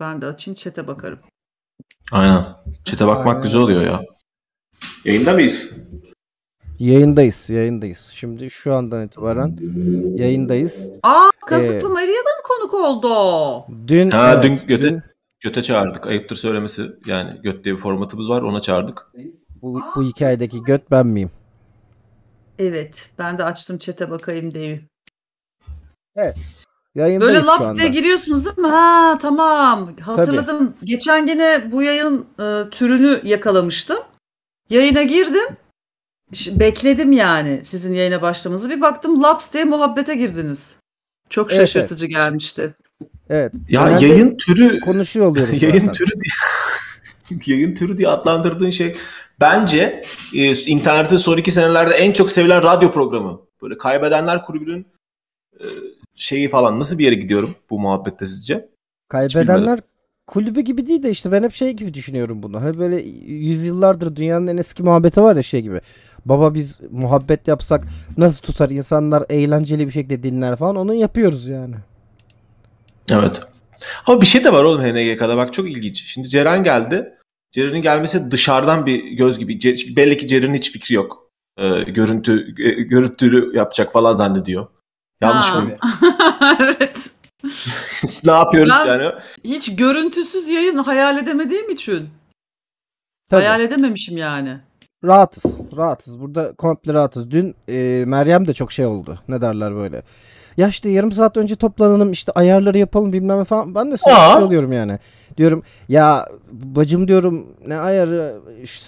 Ben de açın çete bakarım. Aynen. Çete bakmak Aynen. güzel oluyor ya. Yayında mıyız? Yayındayız, yayındayız. Şimdi şu andan itibaren yayındayız. Aa, kasıtlı ee, Maria da mı konuk oldu? Dün, ha, evet, dün, göte, dün göte çağırdık. Ayıptır söylemesi. Yani göt diye bir formatımız var, ona çağırdık. Bu, bu hikayedeki göt ben miyim? Evet, ben de açtım çete bakayım deyi. Evet. Yayındayız Böyle laps diye giriyorsunuz değil mi? Ha tamam hatırladım. Tabii. Geçen gene bu yayın e, türünü yakalamıştım. Yayına girdim. Bekledim yani sizin yayına başlamanızı. Bir baktım laps diye muhabbete girdiniz. Çok Evet, şaşırtıcı gelmişti. Evet. Ya Genelde yayın türü konuşuyor oluyoruz. yayın zaten. türü diye yayın türü diye adlandırdığın şey bence e, internette son iki senelerde en çok sevilen radyo programı. Böyle kaybedenler kulübünün e, şeyi falan nasıl bir yere gidiyorum bu muhabbette sizce? Kaybedenler kulübü gibi değil de işte ben hep şey gibi düşünüyorum bunu. Hani böyle yüzyıllardır dünyanın en eski muhabbeti var ya şey gibi. Baba biz muhabbet yapsak nasıl tutar insanlar eğlenceli bir şekilde dinler falan onu yapıyoruz yani. Evet. Ama bir şey de var oğlum HNGK'da bak çok ilginç. Şimdi Ceren geldi. Ceren'in gelmesi dışarıdan bir göz gibi. C- belli ki Ceren'in hiç fikri yok. Ee, görüntü e, görüntülü yapacak falan zannediyor. Yanlış mı? evet. ne yapıyoruz ben yani? Hiç görüntüsüz yayın hayal edemediğim için. Tabii. Hayal edememişim yani. Rahatız. Rahatız. Burada komple rahatız. Dün e, Meryem de çok şey oldu. Ne derler böyle. Ya işte yarım saat önce toplanalım işte ayarları yapalım bilmem ne falan. Ben de sürekli şey oluyorum yani. Diyorum ya bacım diyorum ne ayarı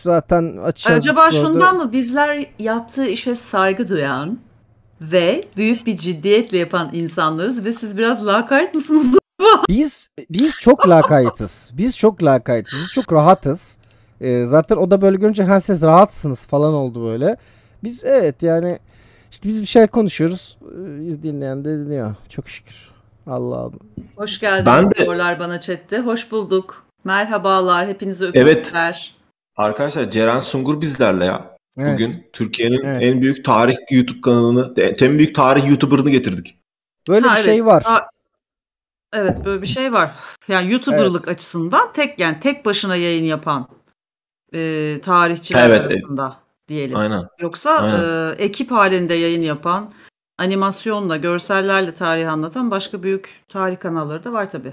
zaten açacağız. Acaba şundan mı bizler yaptığı işe saygı duyan ve büyük bir ciddiyetle yapan insanlarız ve siz biraz lakayt mısınız? biz biz çok lakaytız. Biz çok lakaytız. Biz çok rahatız. Ee, zaten o da böyle görünce ha siz rahatsınız falan oldu böyle. Biz evet yani işte biz bir şey konuşuyoruz. Biz ee, dinleyen de dinliyor. Çok şükür. Allah Allah'ım. Hoş geldiniz ben de... diyorlar bana chatte. Hoş bulduk. Merhabalar. Hepinizi öpüyorum. Evet. Arkadaşlar Ceren Sungur bizlerle ya. Evet. Bugün Türkiye'nin evet. en büyük tarih YouTube kanalını, en büyük tarih YouTuber'ını getirdik. Böyle ha, bir şey var. Ha, evet böyle bir şey var. Yani YouTuber'lık evet. açısından tek yani tek başına yayın yapan e, tarihçiler evet, e, arasında evet. diyelim. Aynen. Yoksa Aynen. E, ekip halinde yayın yapan, animasyonla, görsellerle tarihi anlatan başka büyük tarih kanalları da var tabii.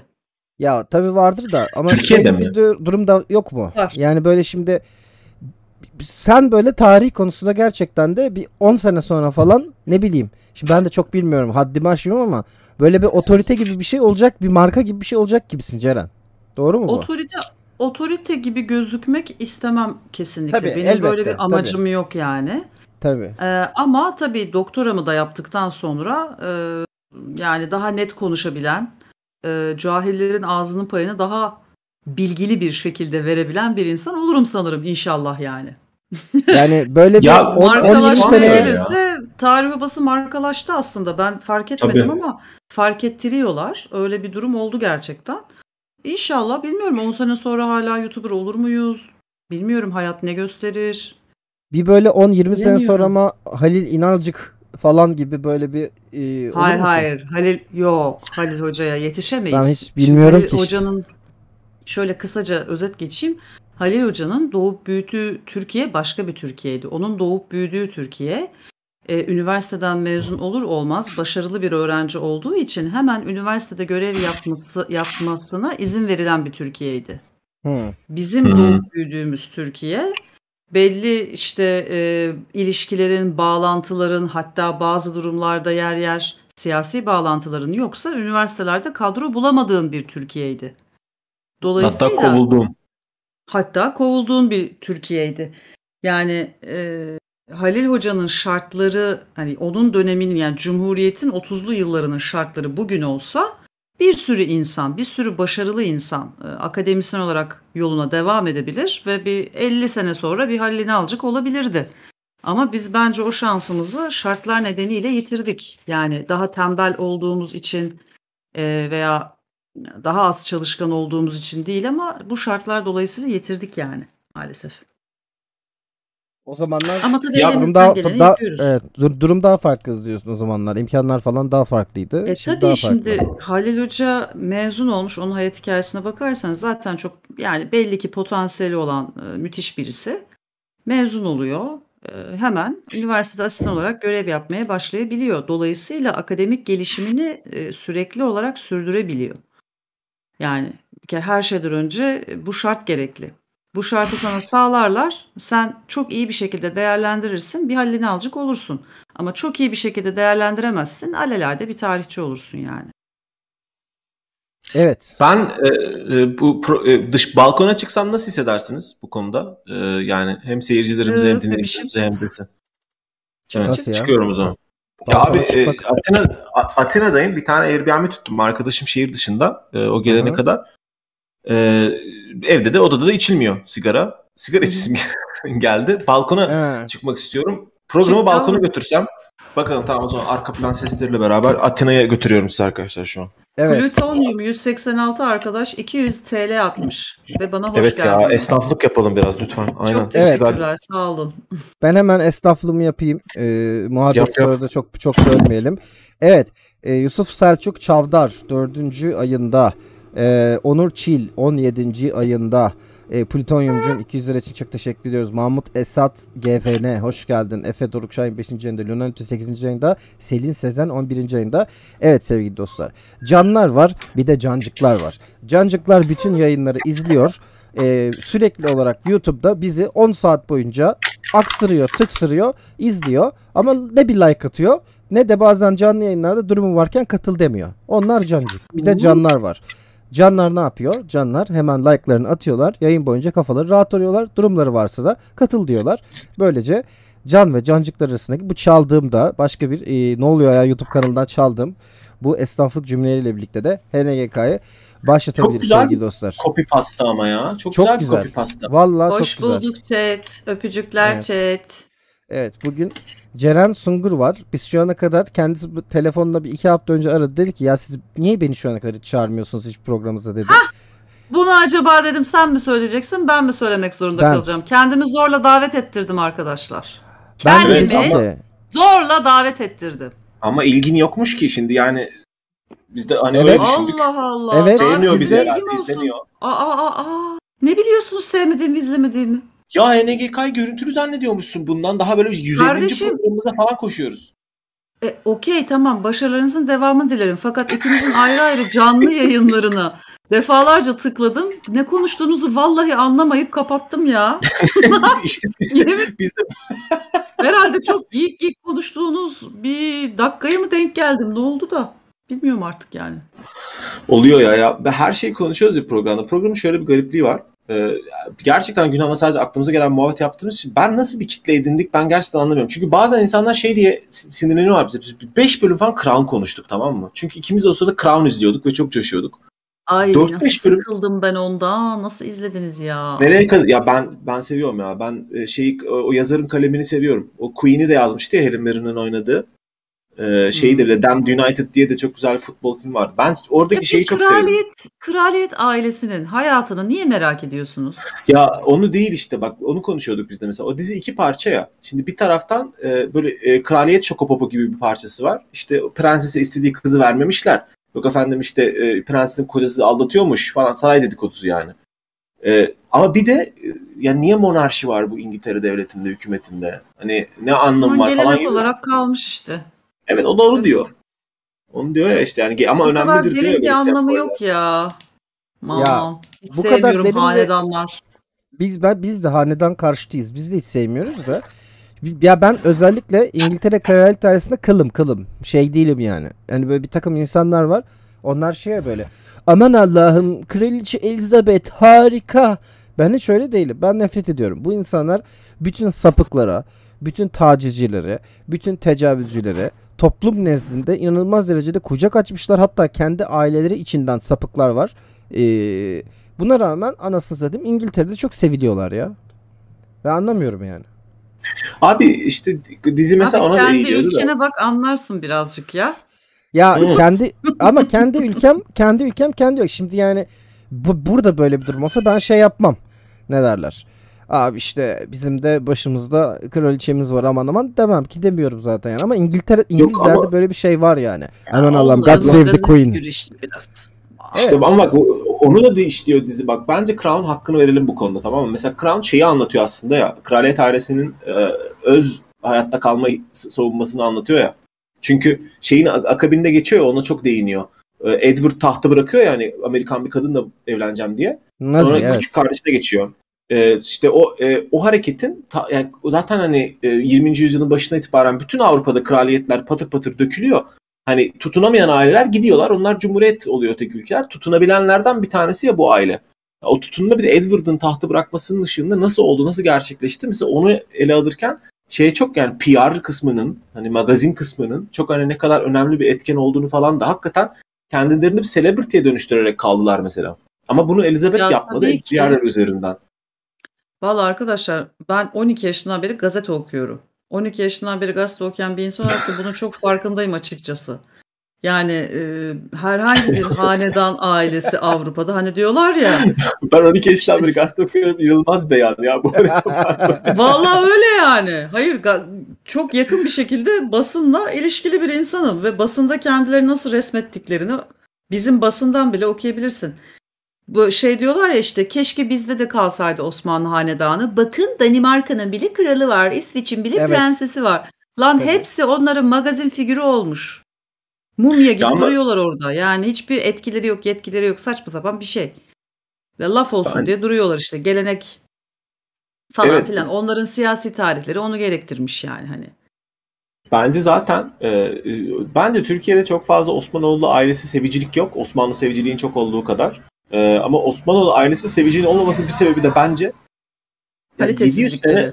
Ya tabii vardır da ama Türkiye'de mi? bir durum da yok mu? Var. Yani böyle şimdi sen böyle tarih konusunda gerçekten de bir 10 sene sonra falan ne bileyim. Şimdi ben de çok bilmiyorum haddimi aşmıyorum ama böyle bir otorite gibi bir şey olacak bir marka gibi bir şey olacak gibisin Ceren. Doğru mu bu? Otorite otorite gibi gözükmek istemem kesinlikle. Tabii, Benim elbette, böyle bir amacım tabii. yok yani. Tabii. Ee, ama tabii doktoramı da yaptıktan sonra e, yani daha net konuşabilen, e, cahillerin ağzının payını daha bilgili bir şekilde verebilen bir insan olurum sanırım inşallah yani. Yani böyle bir ya, 10, sene gelirse ya. tarih babası markalaştı aslında. Ben fark etmedim Tabii. ama fark ettiriyorlar. Öyle bir durum oldu gerçekten. İnşallah bilmiyorum 10 sene sonra hala YouTuber olur muyuz? Bilmiyorum hayat ne gösterir. Bir böyle 10-20 sene sonra ama Halil İnalcık falan gibi böyle bir e, Hayır hayır Halil yok Halil Hoca'ya yetişemeyiz. Ben hiç bilmiyorum Şimdi Halil ki. Hoca'nın işte şöyle kısaca özet geçeyim. Halil Hoca'nın doğup büyüdüğü Türkiye başka bir Türkiye'ydi. Onun doğup büyüdüğü Türkiye e, üniversiteden mezun olur olmaz başarılı bir öğrenci olduğu için hemen üniversitede görev yapması yapmasına izin verilen bir Türkiye'ydi. Bizim doğup büyüdüğümüz Türkiye belli işte e, ilişkilerin, bağlantıların hatta bazı durumlarda yer yer siyasi bağlantıların yoksa üniversitelerde kadro bulamadığın bir Türkiye'ydi. Dolayısıyla hatta kovulduğum. Hatta kovulduğun bir Türkiye'ydi. Yani e, Halil Hoca'nın şartları hani onun döneminin yani Cumhuriyet'in 30'lu yıllarının şartları bugün olsa bir sürü insan, bir sürü başarılı insan e, akademisyen olarak yoluna devam edebilir ve bir 50 sene sonra bir Halil alacak olabilirdi. Ama biz bence o şansımızı şartlar nedeniyle yitirdik. Yani daha tembel olduğumuz için e, veya daha az çalışkan olduğumuz için değil ama bu şartlar dolayısıyla yetirdik yani maalesef. O zamanlar ama tabii ya, durum daha, daha evet, durum daha farklı diyorsun o zamanlar. İmkanlar falan daha farklıydı. E şimdi tabii daha şimdi Halil Hoca mezun olmuş. Onun hayat hikayesine bakarsanız zaten çok yani belli ki potansiyeli olan e, müthiş birisi. Mezun oluyor. E, hemen üniversitede asistan olarak görev yapmaya başlayabiliyor. Dolayısıyla akademik gelişimini e, sürekli olarak sürdürebiliyor. Yani bir kere her şeyden önce e, bu şart gerekli. Bu şartı sana sağlarlar. Sen çok iyi bir şekilde değerlendirirsin. Bir halini alacak olursun. Ama çok iyi bir şekilde değerlendiremezsin. Alelade bir tarihçi olursun yani. Evet. Ben e, e bu pro, e, dış balkona çıksam nasıl hissedersiniz bu konuda? E, yani hem seyircilerimize hem dinleyicilerimize şey hem de sen. Çık, evet. çıkıyorum o zaman. Ya abi e, Atina, Atina'dayım. Bir tane Airbnb tuttum. Arkadaşım şehir dışında. E, o gelene Hı-hı. kadar. E, evde de odada da içilmiyor sigara. Sigara içisim geldi. Balkona He. çıkmak istiyorum. Programı Çıktan balkona götürsem Bakalım tamam o zaman arka plan sesleriyle beraber Atina'ya götürüyorum sizi arkadaşlar şu an. Evet. Plütonyum 186 arkadaş 200 TL atmış ve bana hoş evet geldin. Evet ya esnaflık yapalım biraz lütfen. Aynen. Çok teşekkürler evet. sağ olun. Ben hemen esnaflığımı yapayım. Ee, muhabbet yap, yap. çok çok bölmeyelim. Evet e, Yusuf Selçuk Çavdar 4. ayında. E, Onur Çil 17. ayında. E, Plütonyumcum 200 lira için çok teşekkür ediyoruz. Mahmut Esat GFN hoş geldin. Efe Doruk Şahin 5. ayında. Lunanity 8. ayında. Selin Sezen 11. ayında. Evet sevgili dostlar. Canlar var bir de cancıklar var. Cancıklar bütün yayınları izliyor. E, sürekli olarak YouTube'da bizi 10 saat boyunca aksırıyor, tıksırıyor, izliyor. Ama ne bir like atıyor ne de bazen canlı yayınlarda durumu varken katıl demiyor. Onlar cancık. Bir de canlar var. Canlar ne yapıyor? Canlar hemen like'larını atıyorlar. Yayın boyunca kafaları rahat oluyorlar. Durumları varsa da katıl diyorlar. Böylece Can ve Cancıklar arasındaki bu çaldığımda başka bir e, ne oluyor ya YouTube kanalından çaldığım Bu esnaflık cümleleriyle birlikte de HNGK'yı başlatabiliriz çok güzel sevgili Copy pasta ama ya. Çok, çok güzel, güzel. copy pasta. Vallahi çok güzel. Hoş bulduk chat. Öpücükler evet. chat. Evet bugün Ceren Sungur var. Biz şu ana kadar kendisi bu telefonla bir iki hafta önce aradı. Dedi ki ya siz niye beni şu ana kadar hiç çağırmıyorsunuz hiç programımıza dedi. Hah! Bunu acaba dedim sen mi söyleyeceksin ben mi söylemek zorunda ben. kalacağım. Kendimi zorla davet ettirdim arkadaşlar. Ben Kendimi de. zorla davet ettirdim. Ama ilgin yokmuş ki şimdi yani biz de hani evet. öyle düşündük. Allah Allah. Evet. Sevmiyor bizi herhalde izlemiyor. Aa, aa, aa. Ne biliyorsunuz sevmediğimi izlemediğimi? Ya HNGK'yı görüntülü zannediyormuşsun bundan. Daha böyle 150. Kardeşim, programımıza falan koşuyoruz. E, Okey tamam başarılarınızın devamını dilerim. Fakat ikinizin ayrı ayrı canlı yayınlarını defalarca tıkladım. Ne konuştuğunuzu vallahi anlamayıp kapattım ya. işte biz de, biz de... Herhalde çok geyik geyik konuştuğunuz bir dakikaya mı denk geldim? Ne oldu da? Bilmiyorum artık yani. Oluyor ya. ya her şeyi konuşuyoruz ya programda. Programın şöyle bir garipliği var e, gerçekten gündeme sadece aklımıza gelen muhabbet yaptığımız için ben nasıl bir kitle edindik ben gerçekten anlamıyorum. Çünkü bazen insanlar şey diye sinirleniyorlar bize. Biz 5 bölüm falan Crown konuştuk tamam mı? Çünkü ikimiz de o sırada Crown izliyorduk ve çok coşuyorduk. Ay 4 nasıl bölüm... sıkıldım ben onda. Nasıl izlediniz ya? Nereye kadar? Ya ben ben seviyorum ya. Ben e, şey o yazarın kalemini seviyorum. O Queen'i de yazmıştı ya Helen Mirren'in oynadığı. Ee, şeyi hmm. Damned United diye de çok güzel futbol film var. Ben oradaki şeyi çok kraliyet, sevdim. Kraliyet ailesinin hayatını niye merak ediyorsunuz? Ya onu değil işte bak onu konuşuyorduk biz de mesela. O dizi iki parça ya. Şimdi bir taraftan e, böyle e, Kraliyet Şokopopo gibi bir parçası var. İşte prensese istediği kızı vermemişler. Yok efendim işte e, prensesin kocası aldatıyormuş falan saray dedikodusu yani. E, ama bir de e, ya niye monarşi var bu İngiltere devletinde, hükümetinde? Hani ne anlamı var falan. Gelenek olarak kalmış işte. Evet o doğru diyor. Onu diyor ya işte yani ama bu önemlidir diyor. Bu kadar bir anlamı yok ya. Aman, ya bu kadar derin hanedanlar. De, biz ben biz de hanedan karşıtıyız. Biz de hiç sevmiyoruz da. Ya ben özellikle İngiltere kraliçesinde kılım kılım. Şey değilim yani. Yani böyle bir takım insanlar var. Onlar şeye böyle. Aman Allah'ım kraliçe Elizabeth harika. Ben hiç öyle değilim. Ben nefret ediyorum. Bu insanlar bütün sapıklara, bütün tacizcilere, bütün tecavüzcülere, toplum nezdinde inanılmaz derecede kucak açmışlar. Hatta kendi aileleri içinden sapıklar var. Ee, buna rağmen anasını satayım İngiltere'de çok seviliyorlar ya. Ben anlamıyorum yani. Abi işte dizi mesela Abi ona da iyi diyordu da. Kendi ülkene bak anlarsın birazcık ya. Ya kendi ama kendi ülkem kendi ülkem kendi yok. Şimdi yani bu, burada böyle bir durum olsa ben şey yapmam. Ne derler? abi işte bizim de başımızda kraliçemiz var aman aman demem ki demiyorum zaten yani ama İngiltere İngilizlerde ama... böyle bir şey var yani. Ya aman Allah'ım God save the queen. İşte evet. ama bak onu da değiştiriyor dizi bak. Bence Crown hakkını verelim bu konuda tamam mı? Mesela Crown şeyi anlatıyor aslında ya. Kraliyet ailesinin e, öz hayatta kalma savunmasını anlatıyor ya. Çünkü şeyin akabinde geçiyor ya ona çok değiniyor. E, Edward tahtı bırakıyor yani Amerikan bir kadınla evleneceğim diye. Nazi, Sonra evet. küçük kardeşine geçiyor e, işte o e, o hareketin yani zaten hani 20. E, yüzyılın başına itibaren bütün Avrupa'da kraliyetler patır patır dökülüyor. Hani tutunamayan aileler gidiyorlar. Onlar cumhuriyet oluyor öteki ülkeler. Tutunabilenlerden bir tanesi ya bu aile. O tutunma bir de Edward'ın tahtı bırakmasının dışında nasıl oldu, nasıl gerçekleşti? Mesela onu ele alırken şey çok yani PR kısmının, hani magazin kısmının çok hani ne kadar önemli bir etken olduğunu falan da hakikaten kendilerini bir celebrity'ye dönüştürerek kaldılar mesela. Ama bunu Elizabeth ya, yapmadı diğerler üzerinden. Vallahi arkadaşlar ben 12 yaşından beri gazete okuyorum. 12 yaşından beri gazete okuyan bir insan olarak da bunun çok farkındayım açıkçası. Yani e, herhangi bir hanedan ailesi Avrupa'da hani diyorlar ya. Ben 12 yaşından beri gazete okuyorum Yılmaz beyan ya bu arada. Vallahi öyle yani. Hayır çok yakın bir şekilde basınla ilişkili bir insanım ve basında kendileri nasıl resmettiklerini bizim basından bile okuyabilirsin bu şey diyorlar ya işte keşke bizde de kalsaydı Osmanlı Hanedanı. Bakın Danimarka'nın bile kralı var, İsviç'in bile evet. prensesi var. Lan evet. hepsi onların magazin figürü olmuş. Mumya gibi duruyorlar orada. Yani hiçbir etkileri yok, yetkileri yok. Saçma sapan bir şey. Ve laf olsun ben... diye duruyorlar işte. Gelenek falan evet. filan. Onların siyasi tarihleri onu gerektirmiş yani hani. Bence zaten e, e, bence Türkiye'de çok fazla Osmanoğlu ailesi sevicilik yok. Osmanlı seviciliğin çok olduğu kadar. Ee, ama Osmanoğlu ailesi sevicinin olmaması bir sebebi de bence yani 700 sene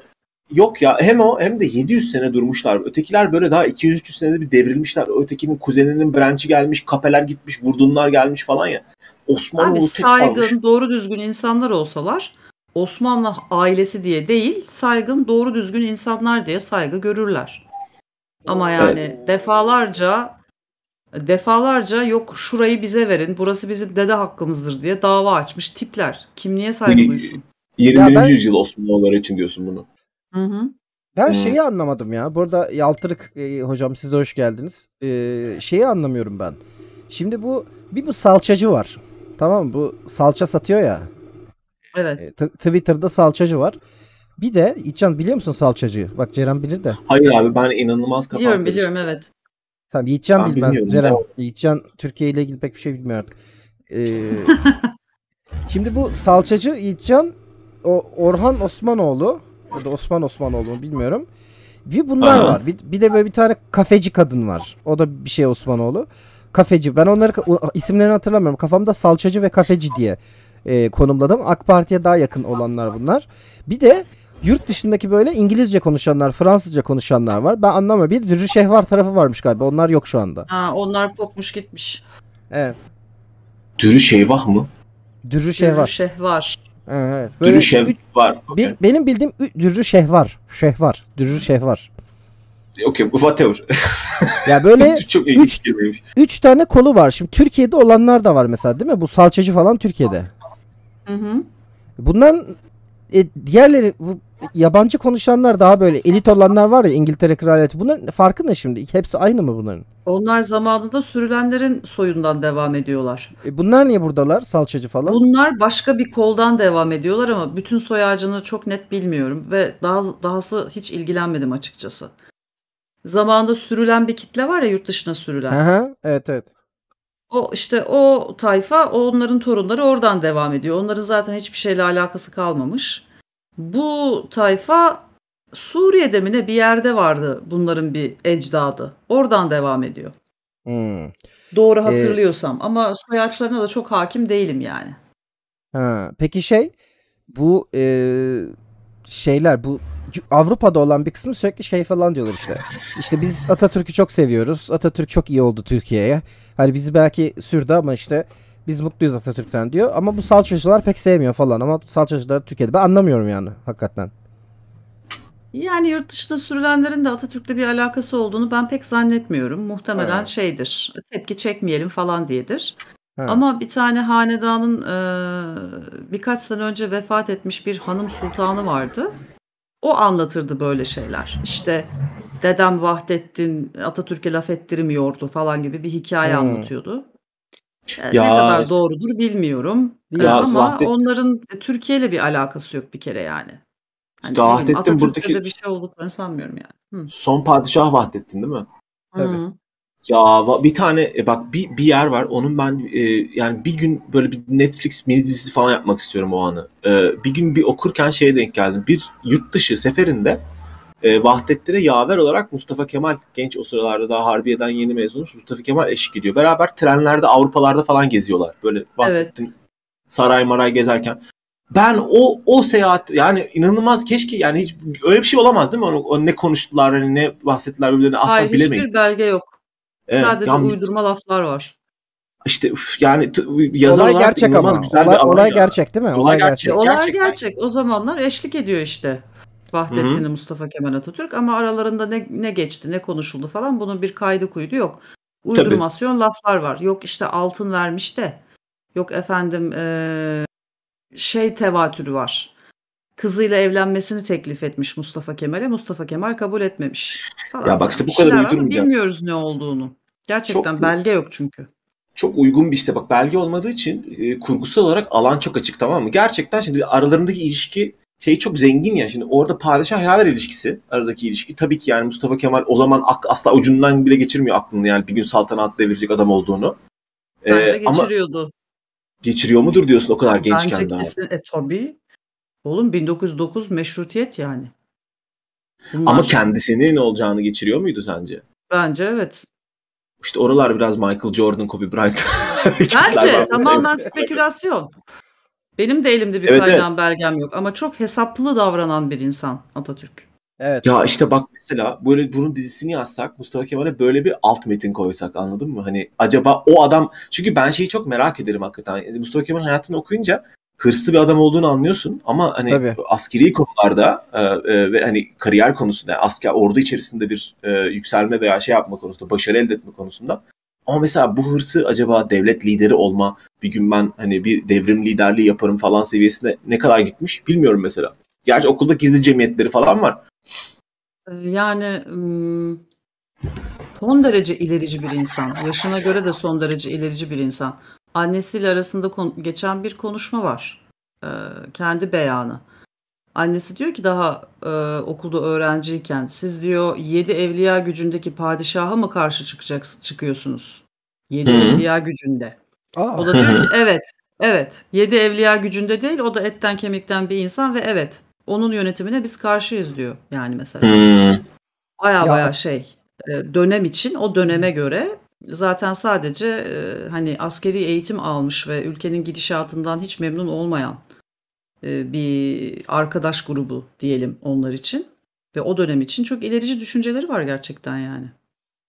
yok ya hem o hem de 700 sene durmuşlar. Ötekiler böyle daha 200-300 senede bir devrilmişler. Ötekinin kuzeninin branşı gelmiş, kapeler gitmiş, vurdunlar gelmiş falan ya. Osmanlı Abi saygın, kalmış. doğru düzgün insanlar olsalar Osmanlı ailesi diye değil, saygın, doğru düzgün insanlar diye saygı görürler. Ama yani evet. defalarca defalarca yok şurayı bize verin burası bizim dede hakkımızdır diye dava açmış tipler. Kimliğe saygı duysun? 21. Ben... yüzyıl Osmanlılar için diyorsun bunu. Hı hı. Ben hmm. şeyi anlamadım ya. Burada Yaltırık e, hocam siz de hoş geldiniz. E, şeyi anlamıyorum ben. Şimdi bu bir bu salçacı var. Tamam mı? Bu salça satıyor ya. Evet. E, t- Twitter'da salçacı var. Bir de İçcan biliyor musun salçacıyı? Bak Ceren bilir de. Hayır abi ben inanılmaz kafam Biliyorum biliyorum evet. Tamam Yiğitcan ben bilmez. Ceren. Yiğitcan Türkiye ile ilgili pek bir şey bilmiyor artık. Ee, şimdi bu salçacı Yiğitcan o Orhan Osmanoğlu ya da Osman Osmanoğlu mu bilmiyorum. Bir bunlar Aha. var. Bir, bir de böyle bir tane kafeci kadın var. O da bir şey Osmanoğlu. Kafeci. Ben onları isimlerini hatırlamıyorum. Kafamda salçacı ve kafeci diye e, konumladım. AK Parti'ye daha yakın olanlar bunlar. Bir de yurt dışındaki böyle İngilizce konuşanlar, Fransızca konuşanlar var. Ben anlamıyorum. Bir Dürrü Şehvar tarafı varmış galiba. Onlar yok şu anda. Ha, onlar kopmuş gitmiş. Evet. Dürü Şehvah mı? Dürrü Şehvar. Dürrü Şehvar. Ee, evet. Böyle dürrü Şehvar. Okay. Bir, benim bildiğim Dürrü Şehvar. Şehvar. Dürrü Şehvar. E, okey whatever. ya böyle 3 3 tane kolu var. Şimdi Türkiye'de olanlar da var mesela değil mi? Bu salçacı falan Türkiye'de. Hı hı. Bundan e, diğerleri bu yabancı konuşanlar daha böyle elit olanlar var ya İngiltere kraliyeti. Bunların farkı ne şimdi? Hepsi aynı mı bunların? Onlar zamanında sürülenlerin soyundan devam ediyorlar. E bunlar niye buradalar? Salçacı falan. Bunlar başka bir koldan devam ediyorlar ama bütün soy ağacını çok net bilmiyorum ve daha dahası hiç ilgilenmedim açıkçası. Zamanında sürülen bir kitle var ya yurt dışına sürülen. Aha, evet evet. O işte o tayfa onların torunları oradan devam ediyor. Onların zaten hiçbir şeyle alakası kalmamış. Bu tayfa Suriye'de mi ne bir yerde vardı bunların bir ecdadı. Oradan devam ediyor. Hmm. Doğru ee, hatırlıyorsam ee, ama soyaçlarına da çok hakim değilim yani. Ha, peki şey bu e, şeyler bu Avrupa'da olan bir kısmı sürekli şey falan diyorlar işte. İşte biz Atatürk'ü çok seviyoruz. Atatürk çok iyi oldu Türkiye'ye. Hani bizi belki sürdü ama işte biz mutluyuz Atatürk'ten diyor. Ama bu salçacılar pek sevmiyor falan ama salçacılar Türkiye'de ben anlamıyorum yani hakikaten. Yani yurt dışında sürülenlerin de Atatürk'le bir alakası olduğunu ben pek zannetmiyorum. Muhtemelen evet. şeydir, tepki çekmeyelim falan diyedir. Evet. Ama bir tane hanedanın e, birkaç sene önce vefat etmiş bir hanım sultanı vardı. O anlatırdı böyle şeyler. İşte dedem Vahdettin Atatürk'e laf ettirmiyordu falan gibi bir hikaye hmm. anlatıyordu. E, ya, ne kadar doğrudur bilmiyorum. Ya, ama Vahdettin... onların e, Türkiye ile bir alakası yok bir kere yani. Hani Vahdettin buradaki bir şey olduklarını sanmıyorum yani. Hı. Son padişah Vahdettin değil mi? Hı. Tabii. Ya bir tane e, bak bir, bir yer var onun ben e, yani bir gün böyle bir Netflix mini dizisi falan yapmak istiyorum o anı. E, bir gün bir okurken şeye denk geldim. Bir yurt dışı seferinde e, Vahdettin'e yaver olarak Mustafa Kemal genç o sıralarda daha Harbiye'den yeni mezunmuş Mustafa Kemal eşlik ediyor. Beraber trenlerde Avrupalarda falan geziyorlar. Böyle Vahdettin evet. saray maray gezerken. Ben o o seyahat yani inanılmaz keşke yani hiç öyle bir şey olamaz değil mi? Onu, onu ne konuştular hani ne bahsettiler birbirlerine asla Hayır, bilemeyiz. Hayır hiçbir belge yok. Evet, Sadece yani, uydurma laflar var. İşte uf, yani ıı, yazarlar olay gerçek ama. Güzel olay, olay gerçek değil mi? Olay, olay gerçek. gerçek. Olay gerçek. gerçek. O zamanlar eşlik ediyor işte. Vahdettin'i Mustafa Kemal Atatürk ama aralarında ne, ne geçti ne konuşuldu falan bunun bir kaydı kuydu yok. Uydurmasyon Tabii. laflar var. Yok işte altın vermiş de. Yok efendim ee, şey tevatürü var. Kızıyla evlenmesini teklif etmiş Mustafa Kemal'e. Mustafa Kemal kabul etmemiş. Falan. Ya bak işte bu kadar uydurmayacağız. Bilmiyoruz ne olduğunu. Gerçekten çok, belge yok çünkü. Çok uygun bir işte bak belge olmadığı için e, kurgusal olarak alan çok açık tamam mı? Gerçekten şimdi aralarındaki ilişki şey çok zengin ya şimdi orada padişah yaver ilişkisi aradaki ilişki tabii ki yani Mustafa Kemal o zaman asla ucundan bile geçirmiyor aklını yani bir gün saltanat devirecek adam olduğunu. E, Bence ee, geçiriyordu. Ama geçiriyor mudur diyorsun o kadar gençken Bence daha. Kesin, e, tabii. Oğlum 1909 meşrutiyet yani. Bunlar... Ama kendisinin olacağını geçiriyor muydu sence? Bence evet. İşte oralar biraz Michael Jordan, Kobe Bryant. Bence tamamen spekülasyon. Benim de elimde bir evet, kaynağım evet. belgem yok ama çok hesaplı davranan bir insan Atatürk. Evet. Ya işte bak mesela böyle bunun dizisini yazsak Mustafa Kemal'e böyle bir alt metin koysak anladın mı? Hani acaba o adam çünkü ben şeyi çok merak ederim hakikaten. Mustafa Kemal hayatını okuyunca hırslı bir adam olduğunu anlıyorsun ama hani Tabii. askeri konularda e, e, ve hani kariyer konusunda yani asker ordu içerisinde bir e, yükselme veya şey yapma konusunda başarı elde etme konusunda ama mesela bu hırsı acaba devlet lideri olma bir gün ben hani bir devrim liderliği yaparım falan seviyesinde ne kadar gitmiş bilmiyorum mesela. Gerçi okulda gizli cemiyetleri falan var. Ee, yani son derece ilerici bir insan. Yaşına göre de son derece ilerici bir insan annesiyle arasında geçen bir konuşma var. E, kendi beyanı. Annesi diyor ki daha e, okulda öğrenciyken siz diyor yedi evliya gücündeki padişaha mı karşı çıkacaksınız çıkıyorsunuz? Yedi evliya gücünde. Aa. O da diyor ki evet evet yedi evliya gücünde değil o da etten kemikten bir insan ve evet onun yönetimine biz karşıyız diyor yani mesela. Baya baya şey e, dönem için o döneme göre zaten sadece e, hani askeri eğitim almış ve ülkenin gidişatından hiç memnun olmayan e, bir arkadaş grubu diyelim onlar için ve o dönem için çok ilerici düşünceleri var gerçekten yani.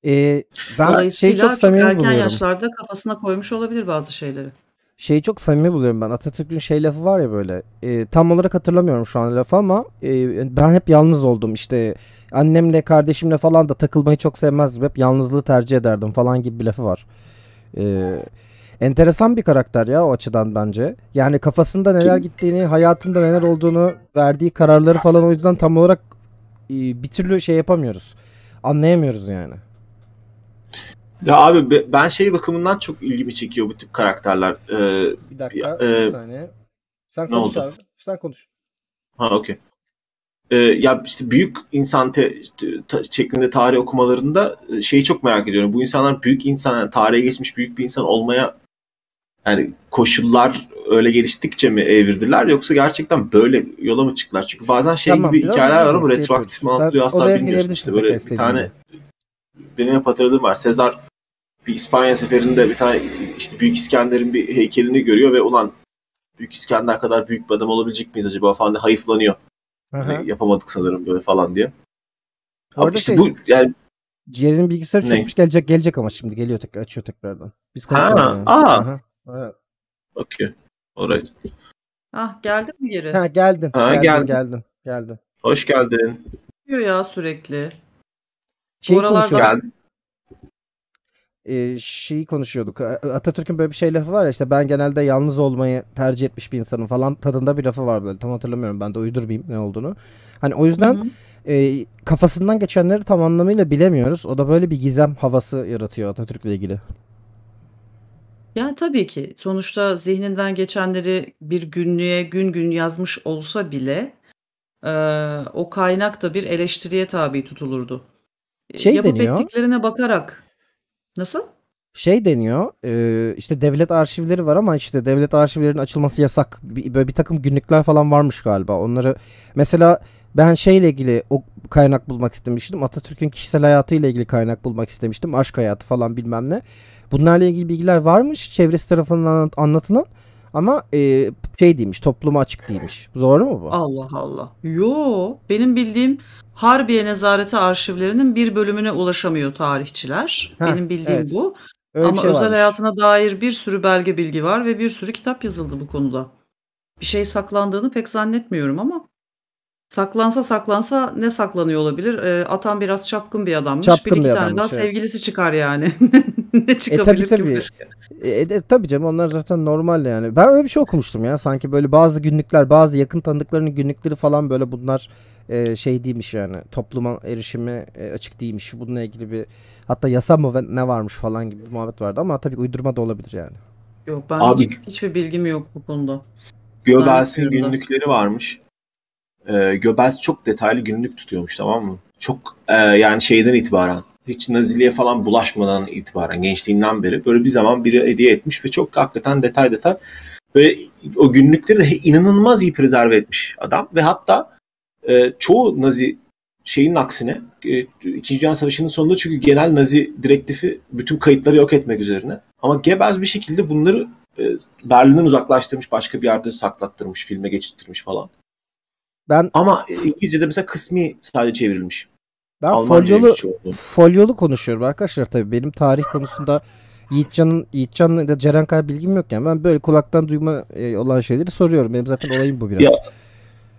Ee, ben şey çok samimi erken buluyorum. yaşlarda kafasına koymuş olabilir bazı şeyleri. Şeyi çok samimi buluyorum ben. Atatürk'ün şey lafı var ya böyle. E, tam olarak hatırlamıyorum şu an lafı ama e, ben hep yalnız oldum. işte annemle kardeşimle falan da takılmayı çok sevmezdim. Hep yalnızlığı tercih ederdim falan gibi bir lafı var. Ee, enteresan bir karakter ya o açıdan bence. Yani kafasında neler gittiğini, hayatında neler olduğunu, verdiği kararları falan o yüzden tam olarak e, bir türlü şey yapamıyoruz. Anlayamıyoruz yani. Ya abi ben şey bakımından çok ilgimi çekiyor bu tip karakterler. Ee, bir dakika, bir, e, bir saniye. Sen konuş abi. Sen konuş. Ha okey. Ee, ya işte büyük insan te, ta, şeklinde tarih okumalarında e, şeyi çok merak ediyorum. Bu insanlar büyük insan, yani tarihe geçmiş büyük bir insan olmaya yani koşullar öyle geliştikçe mi evirdiler yoksa gerçekten böyle yola mı çıktılar? Çünkü bazen şey tamam, gibi hikayeler var ama şey retroaktif mi asla bilmiyorsun. İşte böyle bir tane benim hep hatırladığım var. Sezar bir İspanya seferinde bir tane işte Büyük İskender'in bir heykelini görüyor ve ulan Büyük İskender kadar büyük bir adam olabilecek miyiz acaba falan diye hayıflanıyor. Hani yapamadık sanırım böyle falan diye. Ama işte şey, bu yani Ciğerinin bilgisayarı ne? çökmüş gelecek gelecek ama şimdi geliyor tekrar açıyor tekrardan. Biz konuşalım. Ha, yani. aa. Evet. Okey. Alright. Ah geldin mi geri? Ha geldin. Ha geldin. Geldim. Geldin. geldin. Hoş geldin. Diyor ya sürekli. Şey Bu aralarda e, şeyi konuşuyorduk. Atatürk'ün böyle bir şey lafı var ya işte ben genelde yalnız olmayı tercih etmiş bir insanım falan tadında bir lafı var böyle. Tam hatırlamıyorum ben de uydurmayayım ne olduğunu. Hani o yüzden e, kafasından geçenleri tam anlamıyla bilemiyoruz. O da böyle bir gizem havası yaratıyor Atatürk'le ilgili. Yani tabii ki sonuçta zihninden geçenleri bir günlüğe gün gün yazmış olsa bile e, o kaynak da bir eleştiriye tabi tutulurdu. E, şey Yapıp deniyor. ettiklerine bakarak Nasıl? şey deniyor e, işte devlet arşivleri var ama işte devlet arşivlerinin açılması yasak. Bir, böyle bir takım günlükler falan varmış galiba. Onları mesela ben şeyle ilgili o kaynak bulmak istemiştim. Atatürk'ün kişisel hayatıyla ilgili kaynak bulmak istemiştim. Aşk hayatı falan bilmem ne. Bunlarla ilgili bilgiler varmış çevresi tarafından anlatılan. Ama e, şey değilmiş topluma açık değilmiş. Doğru mu bu? Allah Allah. Yo benim bildiğim Harbiye Nezareti arşivlerinin bir bölümüne ulaşamıyor tarihçiler. Heh, benim bildiğim evet. bu. Öyle Ama şey özel varmış. hayatına dair bir sürü belge bilgi var ve bir sürü kitap yazıldı bu konuda. Bir şey saklandığını pek zannetmiyorum ama Saklansa saklansa ne saklanıyor olabilir? Eee, atan biraz çapkın bir adammış. bir Çapkın bir iki tane daha evet. sevgilisi çıkar yani. Ne E tabii çıkabilir ki tabii. başka? E, e, tabii canım onlar zaten normal yani. Ben öyle bir şey okumuştum ya. Sanki böyle bazı günlükler, bazı yakın tanıdıklarının günlükleri falan böyle bunlar e, şey değilmiş yani. Topluma erişimi e, açık değilmiş. Bununla ilgili bir hatta yasa mı ve ne varmış falan gibi bir muhabbet vardı ama tabii uydurma da olabilir yani. Yok ben hiç hiçbir bilgim yok bu konuda. Göbelsin günlükleri varmış e, ee, Göbels çok detaylı günlük tutuyormuş tamam mı? Çok e, yani şeyden itibaren hiç naziliye falan bulaşmadan itibaren gençliğinden beri böyle bir zaman biri hediye etmiş ve çok hakikaten detay detay ve o günlükleri de inanılmaz iyi prezerve etmiş adam ve hatta e, çoğu nazi şeyin aksine e, İkinci Dünya Savaşı'nın sonunda çünkü genel nazi direktifi bütün kayıtları yok etmek üzerine ama Goebbels bir şekilde bunları e, Berlin'den uzaklaştırmış başka bir yerde saklattırmış filme geçirttirmiş falan. Ben Ama İngilizce'de mesela kısmi sadece çevrilmiş. Ben Almanca folyolu, şey folyolu konuşuyorum arkadaşlar tabii. Benim tarih konusunda Yiğitcan'ın Yiğitcan'la da Ceren kadar bilgim yok yani. Ben böyle kulaktan duyma e, olan şeyleri soruyorum. Benim zaten olayım bu biraz. Ya,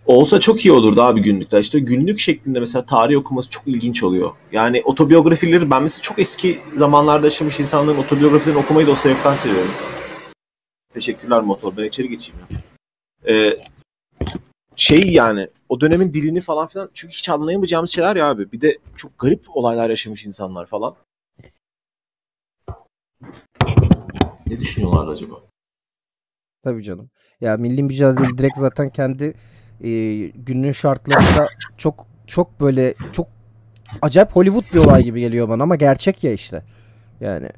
olsa çok iyi olurdu abi günlükte. işte günlük şeklinde mesela tarih okuması çok ilginç oluyor. Yani otobiyografileri ben mesela çok eski zamanlarda yaşamış insanların otobiyografilerini okumayı da o sebepten seviyorum. Teşekkürler motor. Ben içeri geçeyim ya. Ee, şey yani o dönemin dilini falan filan çünkü hiç anlayamayacağımız şeyler ya abi. Bir de çok garip olaylar yaşamış insanlar falan. Ne düşünüyorlar acaba? Tabii canım. Ya milli mücadele direkt zaten kendi e, günün şartlarında çok çok böyle çok acayip Hollywood bir olay gibi geliyor bana ama gerçek ya işte. Yani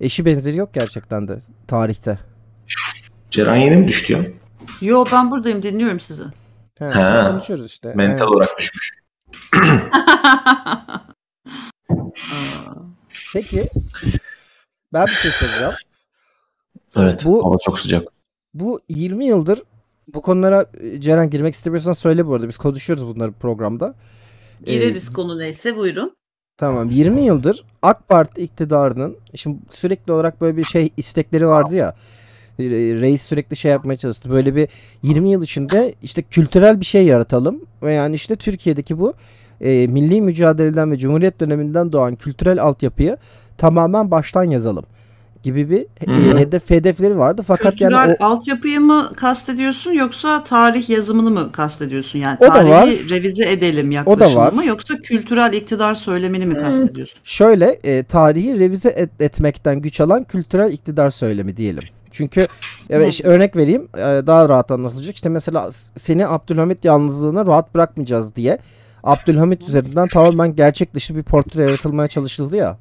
eşi benzeri yok gerçekten de tarihte. Ceren yeni mi düştü ya? Yo ben buradayım dinliyorum sizi. He, He. Konuşuyoruz işte. Mental evet. olarak düşmüş. Peki. Ben bir şey soracağım. Evet. Bu, hava çok sıcak. Bu 20 yıldır bu konulara e, Ceren girmek istemiyorsan söyle bu arada. Biz konuşuyoruz bunları programda. E, Gireriz ee, konu neyse buyurun. Tamam 20 yıldır AK Parti iktidarının şimdi sürekli olarak böyle bir şey istekleri vardı ya. E, reis sürekli şey yapmaya çalıştı. Böyle bir 20 yıl içinde işte kültürel bir şey yaratalım ve yani işte Türkiye'deki bu e, milli mücadeleden ve Cumhuriyet döneminden doğan kültürel altyapıyı tamamen baştan yazalım gibi bir Hı-hı. E, hedef hedefleri vardı fakat Kültürel yani o, altyapıyı mı kastediyorsun yoksa tarih yazımını mı kastediyorsun yani o tarihi da var. revize edelim yaklaşımı o da var. mı yoksa kültürel iktidar söylemini mi kastediyorsun? Şöyle e, tarihi revize et, etmekten güç alan kültürel iktidar söylemi diyelim. Çünkü evet işte örnek vereyim e, daha rahat anlaşılacak. İşte mesela seni Abdülhamit yalnızlığına rahat bırakmayacağız diye Abdülhamit üzerinden tamamen gerçek dışı bir portre yaratılmaya çalışıldı ya.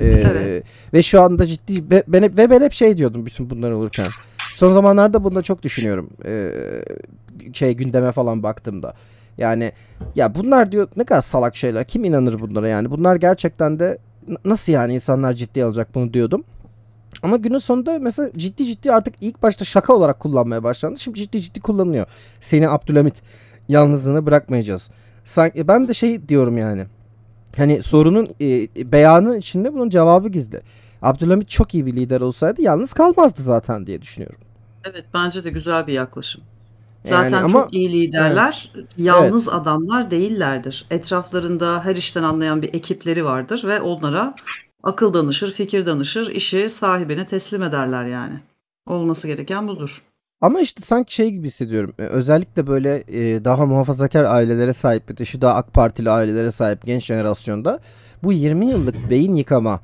Ee, evet. Ve şu anda ciddi be, ben hep, ve ben hep şey diyordum bütün bunlar olurken. Son zamanlarda bunda çok düşünüyorum. Ee, şey gündeme falan baktığımda. Yani ya bunlar diyor ne kadar salak şeyler. Kim inanır bunlara yani? Bunlar gerçekten de nasıl yani insanlar ciddi alacak bunu diyordum. Ama günün sonunda mesela ciddi ciddi artık ilk başta şaka olarak kullanmaya başlandı. Şimdi ciddi ciddi kullanılıyor. Seni Abdülhamit yalnızlığına bırakmayacağız. Sanki e, ben de şey diyorum yani. Hani sorunun e, e, beyanın içinde bunun cevabı gizli. Abdülhamit çok iyi bir lider olsaydı yalnız kalmazdı zaten diye düşünüyorum. Evet bence de güzel bir yaklaşım. Zaten yani ama, çok iyi liderler evet. yalnız evet. adamlar değillerdir. Etraflarında her işten anlayan bir ekipleri vardır ve onlara akıl danışır, fikir danışır, işi sahibine teslim ederler yani. Olması gereken budur. Ama işte sanki şey gibi hissediyorum. E, özellikle böyle e, daha muhafazakar ailelere sahip bir dışı daha AK Partili ailelere sahip genç jenerasyonda bu 20 yıllık beyin yıkama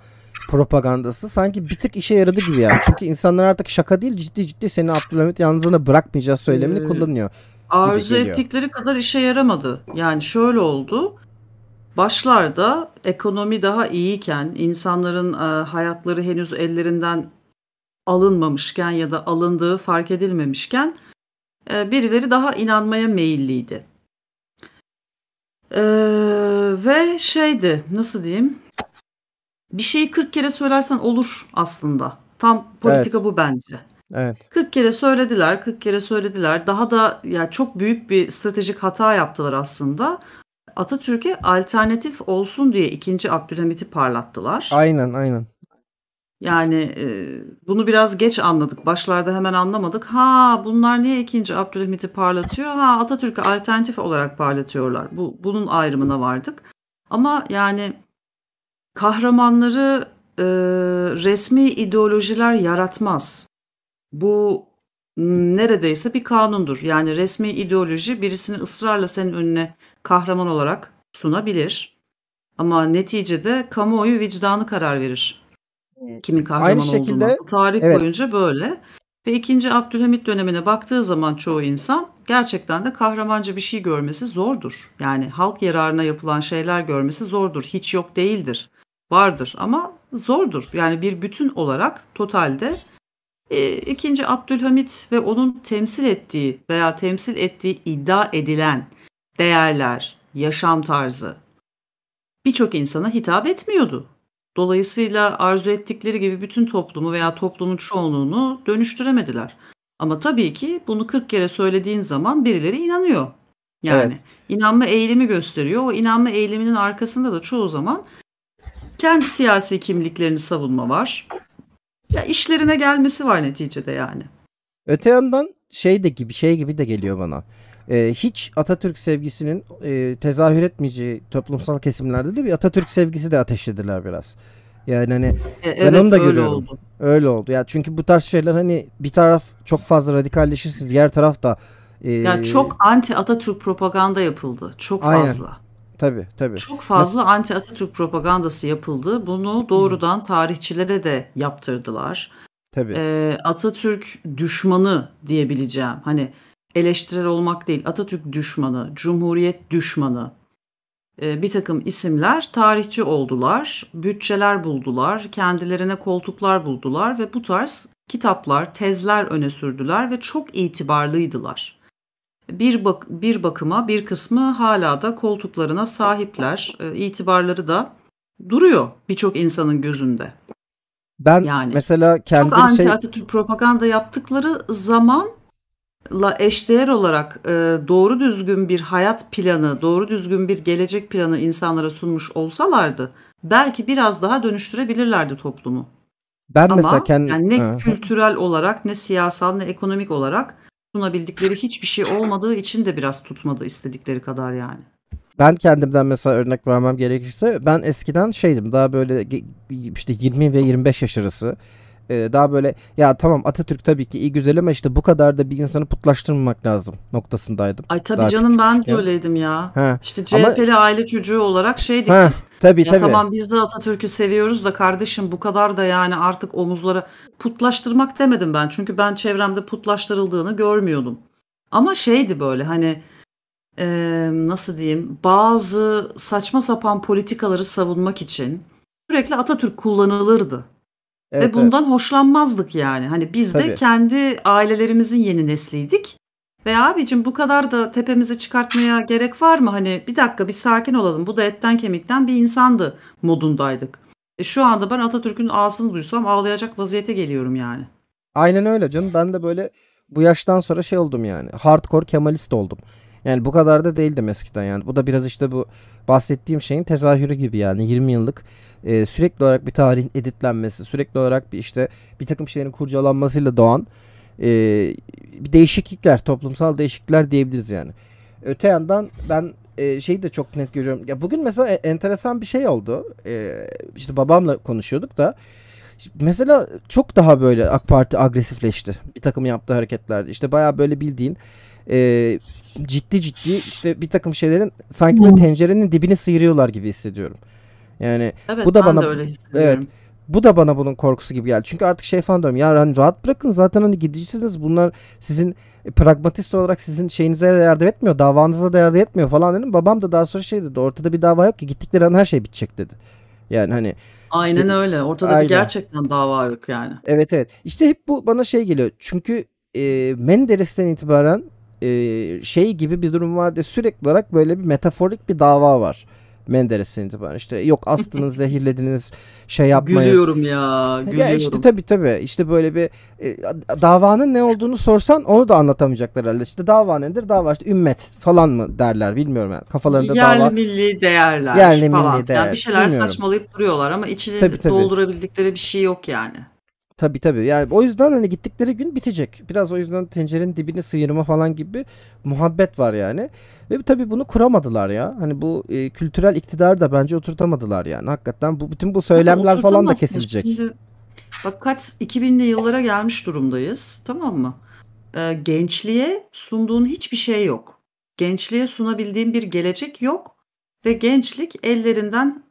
propagandası sanki bir tık işe yaradı gibi yani. Çünkü insanlar artık şaka değil ciddi ciddi seni Abdülhamit yalnızına bırakmayacağız söylemini ee, kullanıyor. Arzu ettikleri kadar işe yaramadı. Yani şöyle oldu. Başlarda ekonomi daha iyiyken, insanların e, hayatları henüz ellerinden alınmamışken ya da alındığı fark edilmemişken e, birileri daha inanmaya meyilliydi. Ee, ve şeydi nasıl diyeyim bir şeyi 40 kere söylersen olur aslında. Tam politika evet. bu bence. Evet. 40 kere söylediler, 40 kere söylediler. Daha da ya yani çok büyük bir stratejik hata yaptılar aslında. Atatürk'e alternatif olsun diye ikinci Abdülhamit'i parlattılar. Aynen aynen. Yani e, bunu biraz geç anladık. Başlarda hemen anlamadık. Ha bunlar niye ikinci Abdülhamit'i parlatıyor? Ha Atatürk'ü alternatif olarak parlatıyorlar. Bu bunun ayrımına vardık. Ama yani kahramanları e, resmi ideolojiler yaratmaz. Bu Hmm, neredeyse bir kanundur. Yani resmi ideoloji birisini ısrarla senin önüne kahraman olarak sunabilir. Ama neticede kamuoyu vicdanı karar verir. Kimin kahraman Aynı şekilde, olduğuna. Tarih evet. boyunca böyle. Ve ikinci Abdülhamit dönemine baktığı zaman çoğu insan gerçekten de kahramanca bir şey görmesi zordur. Yani halk yararına yapılan şeyler görmesi zordur. Hiç yok değildir. Vardır ama zordur. Yani bir bütün olarak totalde ee, ikinci, Abdülhamit ve onun temsil ettiği veya temsil ettiği iddia edilen değerler, yaşam tarzı birçok insana hitap etmiyordu. Dolayısıyla arzu ettikleri gibi bütün toplumu veya toplumun çoğunluğunu dönüştüremediler. Ama tabii ki bunu 40 kere söylediğin zaman birileri inanıyor. Yani evet. inanma eğilimi gösteriyor. O inanma eğiliminin arkasında da çoğu zaman kendi siyasi kimliklerini savunma var ya işlerine gelmesi var neticede yani. Öte yandan şey de gibi şey gibi de geliyor bana. Ee, hiç Atatürk sevgisinin e, tezahür etmeyeceği toplumsal kesimlerde de bir Atatürk sevgisi de ateşlediler biraz. Yani hani e, evet, onu da öyle görüyorum. Oldu. Öyle oldu. Ya çünkü bu tarz şeyler hani bir taraf çok fazla radikalleşirse diğer taraf da e, yani çok anti Atatürk propaganda yapıldı. Çok aynen. fazla. Tabii tabii. Çok fazla Nasıl? anti Atatürk propagandası yapıldı. Bunu doğrudan tarihçilere de yaptırdılar. Tabii. Ee, Atatürk düşmanı diyebileceğim. Hani eleştirel olmak değil. Atatürk düşmanı, Cumhuriyet düşmanı. Ee, bir takım isimler tarihçi oldular. Bütçeler buldular. Kendilerine koltuklar buldular. Ve bu tarz kitaplar, tezler öne sürdüler. Ve çok itibarlıydılar bir, bak bir bakıma bir kısmı hala da koltuklarına sahipler. E, itibarları da duruyor birçok insanın gözünde. Ben yani, mesela kendim çok anti şey... Atatürk propaganda yaptıkları zamanla eşdeğer olarak e, doğru düzgün bir hayat planı, doğru düzgün bir gelecek planı insanlara sunmuş olsalardı belki biraz daha dönüştürebilirlerdi toplumu. Ben Ama mesela kendim... yani ne kültürel olarak ne siyasal ne ekonomik olarak tutunabildikleri hiçbir şey olmadığı için de biraz tutmadı istedikleri kadar yani. Ben kendimden mesela örnek vermem gerekirse ben eskiden şeydim daha böyle işte 20 ve 25 yaş arası ee, daha böyle ya tamam Atatürk tabii ki iyi güzel ama işte bu kadar da bir insanı putlaştırmamak lazım noktasındaydım. Ay tabii daha canım ben de öyleydim ya. He. İşte CHP'li ama... aile çocuğu olarak şeydik He. biz. Tabii ya tabii. tamam biz de Atatürk'ü seviyoruz da kardeşim bu kadar da yani artık omuzlara putlaştırmak demedim ben. Çünkü ben çevremde putlaştırıldığını görmüyordum. Ama şeydi böyle hani e, nasıl diyeyim bazı saçma sapan politikaları savunmak için sürekli Atatürk kullanılırdı. Evet, Ve bundan evet. hoşlanmazdık yani. Hani biz Tabii. de kendi ailelerimizin yeni nesliydik. Ve abicim bu kadar da tepemizi çıkartmaya gerek var mı? Hani bir dakika bir sakin olalım. Bu da etten kemikten bir insandı modundaydık. E şu anda ben Atatürk'ün ağasını duysam ağlayacak vaziyete geliyorum yani. Aynen öyle canım. Ben de böyle bu yaştan sonra şey oldum yani. Hardcore Kemalist oldum. Yani bu kadar da değildim eskiden yani. Bu da biraz işte bu bahsettiğim şeyin tezahürü gibi yani. 20 yıllık e, sürekli olarak bir tarihin editlenmesi, sürekli olarak bir işte bir takım şeylerin kurcalanmasıyla doğan e, bir değişiklikler, toplumsal değişiklikler diyebiliriz yani. Öte yandan ben e, şeyi de çok net görüyorum. Ya bugün mesela e, enteresan bir şey oldu. E, işte babamla konuşuyorduk da. Mesela çok daha böyle AK Parti agresifleşti. Bir takım yaptığı hareketlerde. İşte baya böyle bildiğin e, ciddi ciddi işte bir takım şeylerin sanki bir hmm. tencerenin dibini sıyırıyorlar gibi hissediyorum. Yani Evet bu da ben de bana öyle evet bu da bana bunun korkusu gibi geldi. Çünkü artık şey falan diyorum ya hani rahat bırakın zaten hani gidicisiniz bunlar sizin e, pragmatist olarak sizin şeyinize de yardım etmiyor davanıza da yardım etmiyor falan dedim. Babam da daha sonra şey dedi ortada bir dava yok ki gittikleri an her şey bitecek dedi. Yani hani işte Aynen öyle. Ortada bir gerçekten dava yok yani. Evet evet. İşte hep bu bana şey geliyor. Çünkü e, Menderes'ten itibaren e, şey gibi bir durum vardı. Sürekli olarak böyle bir metaforik bir dava var. Menderes'ten itibaren işte yok astınız zehirlediniz şey yapmayız. Gülüyorum ya gülüyorum. Ya işte tabi tabi işte böyle bir e, davanın ne olduğunu sorsan onu da anlatamayacaklar herhalde. İşte dava nedir? Dava işte ümmet falan mı derler bilmiyorum yani. Kafalarında yerli dava. milli değerler yerli falan. Milli değer. Yani bir şeyler bilmiyorum. saçmalayıp duruyorlar ama içini tabii, tabii. doldurabildikleri bir şey yok yani. Tabii tabii. Yani o yüzden hani gittikleri gün bitecek. Biraz o yüzden tencerenin dibini sıyırma falan gibi muhabbet var yani. Ve tabii bunu kuramadılar ya. Hani bu e, kültürel iktidar da bence oturtamadılar yani. Hakikaten bu bütün bu söylemler falan da kesilecek. Şimdi bak kaç 2000'li yıllara gelmiş durumdayız. Tamam mı? Ee, gençliğe sunduğun hiçbir şey yok. Gençliğe sunabildiğin bir gelecek yok ve gençlik ellerinden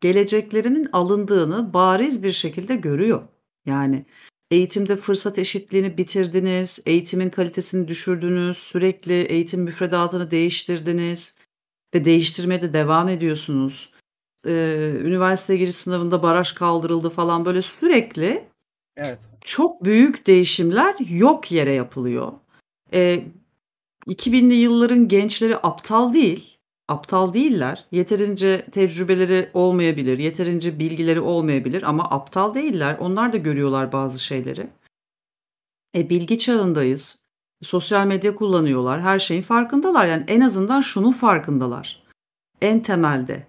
geleceklerinin alındığını bariz bir şekilde görüyor. Yani eğitimde fırsat eşitliğini bitirdiniz, eğitimin kalitesini düşürdünüz, sürekli eğitim müfredatını değiştirdiniz ve değiştirmeye de devam ediyorsunuz. Ee, üniversite giriş sınavında baraj kaldırıldı falan böyle sürekli evet. çok büyük değişimler yok yere yapılıyor. Ee, 2000'li yılların gençleri aptal değil aptal değiller. Yeterince tecrübeleri olmayabilir, yeterince bilgileri olmayabilir ama aptal değiller. Onlar da görüyorlar bazı şeyleri. E, bilgi çağındayız. Sosyal medya kullanıyorlar. Her şeyin farkındalar. Yani en azından şunu farkındalar. En temelde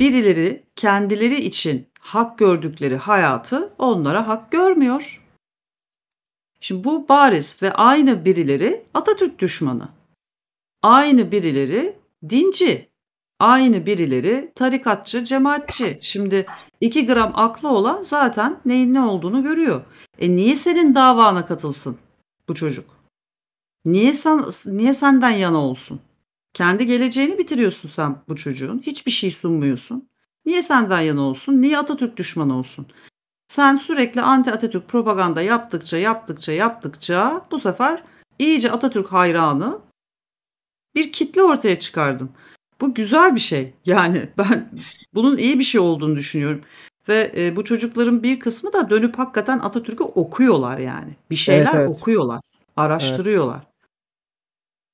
birileri kendileri için hak gördükleri hayatı onlara hak görmüyor. Şimdi bu bariz ve aynı birileri Atatürk düşmanı. Aynı birileri dinci. Aynı birileri tarikatçı, cemaatçi. Şimdi iki gram aklı olan zaten neyin ne olduğunu görüyor. E niye senin davana katılsın bu çocuk? Niye sen niye senden yana olsun? Kendi geleceğini bitiriyorsun sen bu çocuğun. Hiçbir şey sunmuyorsun. Niye senden yana olsun? Niye Atatürk düşmanı olsun? Sen sürekli anti Atatürk propaganda yaptıkça yaptıkça yaptıkça bu sefer iyice Atatürk hayranı bir kitle ortaya çıkardın. Bu güzel bir şey. Yani ben bunun iyi bir şey olduğunu düşünüyorum. Ve e, bu çocukların bir kısmı da dönüp hakikaten Atatürk'ü okuyorlar yani. Bir şeyler evet, evet. okuyorlar, araştırıyorlar. Evet.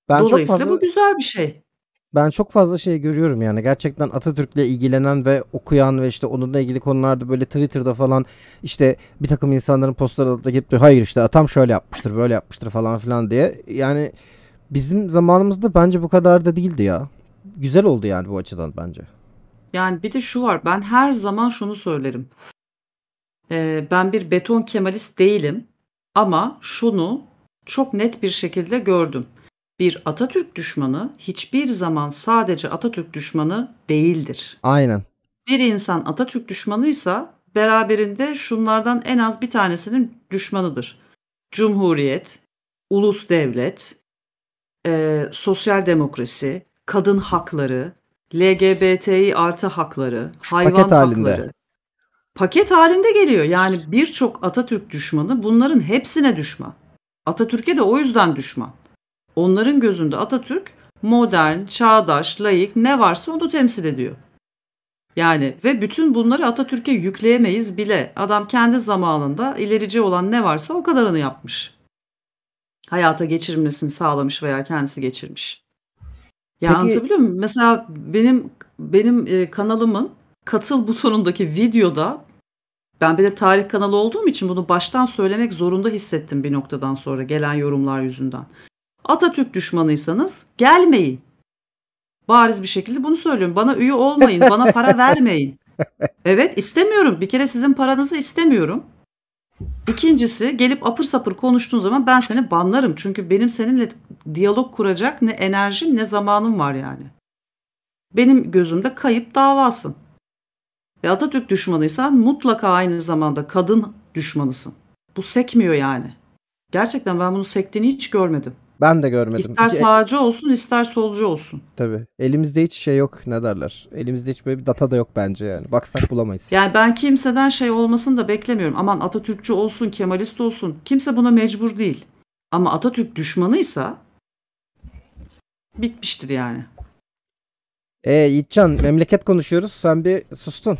Ben Dolayısıyla çok fazla, bu güzel bir şey. Ben çok fazla şey görüyorum yani. Gerçekten Atatürk'le ilgilenen ve okuyan ve işte onunla ilgili konularda böyle Twitter'da falan işte bir takım insanların postları alıp da gidip diyor hayır işte atam şöyle yapmıştır, böyle yapmıştır falan filan diye. Yani Bizim zamanımızda bence bu kadar da değildi ya. Güzel oldu yani bu açıdan bence. Yani bir de şu var ben her zaman şunu söylerim. Ee, ben bir beton kemalist değilim ama şunu çok net bir şekilde gördüm. Bir Atatürk düşmanı hiçbir zaman sadece Atatürk düşmanı değildir. Aynen. Bir insan Atatürk düşmanıysa beraberinde şunlardan en az bir tanesinin düşmanıdır. Cumhuriyet, ulus devlet, e, sosyal demokrasi, kadın hakları, LGBTİ artı hakları, hayvan paket hakları. Halinde. Paket halinde geliyor. Yani birçok Atatürk düşmanı bunların hepsine düşman. Atatürk'e de o yüzden düşman. Onların gözünde Atatürk modern, çağdaş, layık ne varsa onu temsil ediyor. Yani ve bütün bunları Atatürk'e yükleyemeyiz bile. Adam kendi zamanında ilerici olan ne varsa o kadarını yapmış hayata geçirmesini sağlamış veya kendisi geçirmiş. Ya Peki, anlatabiliyor muyum? Mesela benim benim e, kanalımın katıl butonundaki videoda ben bir de tarih kanalı olduğum için bunu baştan söylemek zorunda hissettim bir noktadan sonra gelen yorumlar yüzünden. Atatürk düşmanıysanız gelmeyin. Bariz bir şekilde bunu söylüyorum. Bana üye olmayın, bana para vermeyin. Evet istemiyorum. Bir kere sizin paranızı istemiyorum. İkincisi gelip apır sapır konuştuğun zaman ben seni banlarım. Çünkü benim seninle diyalog kuracak ne enerjim ne zamanım var yani. Benim gözümde kayıp davasın. Ve Atatürk düşmanıysan mutlaka aynı zamanda kadın düşmanısın. Bu sekmiyor yani. Gerçekten ben bunu sektiğini hiç görmedim. Ben de görmedim. İster İki, sağcı olsun ister solcu olsun. Tabii. Elimizde hiç şey yok ne derler. Elimizde hiç böyle bir data da yok bence yani. Baksak bulamayız. Yani ben kimseden şey olmasını da beklemiyorum. Aman Atatürkçü olsun, Kemalist olsun. Kimse buna mecbur değil. Ama Atatürk düşmanıysa bitmiştir yani. E ee, Yiğitcan memleket konuşuyoruz. Sen bir sustun.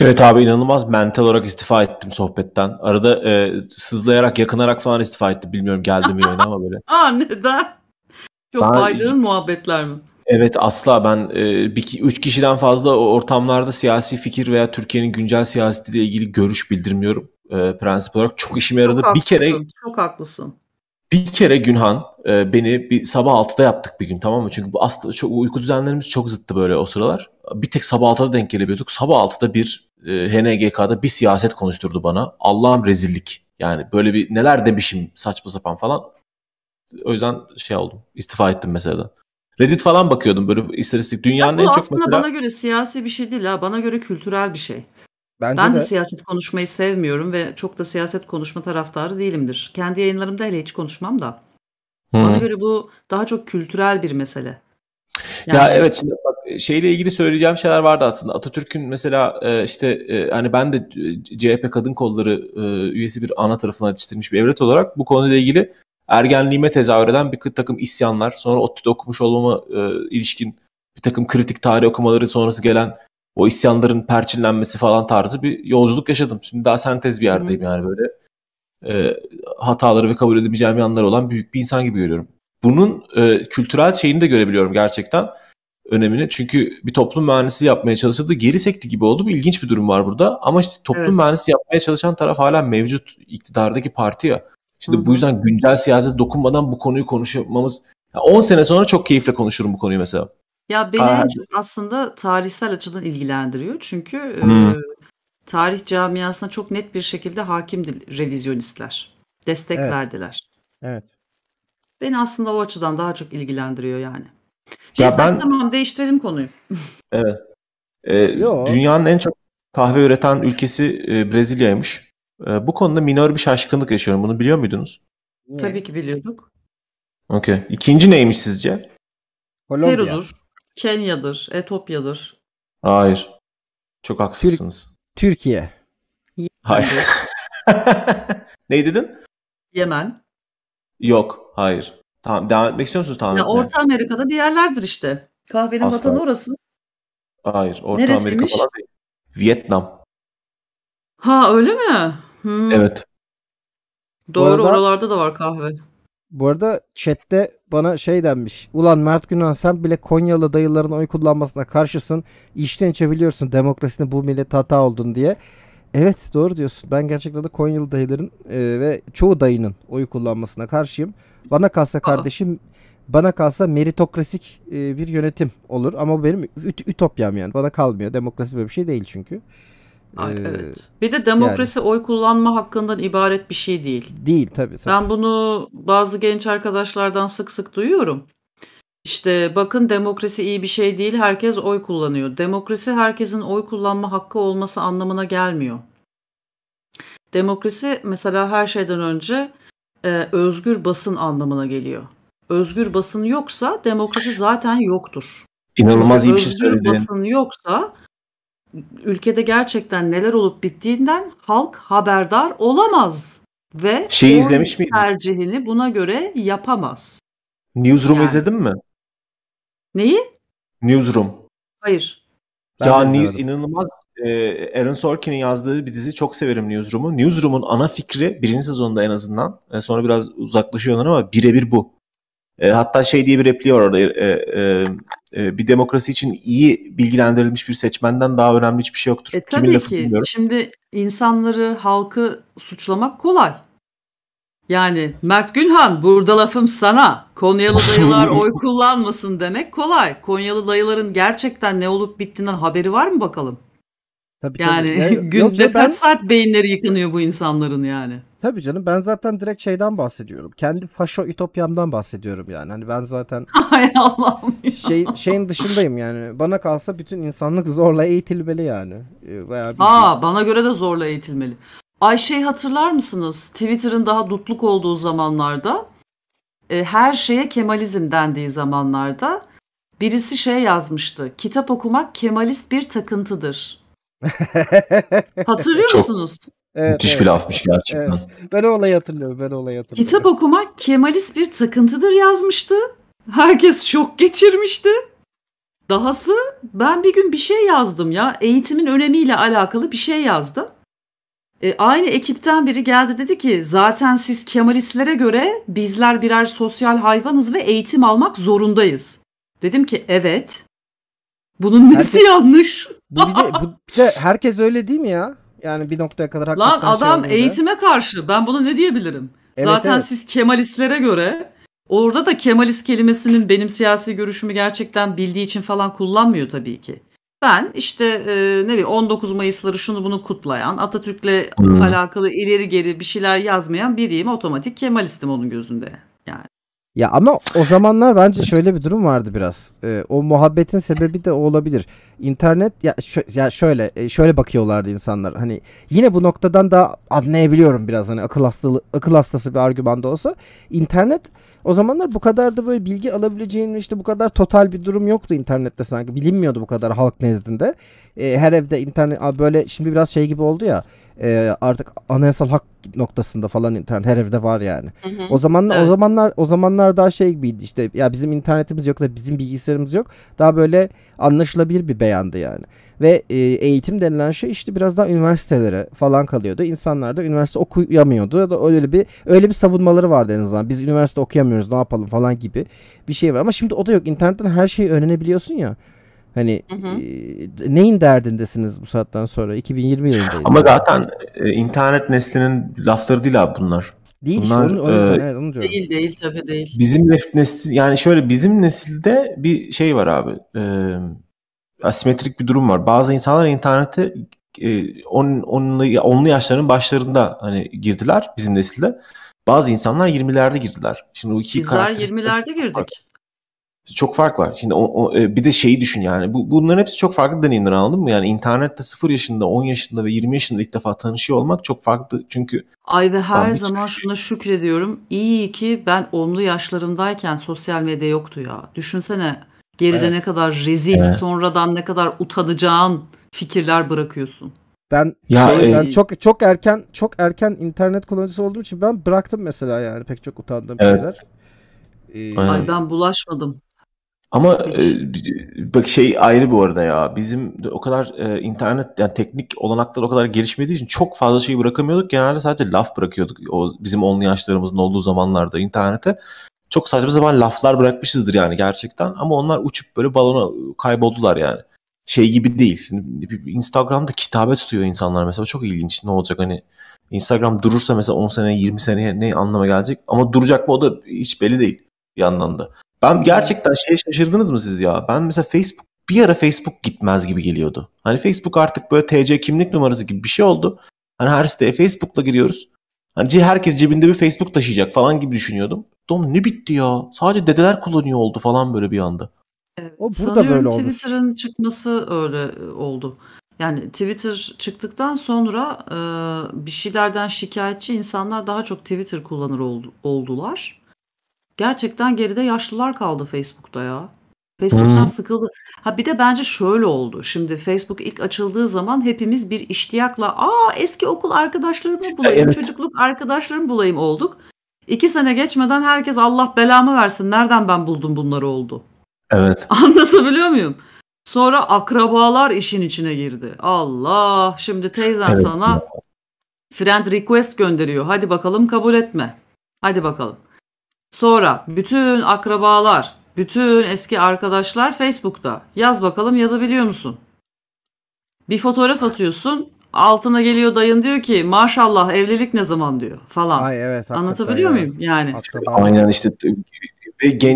Evet abi inanılmaz mental olarak istifa ettim sohbetten. Arada e, sızlayarak yakınarak falan istifa etti. Bilmiyorum geldi mi yani ama böyle. Aa neden? Çok ben, aydın muhabbetler mi? Evet asla ben e, bir, üç kişiden fazla ortamlarda siyasi fikir veya Türkiye'nin güncel siyasetiyle ilgili görüş bildirmiyorum e, prensip olarak. Çok işime yaradı. Çok haklısın, bir kere çok haklısın bir kere Günhan e, beni bir sabah 6'da yaptık bir gün tamam mı? Çünkü bu aslında çok, uyku düzenlerimiz çok zıttı böyle o sıralar. Bir tek sabah 6'da denk gelebiliyorduk. Sabah 6'da bir e, HNGK'da bir siyaset konuşturdu bana. Allah'ım rezillik. Yani böyle bir neler demişim saçma sapan falan. O yüzden şey oldum. istifa ettim mesela. Reddit falan bakıyordum böyle istatistik dünyanın en çok mesela. Bu aslında bana göre siyasi bir şey değil ha. Bana göre kültürel bir şey. Bence Ben de, de siyaset konuşmayı sevmiyorum ve çok da siyaset konuşma taraftarı değilimdir. Kendi yayınlarımda hele hiç konuşmam da. Bana göre bu daha çok kültürel bir mesele. Yani, Ya evet şimdi bak şeyle ilgili söyleyeceğim şeyler vardı aslında. Atatürk'ün mesela e, işte e, hani ben de e, CHP Kadın Kolları üyesi bir ana tarafından yetiştirilmiş bir evlat olarak bu konuyla ilgili ergenliğime tezahür eden bir takım isyanlar, sonra ODTÜ'de okumuş olmama ilişkin bir takım kritik tarih okumaları sonrası gelen o isyanların perçinlenmesi falan tarzı bir yolculuk yaşadım. Şimdi daha sentez bir yerdeyim Hı-hı. yani böyle e, hataları ve kabul edemeyeceğim yanları olan büyük bir insan gibi görüyorum. Bunun e, kültürel şeyini de görebiliyorum gerçekten önemini. Çünkü bir toplum mühendisi yapmaya çalışıldı. Geri sekti gibi oldu. Bir ilginç bir durum var burada. Ama işte toplum evet. mühendisi yapmaya çalışan taraf hala mevcut iktidardaki parti ya. Şimdi Hı-hı. bu yüzden güncel siyaset dokunmadan bu konuyu konuşmamız... Yani 10 sene sonra çok keyifle konuşurum bu konuyu mesela. Ya beni en çok aslında tarihsel açıdan ilgilendiriyor. Çünkü Hıı. eee, tarih camiasına çok net bir şekilde hâkimdi revizyonistler. Destek Evet. verdiler. Evet. Beni aslında o açıdan daha çok ilgilendiriyor yani. Ya Neyse, ben tamam değiştirelim konuyu. Evet. Eee, dünyanın en çok kahve üreten ülkesi, eee, Brezilya'ymış. Eee, bu konuda minor bir şaşkınlık yaşıyorum. Bunu biliyor muydunuz? Tabii ki biliyorduk. Okay. İkinci neymiş sizce? Kolombiya. Peru'dur. Kenya'dır, Etopya'dır. Hayır. Çok haksızsınız. Tür- Türkiye. Hayır. ne dedin? Yemen. Yok, hayır. Tamam, devam etmek istiyor musunuz tahmin ya, Orta Amerika'da bir yerlerdir işte. Kahvenin Asla. vatanı orası. Hayır, Orta Neresiymiş? Amerika falan değil. Vietnam. Ha öyle mi? Hmm. Evet. Doğru, arada... oralarda da var kahve. Bu arada chatte bana şey denmiş. Ulan Mert Günan sen bile Konyalı dayıların oy kullanmasına karşısın. İşten içebiliyorsun demokrasinin bu millet hata oldun diye. Evet doğru diyorsun. Ben gerçekten de Konyalı dayıların e, ve çoğu dayının oy kullanmasına karşıyım. Bana kalsa kardeşim bana kalsa meritokrasik e, bir yönetim olur. Ama benim üt- ütopyam yani. Bana kalmıyor. Demokrasi böyle bir şey değil çünkü. Ay, ee, evet. Bir de demokrasi yani, oy kullanma hakkından ibaret bir şey değil. Değil tabii, tabii. Ben bunu bazı genç arkadaşlardan sık sık duyuyorum. İşte bakın demokrasi iyi bir şey değil, herkes oy kullanıyor. Demokrasi herkesin oy kullanma hakkı olması anlamına gelmiyor. Demokrasi mesela her şeyden önce e, özgür basın anlamına geliyor. Özgür basın yoksa demokrasi zaten yoktur. İnanılmaz Çünkü iyi bir şey söyledin. Özgür basın yoksa ülkede gerçekten neler olup bittiğinden halk haberdar olamaz ve şey izlemiş miydin? tercihini buna göre yapamaz. Newsroom yani. izledin mi? Neyi? Newsroom. Hayır. Ben ya inanılmaz e, Aaron Sorkin'in yazdığı bir dizi çok severim Newsroom'u. Newsroom'un ana fikri birinci sezonda en azından e, sonra biraz uzaklaşıyorlar ama birebir bu. E, hatta şey diye bir repliği var orada. E, e, ee, bir demokrasi için iyi bilgilendirilmiş bir seçmenden daha önemli hiçbir şey yoktur. E, tabii Kimin ki. Bilmiyorum. Şimdi insanları, halkı suçlamak kolay. Yani Mert Günhan burada lafım sana. Konyalı dayılar oy kullanmasın demek kolay. Konyalı dayıların gerçekten ne olup bittiğinden haberi var mı bakalım? Tabii, yani tabii. Yani, günde kaç ben... saat beyinleri yıkanıyor bu insanların yani. Tabii canım ben zaten direkt şeyden bahsediyorum. Kendi faşo ütopyamdan bahsediyorum yani. Hani ben zaten Hay şey şeyin dışındayım yani. Bana kalsa bütün insanlık zorla eğitilmeli yani. Ee, Bayağı bir Aa şey. bana göre de zorla eğitilmeli. Ayşe'yi hatırlar mısınız? Twitter'ın daha dutluk olduğu zamanlarda e, her şeye Kemalizm dendiği zamanlarda birisi şey yazmıştı. Kitap okumak Kemalist bir takıntıdır. Hatırlıyor Çok- musunuz? Evet, Müthiş evet, bir lafmış gerçekten. Evet. Ben olayı hatırlıyorum. Ben olayı hatırlıyorum. Kitap okumak Kemalist bir takıntıdır yazmıştı. Herkes şok geçirmişti. Dahası ben bir gün bir şey yazdım ya. Eğitimin önemiyle alakalı bir şey yazdım. E, aynı ekipten biri geldi dedi ki zaten siz Kemalistlere göre bizler birer sosyal hayvanız ve eğitim almak zorundayız. Dedim ki evet. Bunun nesi herkes, yanlış? Bu bir, de, bu bir de herkes öyle değil mi ya? Yani bir noktaya kadar Lan hakikaten şey adam olunca- eğitime karşı. Ben bunu ne diyebilirim? Evet, Zaten evet. siz Kemalistlere göre orada da Kemalist kelimesinin benim siyasi görüşümü gerçekten bildiği için falan kullanmıyor tabii ki. Ben işte e, ne bileyim 19 Mayıs'ları şunu bunu kutlayan, Atatürk'le Hmm. alakalı ileri geri bir şeyler yazmayan biriyim. Otomatik Kemalistim onun gözünde. Ya ama o zamanlar bence şöyle bir durum vardı biraz. Ee, o muhabbetin sebebi de o olabilir. İnternet ya, şö- ya şöyle e, şöyle bakıyorlardı insanlar. Hani yine bu noktadan da anlayabiliyorum biraz hani akıl hastalı akıl hastası bir argüman da olsa. İnternet o zamanlar bu kadar da böyle bilgi alabileceğin işte bu kadar total bir durum yoktu internette sanki. Bilinmiyordu bu kadar halk nezdinde. Ee, her evde internet böyle şimdi biraz şey gibi oldu ya e, artık anayasal hak noktasında falan internet her evde var yani. Hı hı. O zaman evet. o zamanlar o zamanlar daha şey gibiydi işte ya bizim internetimiz yok da bizim bilgisayarımız yok. Daha böyle anlaşılabilir bir beyandı yani. Ve e, eğitim denilen şey işte biraz daha üniversitelere falan kalıyordu. İnsanlar da üniversite okuyamıyordu ya da öyle bir öyle bir savunmaları vardı en azından. Biz üniversite okuyamıyoruz ne yapalım falan gibi bir şey var. Ama şimdi o da yok. İnternetten her şeyi öğrenebiliyorsun ya. Hani hı hı. E, neyin derdindesiniz bu saatten sonra? 2020 yılında? Ama zaten e, internet neslinin lafları değil abi bunlar. Değil bunlar, işte onu, e, evet, onu diyorum. Değil değil tabii değil. Bizim nesil yani şöyle bizim nesilde bir şey var abi. E, asimetrik bir durum var. Bazı insanlar interneti on, onlu, onlu yaşların başlarında hani girdiler bizim nesilde. Bazı insanlar 20'lerde girdiler. Şimdi o iki Bizler 20'lerde girdik. Var. Çok fark var. Şimdi o, o, e, bir de şeyi düşün yani. Bu, bunların hepsi çok farklı deneyimler anladın mı? Yani internette 0 yaşında, 10 yaşında ve 20 yaşında ilk defa tanışıyor olmak çok farklı. Çünkü Ay ve her zaman hiç... şuna şükrediyorum. İyi ki ben onlu yaşlarımdayken sosyal medya yoktu ya. Düşünsene geride evet. ne kadar rezil, evet. sonradan ne kadar utanacağın fikirler bırakıyorsun. Ben ya, şey, ben çok çok erken çok erken internet kullanıcısı olduğum için ben bıraktım mesela yani pek çok utandığım evet. şeyler. Ee, Ay ben bulaşmadım. Ama e, bak şey ayrı bu arada ya. Bizim de o kadar e, internet yani teknik olanaklar o kadar gelişmediği için çok fazla şey bırakamıyorduk. Genelde sadece laf bırakıyorduk. O bizim onlu yaşlarımızın olduğu zamanlarda internete çok saçma zaman laflar bırakmışızdır yani gerçekten. Ama onlar uçup böyle balona kayboldular yani. Şey gibi değil. Şimdi Instagram'da kitabe tutuyor insanlar mesela. Çok ilginç. Ne olacak hani Instagram durursa mesela 10 sene 20 sene ne anlama gelecek? Ama duracak mı o da hiç belli değil bir yandan da. Ben gerçekten şey şaşırdınız mı siz ya? Ben mesela Facebook bir ara Facebook gitmez gibi geliyordu. Hani Facebook artık böyle TC kimlik numarası gibi bir şey oldu. Hani her siteye Facebook'la giriyoruz. Hani herkes cebinde bir Facebook taşıyacak falan gibi düşünüyordum. Dom ne bitti ya? Sadece dedeler kullanıyor oldu falan böyle bir anda. Evet, o burada böyle oldu. Twitter'ın çıkması öyle e, oldu. Yani Twitter çıktıktan sonra e, bir şeylerden şikayetçi insanlar daha çok Twitter kullanır oldular. Gerçekten geride yaşlılar kaldı Facebook'ta ya. Facebook'tan hmm. sıkıldı. Ha bir de bence şöyle oldu. Şimdi Facebook ilk açıldığı zaman hepimiz bir iştiyakla aa eski okul arkadaşlarımı bulayım, evet. çocukluk arkadaşlarımı bulayım olduk. İki sene geçmeden herkes Allah belamı versin nereden ben buldum bunları oldu. Evet. Anlatabiliyor muyum? Sonra akrabalar işin içine girdi. Allah şimdi teyzen evet. sana friend request gönderiyor. Hadi bakalım kabul etme. Hadi bakalım. Sonra bütün akrabalar, bütün eski arkadaşlar Facebook'ta. Yaz bakalım yazabiliyor musun? Bir fotoğraf atıyorsun. Altına geliyor dayın diyor ki maşallah evlilik ne zaman diyor falan. Ay evet. Anlatabiliyor ya. muyum yani? Akraba- Aynen işte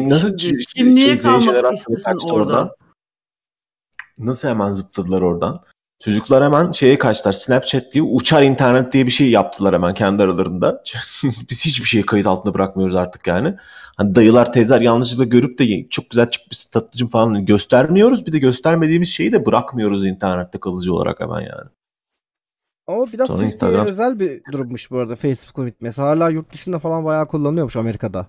nasıl c- Kim niye Z şey, kalmak istesin kaçtı orada? Nasıl hemen zıpladılar oradan? Çocuklar hemen şeye kaçtılar. Snapchat diye uçar internet diye bir şey yaptılar hemen kendi aralarında. Biz hiçbir şeyi kayıt altında bırakmıyoruz artık yani. Hani dayılar teyzeler yanlışlıkla görüp de çok güzel çıkmış tatlıcım falan göstermiyoruz. Bir de göstermediğimiz şeyi de bırakmıyoruz internette kalıcı olarak hemen yani. Ama biraz Sonra Instagram... özel bir durummuş bu arada Facebook bitmesi. Hala yurt dışında falan bayağı kullanıyormuş Amerika'da.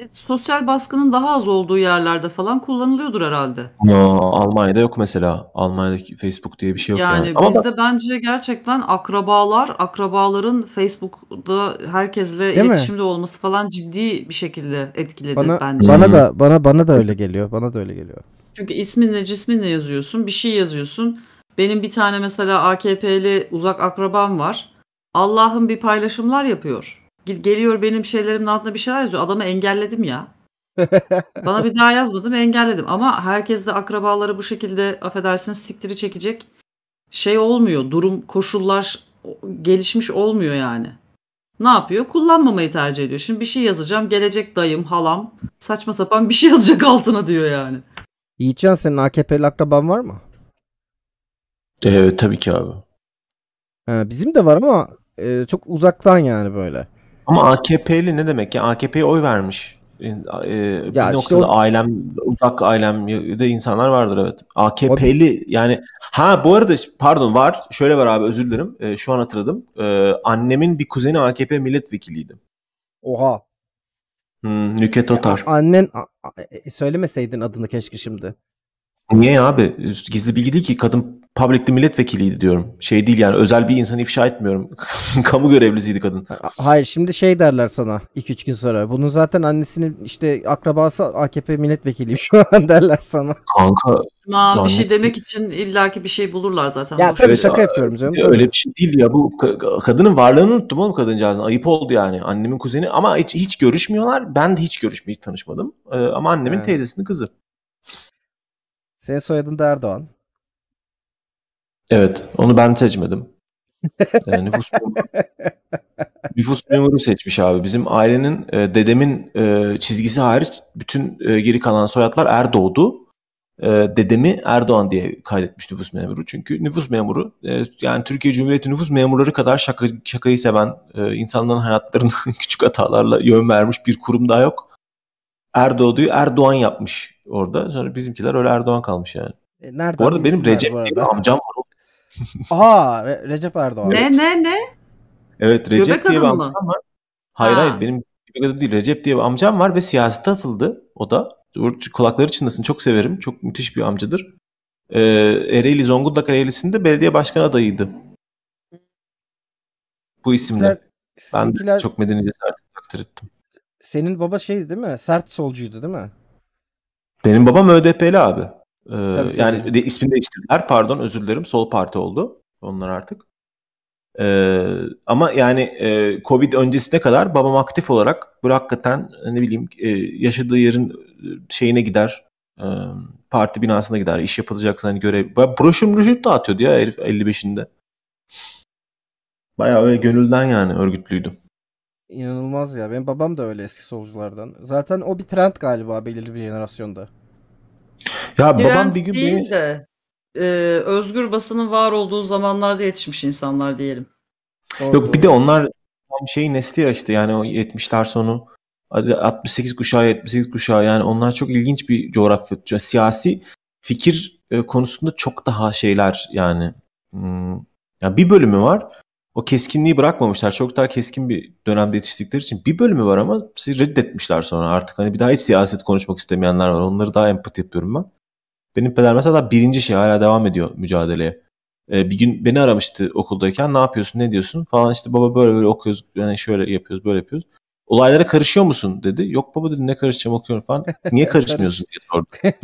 E, sosyal baskının daha az olduğu yerlerde falan kullanılıyordur herhalde. Ya, Almanya'da yok mesela. Almanya'daki Facebook diye bir şey yok. Yani, yani. bizde bence gerçekten akrabalar, akrabaların Facebook'da herkesle Değil iletişimde mi? olması falan ciddi bir şekilde etkiledi bana, bence. Bana da hmm. bana bana da öyle geliyor. Bana da öyle geliyor. Çünkü isminle cisminle yazıyorsun, bir şey yazıyorsun. Benim bir tane mesela AKP'li uzak akrabam var. Allah'ın bir paylaşımlar yapıyor geliyor benim şeylerimin altında bir şeyler yazıyor. Adamı engelledim ya. Bana bir daha yazmadım engelledim. Ama herkes de akrabaları bu şekilde affedersiniz siktiri çekecek şey olmuyor. Durum koşullar gelişmiş olmuyor yani. Ne yapıyor? Kullanmamayı tercih ediyor. Şimdi bir şey yazacağım. Gelecek dayım, halam saçma sapan bir şey yazacak altına diyor yani. Yiğitcan senin AKP'li akraban var mı? Evet tabii ki abi. Ha, bizim de var ama e, çok uzaktan yani böyle. Ama AKP'li ne demek ya? AKP'ye oy vermiş. Ee, bir işte noktada o... ailem, uzak ailemde insanlar vardır evet. AKP'li yani ha bu arada pardon var. Şöyle var abi özür dilerim. Ee, şu an hatırladım. Ee, annemin bir kuzeni AKP milletvekiliydi. Oha. Hmm, Nüket Otar. Ya, annen e, söylemeseydin adını keşke şimdi. Niye abi? Gizli bilgi değil ki kadın publicly milletvekiliydi diyorum. Şey değil yani özel bir insanı ifşa etmiyorum. Kamu görevlisiydi kadın. Hayır şimdi şey derler sana 2-3 gün sonra. Bunun zaten annesinin işte akrabası AKP milletvekiliyim şu an derler sana. Kanka Ma, bir şey demek için illaki bir şey bulurlar zaten. Ya tabii evet, şaka yapıyorum canım. Öyle bir şey değil ya bu kadının varlığını unuttum oğlum kadıncağızın. Ayıp oldu yani annemin kuzeni ama hiç, hiç görüşmüyorlar. Ben de hiç görüşmeyi tanışmadım. Ee, ama annemin evet. teyzesinin kızı. Senin soyadın da Erdoğan. Evet, onu ben seçmedim. Yani ee, nüfus nüfus memuru seçmiş abi. Bizim ailenin e, dedemin e, çizgisi hariç bütün e, geri kalan soyadlar Erdoğdu. E, dedemi Erdoğan diye kaydetmiş nüfus memuru. Çünkü nüfus memuru e, yani Türkiye Cumhuriyeti nüfus memurları kadar şaka, şakayı seven e, insanların hayatlarını küçük hatalarla yön vermiş bir kurum daha yok. Erdoğdu'yu Erdoğan yapmış orada. Sonra bizimkiler öyle Erdoğan kalmış yani. E, bu arada benim Recep diye bir amcam var Aa Re- Recep Erdoğan. Ne ne ne? Evet Recep Göbek diye bir adamı. amcam var. Hayır ha. hayır benim göbek adı değil Recep diye bir amcam var ve siyasete atıldı o da. Kulakları çınlasın çok severim. Çok müthiş bir amcadır. Ee, Ereğli Zonguldak Ereğlisi'nde belediye başkan adayıydı. Bu isimler. Ben de çok medeni cesareti takdir ettim. Senin baba şeydi değil mi? Sert solcuydu değil mi? Benim babam ÖDP'li abi. Ee, tabii, tabii. Yani de ismini değiştirdiler. Pardon özür dilerim. Sol Parti oldu. Onlar artık. Ee, ama yani e, Covid öncesine kadar babam aktif olarak bırak hakikaten ne bileyim e, yaşadığı yerin e, şeyine gider. E, parti binasına gider. iş yapılacaksa hani görev. Broşür broşür dağıtıyordu ya herif 55'inde. Bayağı öyle gönülden yani örgütlüydü. İnanılmaz ya. Benim babam da öyle eski solculardan. Zaten o bir trend galiba belirli bir jenerasyonda. Ya Direnç babam bir gün değil beni... de e, özgür basının var olduğu zamanlarda yetişmiş insanlar diyelim. Doğru, Yok bir de onlar tam şey nesli ya işte yani o 70'ler sonu 68 kuşağı 78 kuşağı yani onlar çok ilginç bir coğrafya. Yani siyasi fikir e, konusunda çok daha şeyler yani. Hmm, ya yani bir bölümü var o keskinliği bırakmamışlar. Çok daha keskin bir dönemde yetiştikleri için bir bölümü var ama sizi reddetmişler sonra artık. Hani bir daha hiç siyaset konuşmak istemeyenler var. Onları daha empati yapıyorum ben. Benim peder mesela daha birinci şey hala devam ediyor mücadeleye. Ee, bir gün beni aramıştı okuldayken ne yapıyorsun ne diyorsun falan işte baba böyle böyle okuyoruz yani şöyle yapıyoruz böyle yapıyoruz olaylara karışıyor musun dedi. Yok baba dedim ne karışacağım okuyorum falan. Niye karışmıyorsun diye sordu.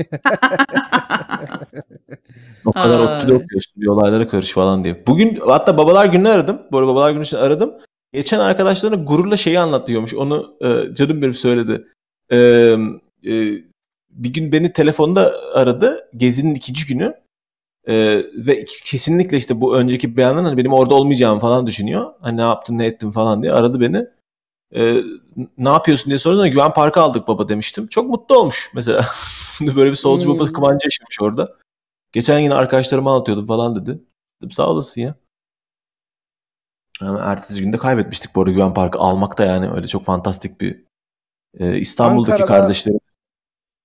o kadar oktul okuyorsun diye olaylara karış falan diye. Bugün hatta babalar gününü aradım. Bu arada babalar günü için aradım. Geçen arkadaşlarına gururla şeyi anlatıyormuş. Onu e, canım benim söyledi. E, e, bir gün beni telefonda aradı. Gezinin ikinci günü. Ee, ve kesinlikle işte bu önceki beyandan hani benim orada olmayacağımı falan düşünüyor. Hani ne yaptın ne ettin falan diye aradı beni e, ne yapıyorsun diye sorduğunda Güven Park'ı aldık baba demiştim. Çok mutlu olmuş mesela. Böyle bir solcu babası baba hmm. kıvancı yaşamış orada. Geçen yine arkadaşlarıma anlatıyordum falan dedi. Dedim sağ olasın ya. Yani ertesi günde kaybetmiştik bu arada Güven Park'ı almak da yani öyle çok fantastik bir e, İstanbul'daki Ankara'da, kardeşlerim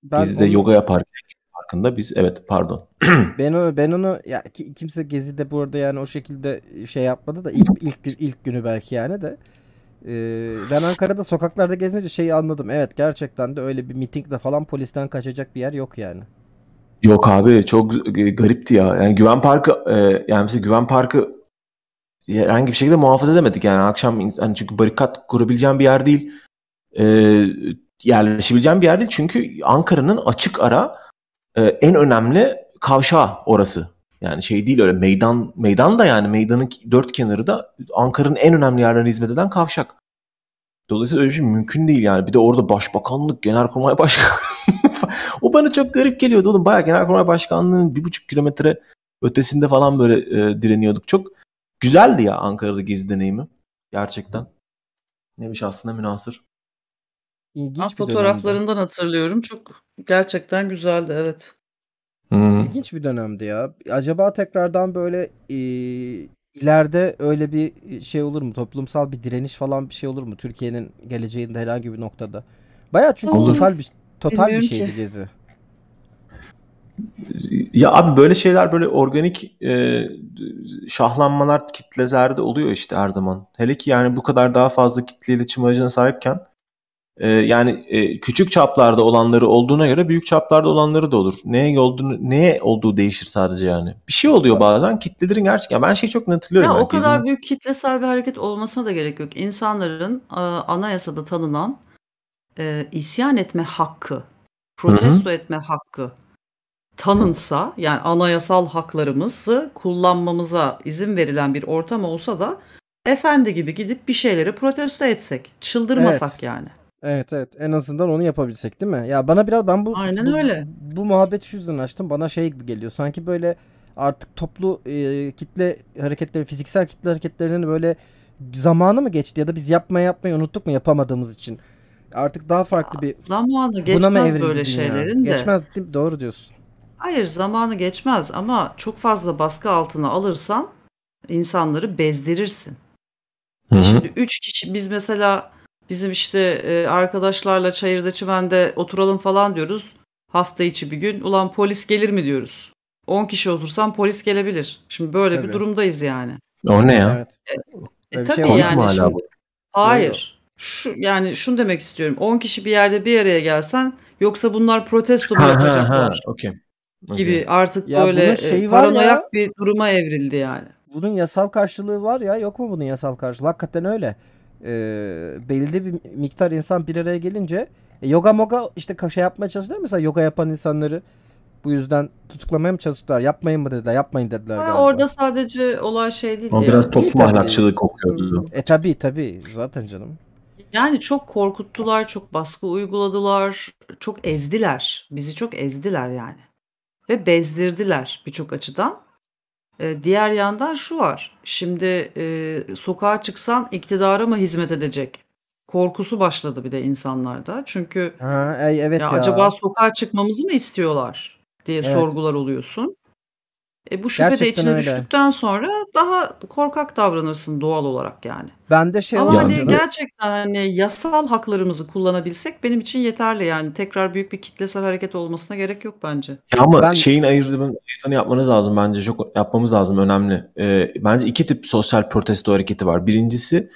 bizde onu... yoga yapar hakkında biz evet pardon. ben onu ben onu ya kimse gezide burada yani o şekilde şey yapmadı da ilk ilk ilk günü belki yani de ee, ben Ankara'da sokaklarda gezince şeyi anladım. Evet gerçekten de öyle bir mitingde falan polisten kaçacak bir yer yok yani. Yok abi çok garipti ya. Yani Güven Parkı e, yani mesela Güven Parkı herhangi bir şekilde muhafaza edemedik yani akşam hani çünkü barikat kurabileceğim bir yer değil. E, yerleşebileceğim bir yer değil çünkü Ankara'nın açık ara e, en önemli kavşağı orası. Yani şey değil öyle meydan meydan da yani meydanın dört kenarı da Ankara'nın en önemli yerlerine hizmet eden kavşak. Dolayısıyla öyle bir şey mümkün değil yani. Bir de orada başbakanlık, genelkurmay başkanlığı o bana çok garip geliyordu oğlum. Bayağı genelkurmay başkanlığının bir buçuk kilometre ötesinde falan böyle e, direniyorduk. Çok güzeldi ya Ankara'da gezi deneyimi. Gerçekten. Neymiş aslında münasır. İlginç ah, fotoğraflarından hatırlıyorum. Çok gerçekten güzeldi evet. Hmm. İlginç bir dönemdi ya. Acaba tekrardan böyle e, ileride öyle bir şey olur mu? Toplumsal bir direniş falan bir şey olur mu? Türkiye'nin geleceğinde herhangi bir noktada. Baya çünkü olur. total bir total Bilmiyorum bir şeydi ki. gezi. Ya abi böyle şeyler böyle organik e, şahlanmalar kitlezerde oluyor işte her zaman. Hele ki yani bu kadar daha fazla kitle iletişim aracına sahipken ee, yani e, küçük çaplarda olanları olduğuna göre büyük çaplarda olanları da olur. Neye olduğunu neye olduğu değişir sadece yani. Bir şey oluyor bazen kitlelerin gerçekten ben şey çok hatırlıyorum. Ya, o kadar büyük kitlesel bir hareket olmasına da gerek yok. İnsanların e, anayasada tanınan e, isyan etme hakkı, protesto Hı-hı. etme hakkı tanınsa yani anayasal haklarımızı kullanmamıza izin verilen bir ortam olsa da efendi gibi gidip bir şeyleri protesto etsek, çıldırmasak evet. yani. Evet evet. En azından onu yapabilsek değil mi? Ya bana biraz ben bu Aynen bu, öyle. bu muhabbeti şu yüzden açtım. Bana şey gibi geliyor. Sanki böyle artık toplu e, kitle hareketleri, fiziksel kitle hareketlerinin böyle zamanı mı geçti ya da biz yapmaya yapmayı unuttuk mu yapamadığımız için? Artık daha farklı ya, bir zamanı geçmez böyle şeylerin ya? de. Geçmez değil, doğru diyorsun. Hayır zamanı geçmez ama çok fazla baskı altına alırsan insanları bezdirirsin. Hı-hı. Şimdi üç kişi biz mesela Bizim işte e, arkadaşlarla çayırda çimende oturalım falan diyoruz. Hafta içi bir gün ulan polis gelir mi diyoruz. 10 kişi otursam polis gelebilir. Şimdi böyle Tabii. bir durumdayız yani. O ne ya? E, e, tabii şey yani şimdi, bu? hayır. Şu yani şunu demek istiyorum. 10 kişi bir yerde bir araya gelsen yoksa bunlar protesto mu yapacaklar? Ha, ha, okay. gibi artık ya böyle şey paranoyak bir duruma evrildi yani. Bunun yasal karşılığı var ya yok mu bunun yasal karşılığı? Hakikaten öyle e, belirli bir miktar insan bir araya gelince e, yoga moga işte şey yapmaya çalıştılar. Mesela yoga yapan insanları bu yüzden tutuklamaya mı çalıştılar? Yapmayın mı dediler? Yapmayın dediler ha, galiba. Orada sadece olay şey değil. Ama biraz toplum ahlakçılığı kokuyordu. Hmm. E tabi tabi zaten canım. Yani çok korkuttular, çok baskı uyguladılar, çok ezdiler. Bizi çok ezdiler yani. Ve bezdirdiler birçok açıdan. E, diğer yandan şu var, şimdi, eee, sokağa çıksan iktidara mı hizmet edecek korkusu başladı bir de insanlarda. Çünkü, Ha, ey, ya, evet "Acaba sokağa çıkmamızı mı istiyorlar?" diye Evet. sorgular oluyorsun. E bu şüphe Gerçekten de içine öyle. düştükten sonra daha korkak davranırsın doğal olarak yani. Ben de şey Ama yani. hani gerçekten hani yasal haklarımızı kullanabilsek benim için yeterli yani. Tekrar büyük bir kitlesel hareket olmasına gerek yok bence. Ya ama ben... şeyin ayırdığını, ayırdığını yapmanız lazım bence. Çok yapmamız lazım önemli. Ee, bence iki tip sosyal protesto hareketi var. Birincisi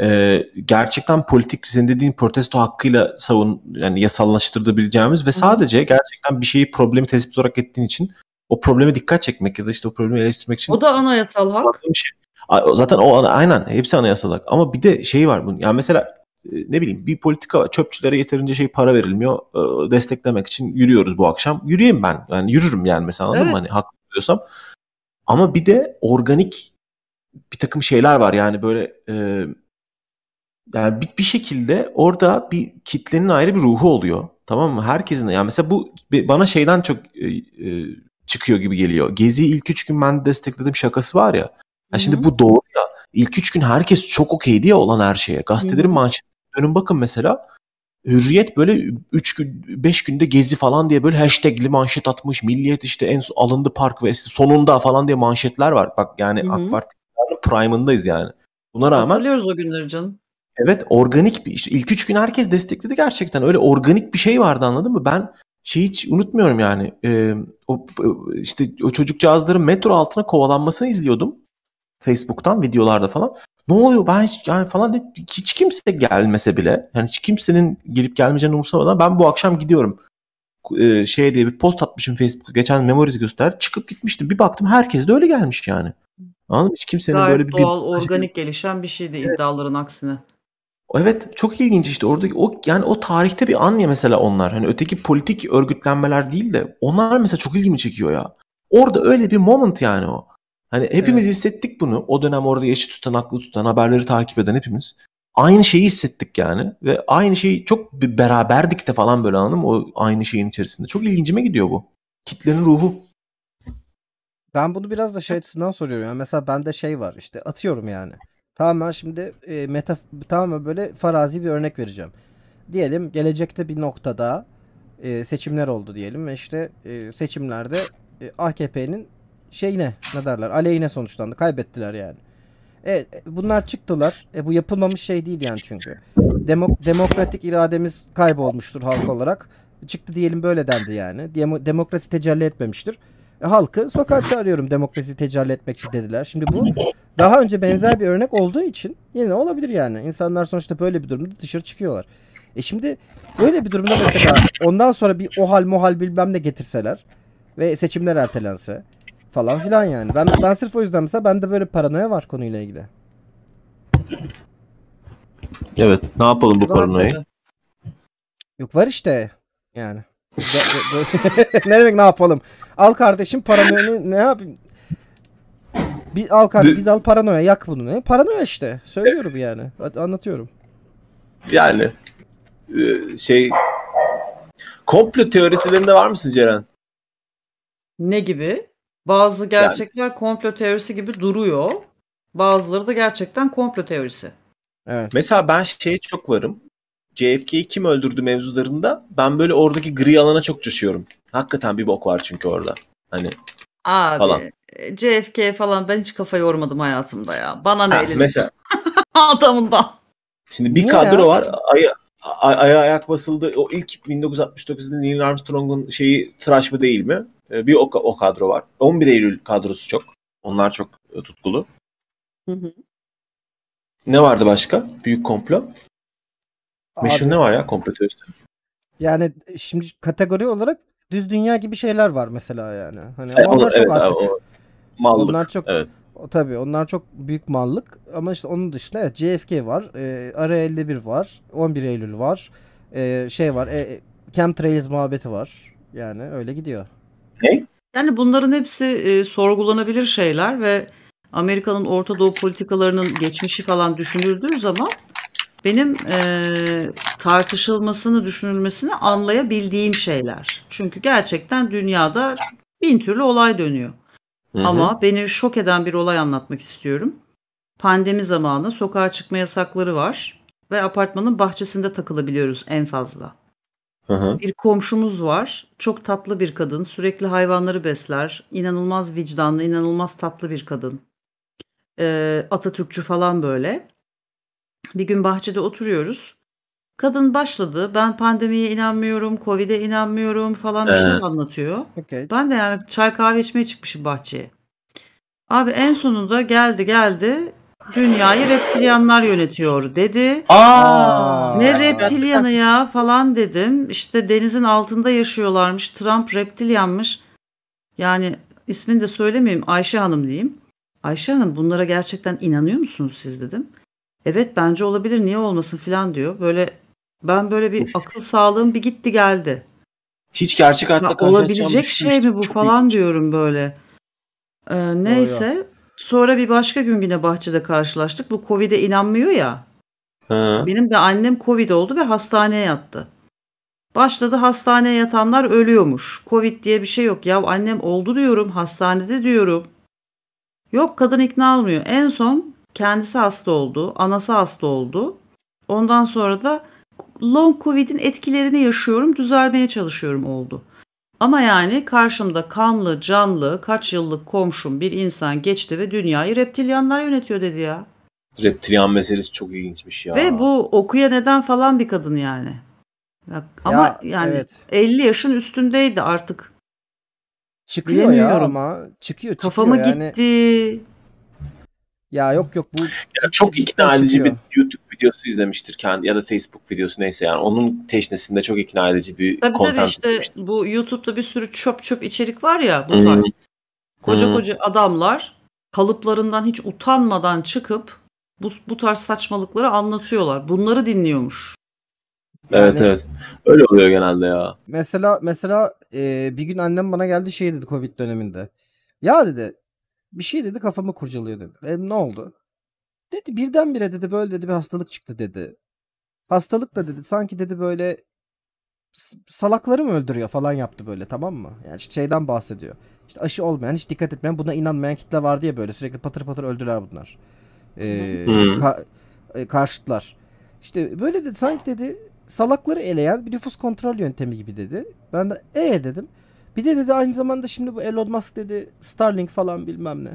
e, gerçekten politik senin dediğin protesto hakkıyla savun yani yasallaştırılabileceğimiz ve sadece gerçekten bir şeyi problemi tespit olarak ettiğin için o probleme dikkat çekmek ya da işte o problemi eleştirmek için. O da anayasal hak. Şey. Zaten o aynen hepsi anayasal hak. Ama bir de şey var bunun. Yani mesela e, ne bileyim bir politika çöpçülere yeterince şey para verilmiyor. E, desteklemek için yürüyoruz bu akşam. Yürüyeyim ben. Yani yürürüm yani mesela anladın evet. mı? Hani haklı diyorsam. Ama bir de organik bir takım şeyler var yani böyle e, yani bir, bir şekilde orada bir kitlenin ayrı bir ruhu oluyor. Tamam mı? Herkesin yani mesela bu bana şeyden çok e, e, çıkıyor gibi geliyor. gezi ilk üç gün ben destekledim şakası var ya. Yani şimdi bu doğru ya. İlk üç gün herkes çok okeydi ya olan her şeye. Gazetelerin manşeti dönün bakın mesela. Hürriyet böyle 3 gün 5 günde gezi falan diye böyle hashtagli manşet atmış. Milliyet işte en son alındı park ve sonunda falan diye manşetler var. Bak yani Hı-hı. AK Parti'nin prime'ındayız yani. Buna rağmen hatırlıyoruz o günleri canım. Evet organik bir işte ilk 3 gün herkes destekledi gerçekten. Öyle organik bir şey vardı anladın mı? Ben şey hiç unutmuyorum yani. E, o işte o çocukcağızların metro altına kovalanmasını izliyordum. Facebook'tan videolarda falan. Ne oluyor ben hiç yani falan de, hiç kimse gelmese bile yani hiç kimsenin gelip gelmeyeceğini umursamadan ben bu akşam gidiyorum. E, şey diye bir post atmışım Facebook'a geçen Memories göster. Çıkıp gitmiştim. Bir baktım herkes de öyle gelmiş yani. Anladın mı? Hiç kimsenin Gayet böyle bir... doğal, bir, şey organik gelişen bir şeydi evet. iddiaların aksine. Evet çok ilginç işte oradaki o yani o tarihte bir an ya mesela onlar. Hani öteki politik örgütlenmeler değil de onlar mesela çok ilgimi çekiyor ya. Orada öyle bir moment yani o. Hani hepimiz evet. hissettik bunu. O dönem orada yaşı tutan, aklı tutan, haberleri takip eden hepimiz. Aynı şeyi hissettik yani. Ve aynı şeyi çok beraberdik de falan böyle anladım o aynı şeyin içerisinde. Çok ilgincime gidiyor bu. Kitlenin ruhu. Ben bunu biraz da şey açısından soruyorum. Yani mesela bende şey var işte atıyorum yani. Tamamen şimdi e, meta tamamen böyle farazi bir örnek vereceğim. Diyelim gelecekte bir noktada e, seçimler oldu diyelim ve işte e, seçimlerde e, AKP'nin şey ne ne derler aleyhine sonuçlandı kaybettiler yani. E, bunlar çıktılar. E, bu yapılmamış şey değil yani çünkü. Demok demokratik irademiz kaybolmuştur halk olarak. Çıktı diyelim böyle dendi yani. Demo demokrasi tecelli etmemiştir halkı sokağa çağırıyorum demokrasi tecelli etmek için dediler. Şimdi bu daha önce benzer bir örnek olduğu için yine olabilir yani. İnsanlar sonuçta böyle bir durumda dışarı çıkıyorlar. E şimdi böyle bir durumda mesela ondan sonra bir ohal muhal bilmem ne getirseler ve seçimler ertelense falan filan yani. Ben, ben sırf o yüzden mesela bende böyle paranoya var konuyla ilgili. Evet ne yapalım bu paranoyayı? Yok var işte yani. ne demek ne yapalım? Al kardeşim paranoyanı ne yapayım? Bir al kardeşim bir dal paranoya yak bunu. Ne? Paranoya işte. Söylüyorum yani. Anlatıyorum. Yani e, şey komplo teorisinde var mısın Ceren? Ne gibi? Bazı gerçekler yani. komplo teorisi gibi duruyor. Bazıları da gerçekten komplo teorisi. Evet. Mesela ben şeye çok varım. JFK'yi kim öldürdü mevzularında ben böyle oradaki gri alana çok düşüyorum Hakikaten bir bok var çünkü orada. Hani Abi falan. JFK falan ben hiç kafa yormadım hayatımda ya. Bana ne ha, Mesela. Adamından. Şimdi bir Niye kadro ya? var. Ay, ay, ay, ayak basıldı. O ilk 1969'da Neil Armstrong'un şeyi tıraş mı değil mi? Ee, bir o, o kadro var. 11 Eylül kadrosu çok. Onlar çok e, tutkulu. Hı hı. Ne vardı başka? Büyük komplo. Meşhur ne var ya komplo teorisi? Yani şimdi kategori olarak düz dünya gibi şeyler var mesela yani. Hani e, onlar olur, çok artık. Abi, o, mallık. Onlar çok evet. O, tabii onlar çok büyük mallık ama işte onun dışında evet, JFK var, e, Ara 51 var, 11 Eylül var, e, şey var, e, e Chemtrails muhabbeti var. Yani öyle gidiyor. Ne? Yani bunların hepsi e, sorgulanabilir şeyler ve Amerika'nın Orta Doğu politikalarının geçmişi falan düşünüldüğü zaman benim e, tartışılmasını, düşünülmesini anlayabildiğim şeyler. Çünkü gerçekten dünyada bin türlü olay dönüyor. Hı-hı. Ama beni şok eden bir olay anlatmak istiyorum. Pandemi zamanı sokağa çıkma yasakları var ve apartmanın bahçesinde takılabiliyoruz en fazla. Hı-hı. Bir komşumuz var. Çok tatlı bir kadın. Sürekli hayvanları besler. inanılmaz vicdanlı, inanılmaz tatlı bir kadın. Ee, Atatürkçü falan böyle. Bir gün bahçede oturuyoruz. Kadın başladı. Ben pandemiye inanmıyorum, Covid'e inanmıyorum falan bir şey anlatıyor. Okay. Ben de yani çay kahve içmeye çıkmışım bahçeye. Abi en sonunda geldi geldi dünyayı reptilyanlar yönetiyor dedi. Aa! Ne Aa. Biraz reptilyanı ya falan dedim. İşte denizin altında yaşıyorlarmış. Trump reptilyanmış. Yani ismini de söylemeyeyim Ayşe Hanım diyeyim. Ayşe Hanım bunlara gerçekten inanıyor musunuz siz dedim. Evet bence olabilir niye olmasın filan diyor. Böyle ben böyle bir akıl sağlığım bir gitti geldi. Hiç gerçek hayatta olabilecek şey mi bu falan iyi. diyorum böyle. Ee, neyse sonra bir başka gün yine bahçede karşılaştık. Bu Covid'e inanmıyor ya. Ha. Benim de annem Covid oldu ve hastaneye yattı. Başladı hastaneye yatanlar ölüyormuş. Covid diye bir şey yok. Ya annem oldu diyorum hastanede diyorum. Yok kadın ikna olmuyor. En son Kendisi hasta oldu, anası hasta oldu. Ondan sonra da long covid'in etkilerini yaşıyorum, düzelmeye çalışıyorum oldu. Ama yani karşımda kanlı, canlı, kaç yıllık komşum bir insan geçti ve dünyayı reptilyanlar yönetiyor dedi ya. Reptilyan meselesi çok ilginçmiş ya. Ve bu okuya neden falan bir kadın yani. Ya, ama yani evet. 50 yaşın üstündeydi artık. Çıkıyor ya ama çıkıyor çıkıyor. Kafamı yani... gitti. Ya yok yok bu ya çok ikna edici bir YouTube videosu izlemiştir kendi ya da Facebook videosu neyse yani onun teşnesinde çok ikna edici bir tabii, content tabii işte izlemiştir. bu YouTube'da bir sürü çöp çöp içerik var ya bu hmm. tarz. Koca hmm. koca adamlar kalıplarından hiç utanmadan çıkıp bu, bu tarz saçmalıkları anlatıyorlar. Bunları dinliyormuş. Yani, evet evet. Öyle oluyor genelde ya. Mesela mesela e, bir gün annem bana geldi şey dedi Covid döneminde. Ya dedi bir şey dedi kafamı kurcalıyor dedi. E, ne oldu? Dedi birdenbire dedi böyle dedi bir hastalık çıktı dedi. Hastalık da dedi sanki dedi böyle salakları mı öldürüyor falan yaptı böyle tamam mı? Yani şeyden bahsediyor. İşte aşı olmayan hiç dikkat etmeyen buna inanmayan kitle var diye böyle sürekli patır patır öldüler bunlar. Ee, ka- e, karşıtlar. İşte böyle dedi sanki dedi salakları eleyen bir nüfus kontrol yöntemi gibi dedi. Ben de e ee? dedim. Bir de dedi aynı zamanda şimdi bu Elon Musk dedi Starlink falan bilmem ne.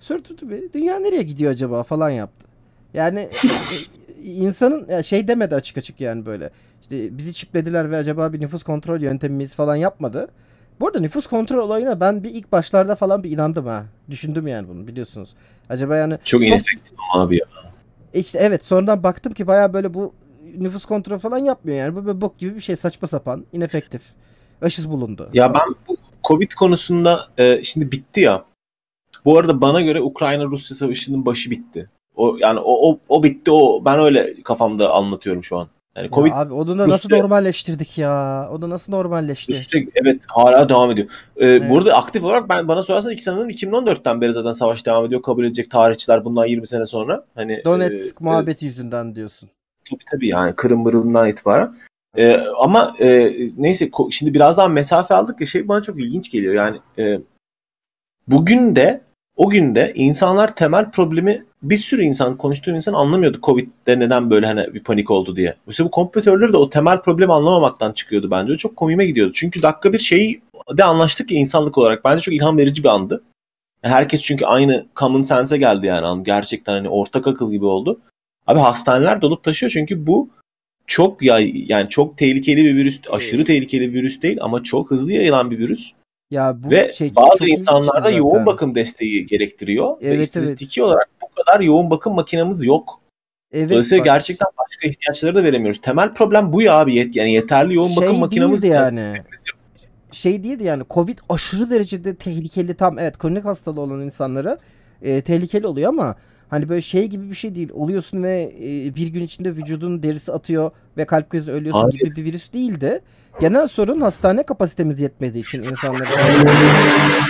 Sürtürdü bir. Dünya nereye gidiyor acaba falan yaptı. Yani insanın şey demedi açık açık yani böyle. İşte bizi çiplediler ve acaba bir nüfus kontrol yöntemimiz falan yapmadı. Bu arada nüfus kontrol olayına ben bir ilk başlarda falan bir inandım ha. Düşündüm yani bunu biliyorsunuz. Acaba yani... Çok soft... inefektif abi ya. İşte evet sonradan baktım ki baya böyle bu nüfus kontrol falan yapmıyor yani. Bu böyle bok gibi bir şey saçma sapan inefektif aşısı bulundu. Ya ben bu Covid konusunda e, şimdi bitti ya. Bu arada bana göre Ukrayna Rusya savaşının başı bitti. O yani o, o o bitti o ben öyle kafamda anlatıyorum şu an. Yani Covid ya abi onu da nasıl normalleştirdik ya? O da nasıl normalleşti? Rusya, evet hala devam ediyor. Ee, evet. Burada aktif olarak ben bana sorarsan iki sanırım 2014'ten beri zaten savaş devam ediyor. Kabul edecek tarihçiler bundan 20 sene sonra. Hani e, Donetsk e, muhabbeti e, yüzünden diyorsun. Tabii tabii yani Kırım Mırım'dan itibaren. E, ama e, neyse şimdi biraz daha mesafe aldık ya şey bana çok ilginç geliyor. Yani e, bugün de o günde insanlar temel problemi bir sürü insan konuştuğum insan anlamıyordu Covid'de neden böyle hani bir panik oldu diye. Mesela bu kompütörleri de o temel problemi anlamamaktan çıkıyordu bence. O çok komiğime gidiyordu. Çünkü dakika bir şeyi de anlaştık ki insanlık olarak. Bence çok ilham verici bir andı. Herkes çünkü aynı common sense'e geldi yani. Gerçekten hani ortak akıl gibi oldu. Abi hastaneler dolup taşıyor çünkü bu çok yay, yani çok tehlikeli bir virüs, aşırı tehlikeli bir virüs değil ama çok hızlı yayılan bir virüs. Ya bu ve şey, bazı insanlarda yoğun bakım desteği gerektiriyor evet, ve istatistiki evet. olarak bu kadar yoğun bakım makinamız yok. Evet, Dolayısıyla bak. gerçekten başka ihtiyaçları da veremiyoruz. Temel problem bu ya abi. yani yeterli yoğun şey bakım makinamız yani. yok şey değildi yani Covid aşırı derecede tehlikeli tam evet kronik hastalığı olan insanlara e, tehlikeli oluyor ama Hani böyle şey gibi bir şey değil. Oluyorsun ve e, bir gün içinde vücudun derisi atıyor ve kalp krizi ölüyorsun Abi. gibi bir virüs değildi. Genel sorun hastane kapasitemiz yetmediği için insanlar.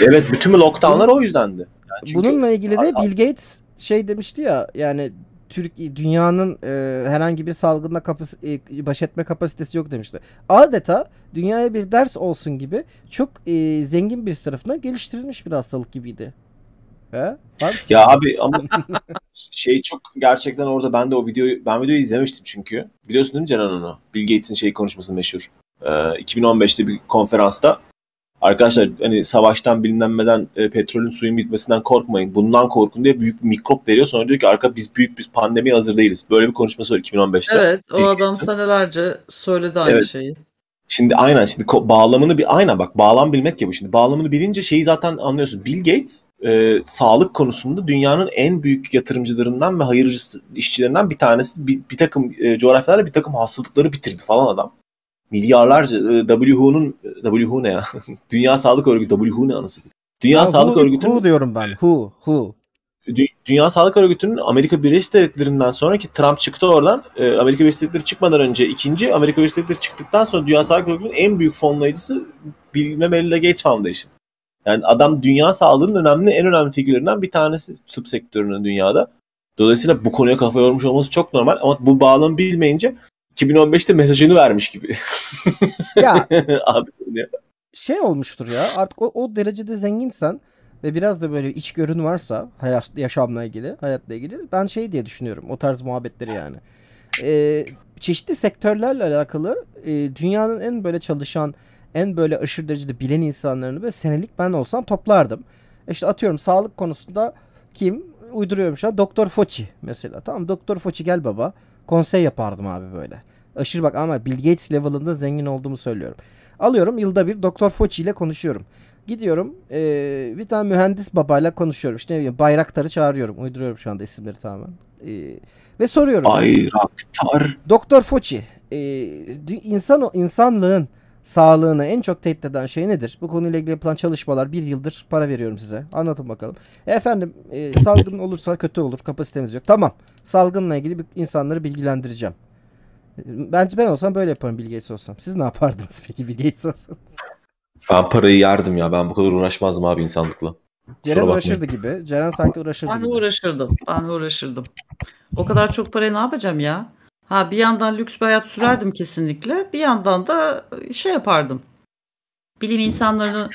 Evet bütün lockdownlar o yüzdendi. Yani çünkü... Bununla ilgili de Bill Gates şey demişti ya yani Türk dünyanın e, herhangi bir salgında kapas e, baş etme kapasitesi yok demişti. Adeta dünyaya bir ders olsun gibi çok e, zengin bir tarafına geliştirilmiş bir hastalık gibiydi. He? Ya abi ama şey çok gerçekten orada ben de o videoyu ben videoyu izlemiştim çünkü. Biliyorsun değil mi Canan onu? Bill Gates'in şey konuşması meşhur. Ee, 2015'te bir konferansta arkadaşlar hani savaştan bilinmeden e, petrolün suyun bitmesinden korkmayın. Bundan korkun diye büyük bir mikrop veriyor. Sonra diyor ki arka biz büyük biz pandemi hazır değiliz. Böyle bir konuşması var 2015'te. Evet o Bill adam senelerce söyledi aynı evet. şeyi. Şimdi aynen şimdi bağlamını bir aynen bak bağlam bilmek ya bu şimdi. Bağlamını bilince şeyi zaten anlıyorsun. Bill Gates e, sağlık konusunda dünyanın en büyük yatırımcılarından ve hayırcı işçilerinden bir tanesi bir, bir takım e, coğrafyalarda bir takım hastalıkları bitirdi falan adam. Milyarlarca e, WHO'nun WHO ne ya? Dünya Sağlık Örgütü WHO ne anası Dünya ya, Sağlık who, Örgütü WHO diyorum ben. WHO WHO Dünya Sağlık Örgütü'nün Amerika Birleşik Devletleri'nden sonraki Trump çıktı oradan. E, Amerika Birleşik Devletleri çıkmadan önce ikinci, Amerika Birleşik Devletleri çıktıktan sonra Dünya Sağlık Örgütü'nün en büyük fonlayıcısı bilmem Melinda Gates Foundation. Yani adam dünya sağlığının önemli en önemli figürlerinden bir tanesi tıp sektörünün dünyada. Dolayısıyla bu konuya kafa yormuş olması çok normal ama bu bağlamı bilmeyince 2015'te mesajını vermiş gibi. ya şey olmuştur ya artık o, o derecede zenginsen ve biraz da böyle iç görün varsa hayat, yaşamla ilgili, hayatla ilgili ben şey diye düşünüyorum o tarz muhabbetleri yani. Ee, çeşitli sektörlerle alakalı e, dünyanın en böyle çalışan en böyle aşırı derecede bilen insanlarını böyle senelik ben olsam toplardım. E işte atıyorum sağlık konusunda kim uyduruyorum şu an Doktor Foçi mesela. Tamam Doktor Foçi gel baba. Konsey yapardım abi böyle. Aşırı bak ama Bill Gates level'ında zengin olduğumu söylüyorum. Alıyorum yılda bir Doktor Foçi ile konuşuyorum. Gidiyorum ee, bir tane mühendis babayla konuşuyorum. İşte ne bileyim Bayraktar'ı çağırıyorum. Uyduruyorum şu anda isimleri tamamen. E, ve soruyorum. Bayraktar. Doktor Foçi. E, insan, insanlığın sağlığını en çok tehdit eden şey nedir? Bu konuyla ilgili yapılan çalışmalar bir yıldır para veriyorum size. Anlatın bakalım. E efendim e, salgın olursa kötü olur. Kapasitemiz yok. Tamam. Salgınla ilgili insanları bilgilendireceğim. Bence ben olsam böyle yaparım Bill Gates olsam. Siz ne yapardınız peki Bill Gates olsanız? Ben parayı yardım ya. Ben bu kadar uğraşmazdım abi insanlıkla. Ceren uğraşırdı gibi. Ceren sanki uğraşırdı. Ben gibi. uğraşırdım. Ben uğraşırdım. O kadar çok parayı ne yapacağım ya? Ha bir yandan lüks bir hayat sürerdim kesinlikle. Bir yandan da e, şey yapardım. Bilim insanlarını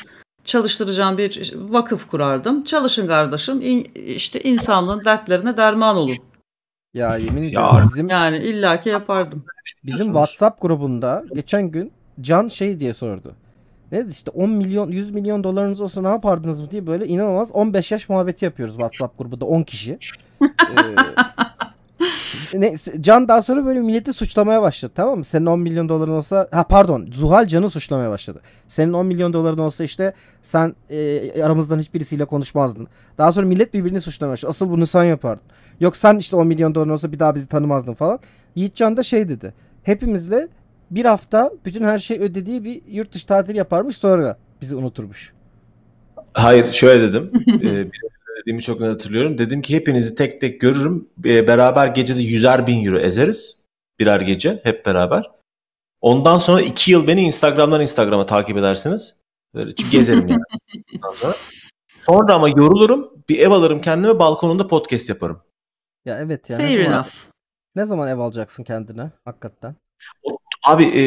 çalıştıracağım bir vakıf kurardım. Çalışın kardeşim in, işte insanlığın dertlerine derman olun. Ya yemin ediyorum ya. bizim yani illaki yapardım. Bizim WhatsApp grubunda geçen gün Can şey diye sordu. Ne işte 10 milyon 100 milyon dolarınız olsa ne yapardınız mı diye böyle inanılmaz 15 yaş muhabbeti yapıyoruz WhatsApp grubunda 10 kişi. ee, ne, Can daha sonra böyle milleti suçlamaya başladı tamam mı? Senin 10 milyon doların olsa ha pardon Zuhal Can'ı suçlamaya başladı. Senin 10 milyon doların olsa işte sen e, aramızdan hiçbirisiyle konuşmazdın. Daha sonra millet birbirini suçlamaya başladı. Asıl bunu sen yapardın. Yok sen işte 10 milyon doların olsa bir daha bizi tanımazdın falan. Yiğit Can da şey dedi. Hepimizle bir hafta bütün her şey ödediği bir yurt dışı tatil yaparmış sonra bizi unuturmuş. Hayır şöyle dedim. Ee, söylediğimi çok net hatırlıyorum. Dedim ki hepinizi tek tek görürüm. Beraber gecede yüzer bin euro ezeriz. Birer gece hep beraber. Ondan sonra iki yıl beni Instagram'dan Instagram'a takip edersiniz. Böyle çünkü gezerim yani. sonra. ama yorulurum. Bir ev alırım kendime balkonunda podcast yaparım. Ya evet yani. Fair ne zaman, enough. Ne zaman ev alacaksın kendine hakikaten? abi e,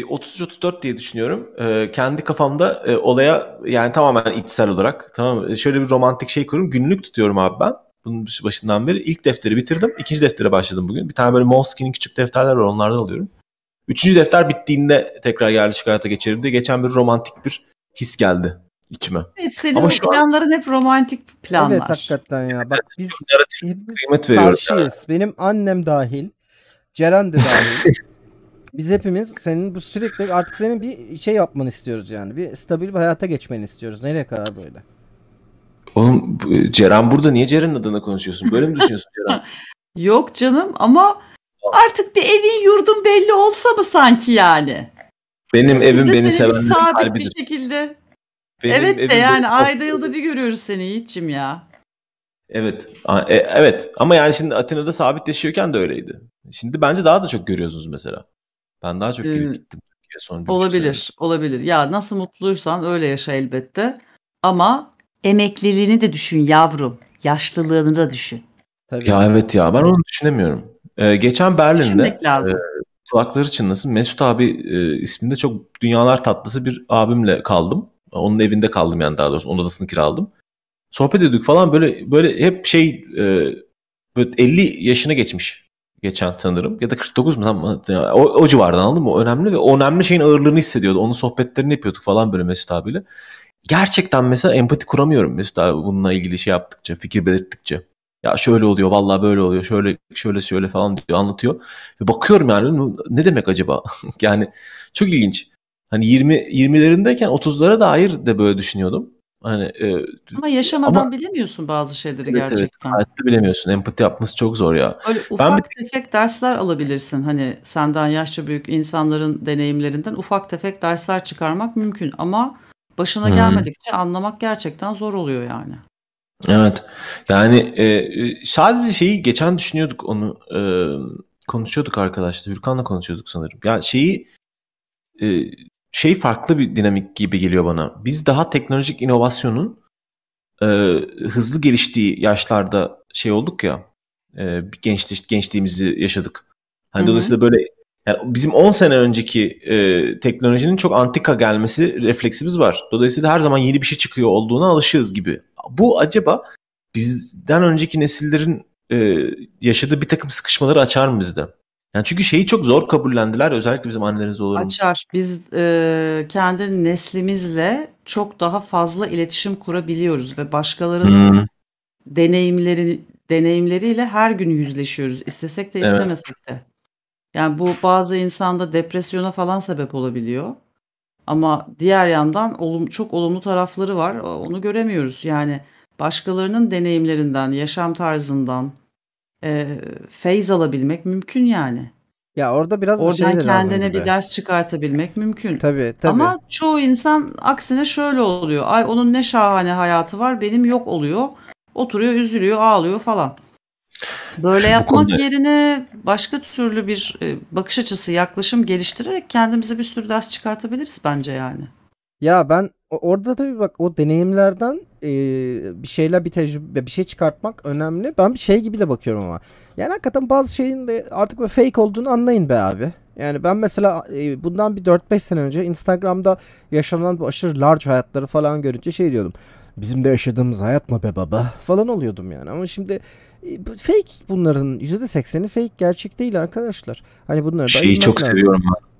33-34 e, diye düşünüyorum. E, kendi kafamda e, olaya yani tamamen içsel olarak tamam e, şöyle bir romantik şey kurum Günlük tutuyorum abi ben. Bunun başından beri ilk defteri bitirdim. ikinci deftere başladım bugün. Bir tane böyle Monskin'in küçük defterler var onlardan alıyorum. Üçüncü defter bittiğinde tekrar yerleşik hayata geçerim diye geçen bir romantik bir his geldi içime. Evet, senin Ama şu planların an... hep romantik planlar. Evet hakikaten ya. Bak biz, biz karşıyız. Yani. Benim annem dahil, Ceren de dahil. Biz hepimiz senin bu sürekli artık senin bir şey yapmanı istiyoruz yani. Bir stabil bir hayata geçmeni istiyoruz. Nereye kadar böyle? Oğlum Ceren burada niye Ceren'in adına konuşuyorsun? Böyle mi düşünüyorsun Ceren? Yok canım ama artık bir evin yurdun belli olsa mı sanki yani? Benim evim Biz beni seven sabit kalbidir. bir şekilde. Benim evet de yani benim... ayda yılda bir görüyoruz seni Yiğit'cim ya. Evet. E, evet ama yani şimdi Atina'da sabitleşiyorken de öyleydi. Şimdi bence daha da çok görüyorsunuz mesela. Ben daha çok gelip gittim Türkiye'ye son 1,5 senedir. Olabilir, olabilir. Ya, nasıl mutluysan öyle yaşa elbette ama emekliliğini de düşün yavrum, yaşlılığını da düşün. Tabii. Ya, evet ya, ben onu düşünemiyorum. Eee, geçen Berlin'de, Düşünmek eee, kulakları çınlasın, Mesut abi, eee, isminde çok dünyalar tatlısı bir abimle kaldım. Onun evinde kaldım yani daha doğrusu. Onun odasını kiraldım. Sohbet ediyorduk falan böyle böyle hep şey, eee, böyle 50 yaşını geçmiş geçen tanırım. Ya da 49 mu tam o, o civardan anladın mı? Önemli ve önemli şeyin ağırlığını hissediyordu. Onun sohbetlerini yapıyorduk falan böyle Mesut abiyle. Gerçekten mesela empati kuramıyorum Mesut abi bununla ilgili şey yaptıkça, fikir belirttikçe. Ya şöyle oluyor vallahi böyle oluyor şöyle şöyle şöyle falan diyor anlatıyor. Ve bakıyorum yani ne demek acaba? yani çok ilginç. Hani 20 20'lerindeyken 30'lara dair de böyle düşünüyordum. Hani e, ama yaşamadan ama, bilemiyorsun bazı şeyleri evet, gerçekten. Evet, hayatta bilemiyorsun. Empati yapması çok zor ya. Öyle ufak ben, tefek dersler alabilirsin. Hani senden yaşça büyük insanların deneyimlerinden ufak tefek dersler çıkarmak mümkün ama başına hmm. gelmedikçe anlamak gerçekten zor oluyor yani. Evet. Yani e, sadece şeyi geçen düşünüyorduk onu e, konuşuyorduk arkadaşlar. Hürkan'la konuşuyorduk sanırım. Ya yani şeyi şey farklı bir dinamik gibi geliyor bana. Biz daha teknolojik inovasyonun e, hızlı geliştiği yaşlarda şey olduk ya e, genç, gençliğimizi yaşadık. Hani dolayısıyla böyle yani bizim 10 sene önceki e, teknolojinin çok antika gelmesi refleksimiz var. Dolayısıyla her zaman yeni bir şey çıkıyor olduğuna alışığız gibi. Bu acaba bizden önceki nesillerin e, yaşadığı bir takım sıkışmaları açar mı bizde? Yani çünkü şeyi çok zor kabullendiler. Özellikle bizim annelerimiz olurum. Açar. Biz e, kendi neslimizle çok daha fazla iletişim kurabiliyoruz ve başkalarının Hı. Hmm. deneyimleri deneyimleriyle her gün yüzleşiyoruz. istesek de Evet. istemesek de. Yani bu bazı insanda depresyona falan sebep olabiliyor. Ama diğer yandan olum, çok olumlu tarafları var. Onu göremiyoruz. Yani başkalarının deneyimlerinden, yaşam tarzından, e, feyz alabilmek mümkün yani. Ya orada biraz şey Oradan şey kendine bir de. ders çıkartabilmek mümkün. Tabii tabii. Ama çoğu insan aksine şöyle oluyor. Ay onun ne şahane hayatı var benim yok oluyor. Oturuyor üzülüyor ağlıyor falan. Böyle Şu yapmak konuda... yerine başka türlü bir e, bakış açısı yaklaşım geliştirerek kendimize bir sürü ders çıkartabiliriz bence yani. Ya ben orada tabii bak o deneyimlerden e, bir şeyler bir tecrübe bir şey çıkartmak önemli. Ben bir şey gibi de bakıyorum ama. Yani hakikaten bazı şeyin de artık böyle fake olduğunu anlayın be abi. Yani ben mesela bundan bir 4-5 sene önce Instagram'da yaşanan bu aşırı large hayatları falan görünce şey diyordum. Bizim de yaşadığımız hayat mı be baba falan oluyordum yani. Ama şimdi fake bunların %80'i fake gerçek değil arkadaşlar. Hani bunları Şeyi ayırmak çok seviyorum abi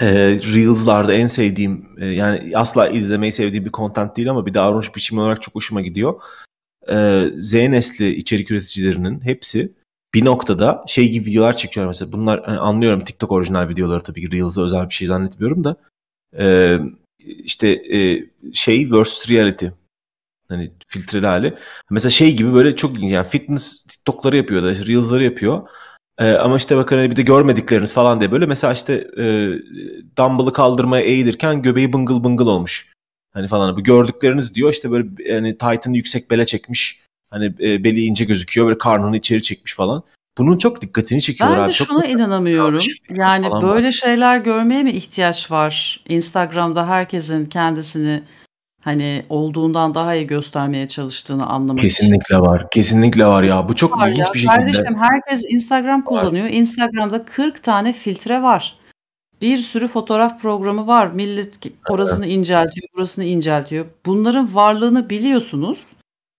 e, Reels'larda en sevdiğim e, yani asla izlemeyi sevdiğim bir content değil ama bir davranış biçimi olarak çok hoşuma gidiyor. E, Z nesli içerik üreticilerinin hepsi bir noktada şey gibi videolar çekiyor mesela. Bunlar hani anlıyorum TikTok orijinal videoları tabii ki Reels'a özel bir şey zannetmiyorum da. E, işte e, şey versus reality. Hani filtreli hali. Mesela şey gibi böyle çok Yani fitness TikTok'ları yapıyor da Reels'ları yapıyor e, ama işte bakın hani bir de görmedikleriniz falan diye böyle mesela işte e, dumbbell'ı kaldırmaya eğilirken göbeği bıngıl bıngıl olmuş. Hani falan bu gördükleriniz diyor işte böyle hani Titan yüksek bele çekmiş. Hani e, beli ince gözüküyor böyle karnını içeri çekmiş falan. Bunun çok dikkatini çekiyor. Ben de şuna çok inanamıyorum. Şey yani böyle var. şeyler görmeye mi ihtiyaç var? Instagram'da herkesin kendisini hani olduğundan daha iyi göstermeye çalıştığını anlamak Kesinlikle için. var. Kesinlikle var ya. Bu çok var ilginç ya. bir şekilde. Kardeşim herkes Instagram kullanıyor. Var. Instagram'da 40 tane filtre var. Bir sürü fotoğraf programı var. Millet orasını evet. inceltiyor, burasını inceltiyor. Bunların varlığını biliyorsunuz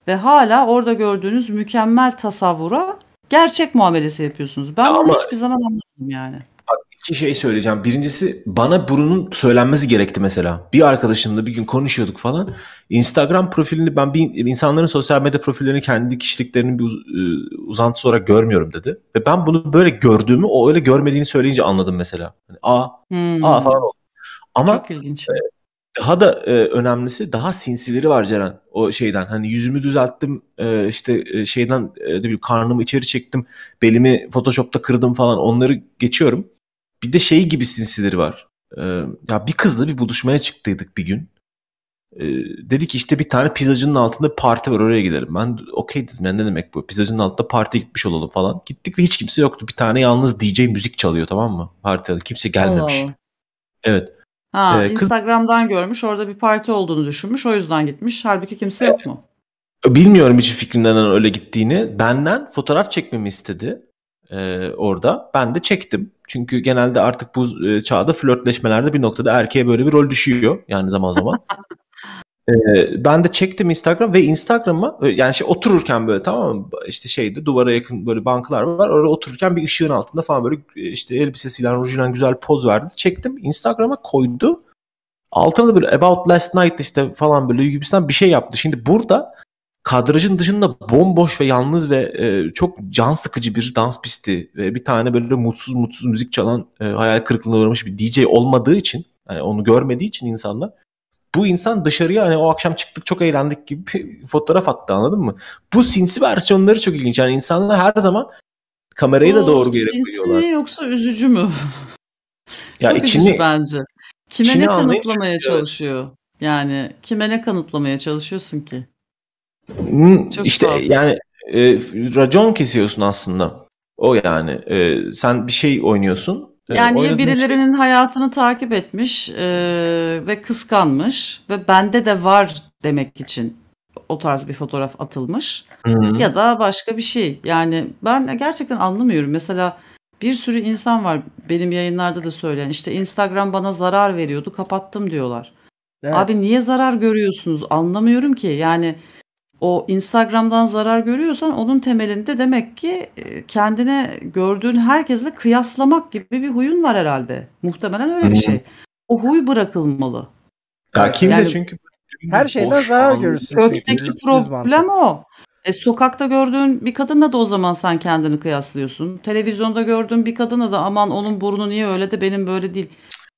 ve hala orada gördüğünüz mükemmel tasavvura gerçek muamelesi yapıyorsunuz. Ben ya bunu ama... hiçbir zaman anlamadım yani iki şey söyleyeceğim. Birincisi bana bunun söylenmesi gerekti mesela. Bir arkadaşımla bir gün konuşuyorduk falan. Instagram profilini ben bir insanların sosyal medya profillerini kendi kişiliklerinin bir uz, e, uzantısı olarak görmüyorum dedi. Ve ben bunu böyle gördüğümü o öyle görmediğini söyleyince anladım mesela. Yani, a, hmm. a falan oldu. Ama Çok ilginç. E, daha da e, önemlisi daha sinsileri var Ceren o şeyden. Hani yüzümü düzelttim e, işte e, şeyden e, ne bileyim karnımı içeri çektim belimi photoshopta kırdım falan onları geçiyorum bir de şey gibi sinsileri var. Ee, ya bir kızla bir buluşmaya çıktıydık bir gün. Ee, dedi ki işte bir tane pizzacının altında parti var oraya gidelim. Ben okey dedim yani ne demek bu pizzacının altında parti gitmiş olalım falan. Gittik ve hiç kimse yoktu. Bir tane yalnız DJ müzik çalıyor tamam mı partide kimse gelmemiş. Allah. Evet. Ha, ee, kız... Instagram'dan görmüş orada bir parti olduğunu düşünmüş o yüzden gitmiş. Halbuki kimse evet. yok mu? Ee, bilmiyorum hiç fikrinden öyle gittiğini. Benden fotoğraf çekmemi istedi e, orada. Ben de çektim. Çünkü genelde artık bu e, çağda flörtleşmelerde bir noktada erkeğe böyle bir rol düşüyor. Yani zaman zaman. e, ben de çektim Instagram ve Instagram'a e, yani şey otururken böyle tamam mı? İşte şeyde duvara yakın böyle bankalar var. Orada otururken bir ışığın altında falan böyle e, işte elbisesiyle rujuyla güzel poz verdi. Çektim. Instagram'a koydu. Altına da böyle about last night işte falan böyle gibisinden bir şey yaptı. Şimdi burada kadrajın dışında bomboş ve yalnız ve e, çok can sıkıcı bir dans pisti ve bir tane böyle mutsuz mutsuz müzik çalan e, hayal kırıklığına uğramış bir DJ olmadığı için yani onu görmediği için insanlar bu insan dışarıya hani o akşam çıktık çok eğlendik gibi bir fotoğraf attı anladın mı? Bu sinsi versiyonları çok ilginç. Yani insanlar her zaman kamerayı da doğru yere koyuyorlar. Sinsi mi yoksa üzücü mü? ya çok içini, üzücü bence. Kime ne kanıtlamaya çalışıyor? Yani kime ne kanıtlamaya çalışıyorsun ki? Hmm, Çok işte tatlı. yani e, racon kesiyorsun aslında. O yani e, sen bir şey oynuyorsun. E, yani ya birilerinin şey... hayatını takip etmiş e, ve kıskanmış ve bende de var demek için o tarz bir fotoğraf atılmış Hı-hı. ya da başka bir şey. Yani ben gerçekten anlamıyorum. Mesela bir sürü insan var benim yayınlarda da söyleyen işte Instagram bana zarar veriyordu kapattım diyorlar. Evet. Abi niye zarar görüyorsunuz anlamıyorum ki yani o Instagram'dan zarar görüyorsan onun temelinde demek ki e, kendine gördüğün herkesle kıyaslamak gibi bir huyun var herhalde. Muhtemelen öyle bir şey. O huy bırakılmalı. Takip yani, de çünkü her şeyden Boş zarar görürsün. Şey. Kökteki problem o. E, sokakta gördüğün bir kadınla da o zaman sen kendini kıyaslıyorsun. Televizyonda gördüğün bir kadına da aman onun burnu niye öyle de benim böyle değil.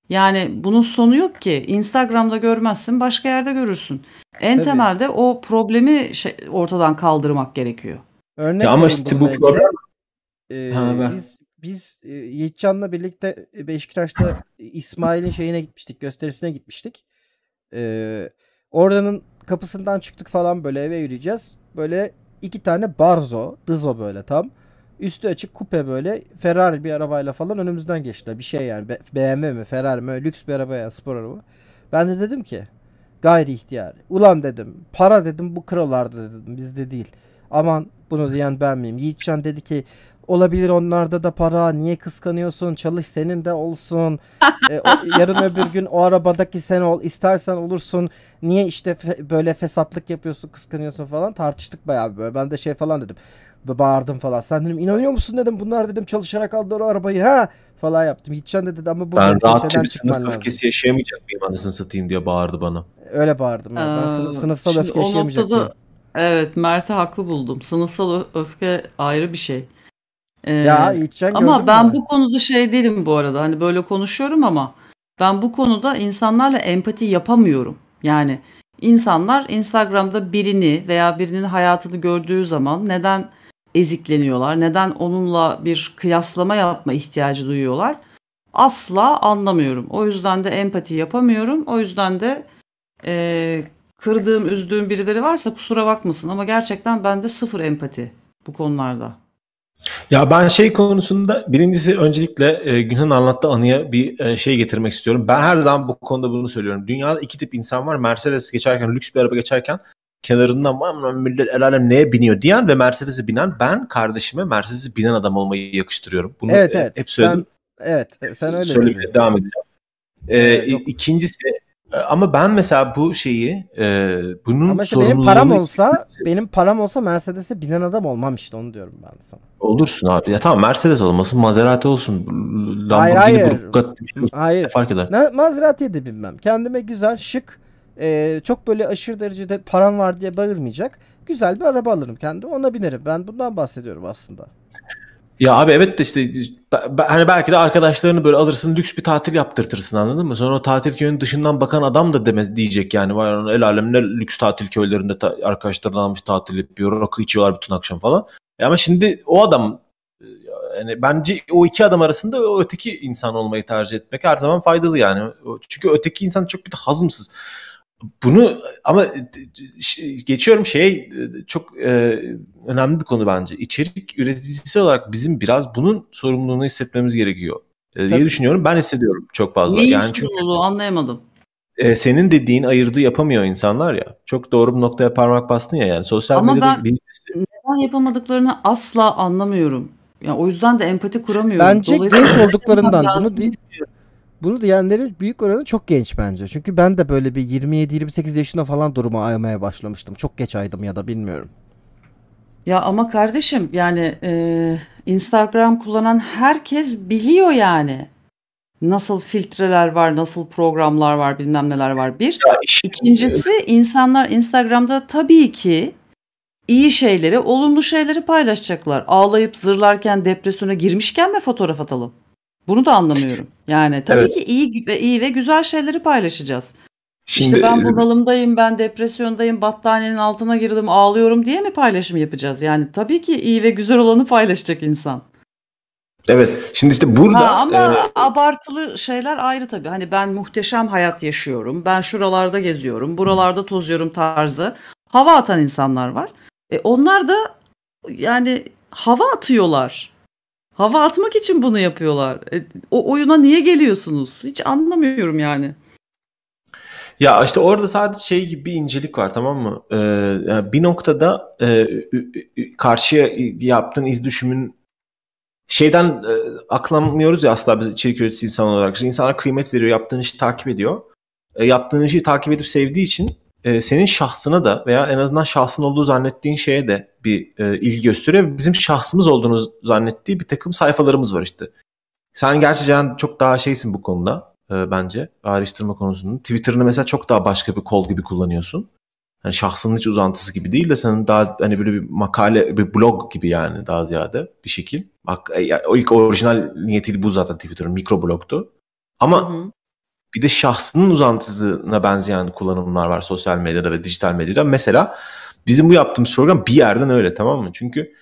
Yani bunun sonu yok ki. Instagram'da görmezsin, başka yerde görürsün. En Tabii. temelde o problemi şey, ortadan kaldırmak gerekiyor. Örnek ya ama işte bu problem e, ha, ben. Ee, biz biz e, Yiğitcan'la birlikte e, Beşiktaş'ta İsmail'in şeyine gitmiştik, gösterisine gitmiştik. E, ee, oradanın kapısından çıktık falan böyle eve yürüyeceğiz. Böyle iki tane barzo, dızo böyle tam. Üstü açık kupe böyle Ferrari bir arabayla falan önümüzden geçtiler. Bir şey yani BMW mi Ferrari mi lüks bir araba yani spor araba. Ben de dedim ki gayri ihtiyar. Ulan dedim para dedim bu kralarda dedim bizde değil. Aman bunu diyen ben miyim? Yiğitcan dedi ki olabilir onlarda da para niye kıskanıyorsun çalış senin de olsun e, o, yarın öbür gün o arabadaki sen ol istersen olursun niye işte fe, böyle fesatlık yapıyorsun kıskanıyorsun falan tartıştık bayağı böyle ben de şey falan dedim bağırdım falan. Sen dedim inanıyor musun dedim bunlar dedim çalışarak aldılar o arabayı ha falan yaptım. Gideceksin de dedi ama bu ben rahatça bir sınıf öfkesi yaşayamayacak mıyım anasını satayım diye bağırdı bana. Öyle bağırdım yani. ben sınıf, sınıfsal öfke yaşayamayacak noktada, Evet Mert'e haklı buldum. Sınıfsal öfke ayrı bir şey. Ee, ya içeceksin Ama ben mi? bu konuda şey değilim bu arada hani böyle konuşuyorum ama ben bu konuda insanlarla empati yapamıyorum. Yani insanlar Instagram'da birini veya birinin hayatını gördüğü zaman neden ezikleniyorlar? Neden onunla bir kıyaslama yapma ihtiyacı duyuyorlar? Asla anlamıyorum. O yüzden de empati yapamıyorum. O yüzden de e, kırdığım, üzdüğüm birileri varsa kusura bakmasın ama gerçekten bende sıfır empati bu konularda. Ya ben şey konusunda birincisi öncelikle e, Günhan anlattı anıya bir e, şey getirmek istiyorum. Ben her zaman bu konuda bunu söylüyorum. Dünyada iki tip insan var. Mercedes geçerken, lüks bir araba geçerken kenarından aman millet el alem neye biniyor diyen ve Mercedes'i binen ben kardeşime Mercedes'i binen adam olmayı yakıştırıyorum. Bunu evet, evet. hep söyledim. Sen, evet sen öyle Söylemeye dedin. devam edeceğim. Ee, evet, e, ama ben mesela bu şeyi e, bunun Ama işte sorumluluğunu... benim param olsa benim param olsa Mercedes'e binen adam olmam işte onu diyorum ben sana. Olursun abi. Ya tamam Mercedes olmasın Maserati olsun. Lamborghini, hayır hayır. Bugatti, şey hayır. Fark eder. Maserati'ye de binmem. Kendime güzel şık ee, çok böyle aşırı derecede param var diye bağırmayacak. Güzel bir araba alırım kendim ona binerim. Ben bundan bahsediyorum aslında. Ya abi evet de işte hani belki de arkadaşlarını böyle alırsın lüks bir tatil yaptırtırsın anladın mı? Sonra o tatil köyünün dışından bakan adam da demez diyecek yani. Vay lan el alem ne lüks tatil köylerinde ta- arkadaşlarını almış tatil yapıyor. Rakı içiyorlar bütün akşam falan. E ama şimdi o adam e, yani bence o iki adam arasında o öteki insan olmayı tercih etmek her zaman faydalı yani. Çünkü öteki insan çok bir de hazımsız bunu ama e, geçiyorum şey e, çok e, önemli bir konu bence. İçerik üreticisi olarak bizim biraz bunun sorumluluğunu hissetmemiz gerekiyor e, diye düşünüyorum. Ben hissediyorum çok fazla. Neyin yani çünkü, anlayamadım. E, senin dediğin ayırdı yapamıyor insanlar ya. Çok doğru bir noktaya parmak bastın ya yani sosyal medyada. ama ben bilgisi... neden yapamadıklarını asla anlamıyorum. Yani o yüzden de empati kuramıyorum. Bence genç olduklarından bunu değil. Bilmiyorum. Bunu diyenlerin büyük oranı çok genç bence. Çünkü ben de böyle bir 27-28 yaşında falan duruma aymaya başlamıştım. Çok geç aydım ya da bilmiyorum. Ya ama kardeşim yani e, Instagram kullanan herkes biliyor yani. Nasıl filtreler var, nasıl programlar var, bilmem neler var. Bir. İkincisi insanlar Instagram'da tabii ki iyi şeyleri, olumlu şeyleri paylaşacaklar. Ağlayıp zırlarken depresyona girmişken mi fotoğraf atalım? Bunu da anlamıyorum. Yani tabii evet. ki iyi ve iyi ve güzel şeyleri paylaşacağız. Şimdi, işte ben e, bunalımdayım, ben depresyondayım, battaniyenin altına girdim, ağlıyorum diye mi paylaşım yapacağız? Yani tabii ki iyi ve güzel olanı paylaşacak insan. Evet. Şimdi işte burada ha, ama e... abartılı şeyler ayrı tabii. Hani ben muhteşem hayat yaşıyorum. Ben şuralarda geziyorum, buralarda tozuyorum tarzı hava atan insanlar var. E onlar da yani hava atıyorlar. Hava atmak için bunu yapıyorlar. E, o oyuna niye geliyorsunuz? Hiç anlamıyorum yani. Ya işte orada sadece şey gibi bir incelik var tamam mı? Ee, bir noktada e, karşıya yaptığın iz düşümün şeyden e, aklamıyoruz ya asla biz içerik üreticisi insan olarak. İnsanlar kıymet veriyor, yaptığın işi takip ediyor. E, yaptığın işi takip edip sevdiği için e, senin şahsına da veya en azından şahsın olduğu zannettiğin şeye de bir e, ilgi gösteriyor. Bizim şahsımız olduğunu zannettiği bir takım sayfalarımız var işte. Sen gerçi çok daha şeysin bu konuda e, bence ayrıştırma konusunda. Twitter'ını mesela çok daha başka bir kol gibi kullanıyorsun. Yani şahsının hiç uzantısı gibi değil de senin daha hani böyle bir makale, bir blog gibi yani daha ziyade bir şekil. Bak, e, o ilk orijinal niyeti bu zaten Twitter'ın mikro mikroblogtu. Ama hı hı. bir de şahsının uzantısına benzeyen kullanımlar var sosyal medyada ve dijital medyada. Mesela Bizim bu yaptığımız program bir yerden öyle tamam mı? Çünkü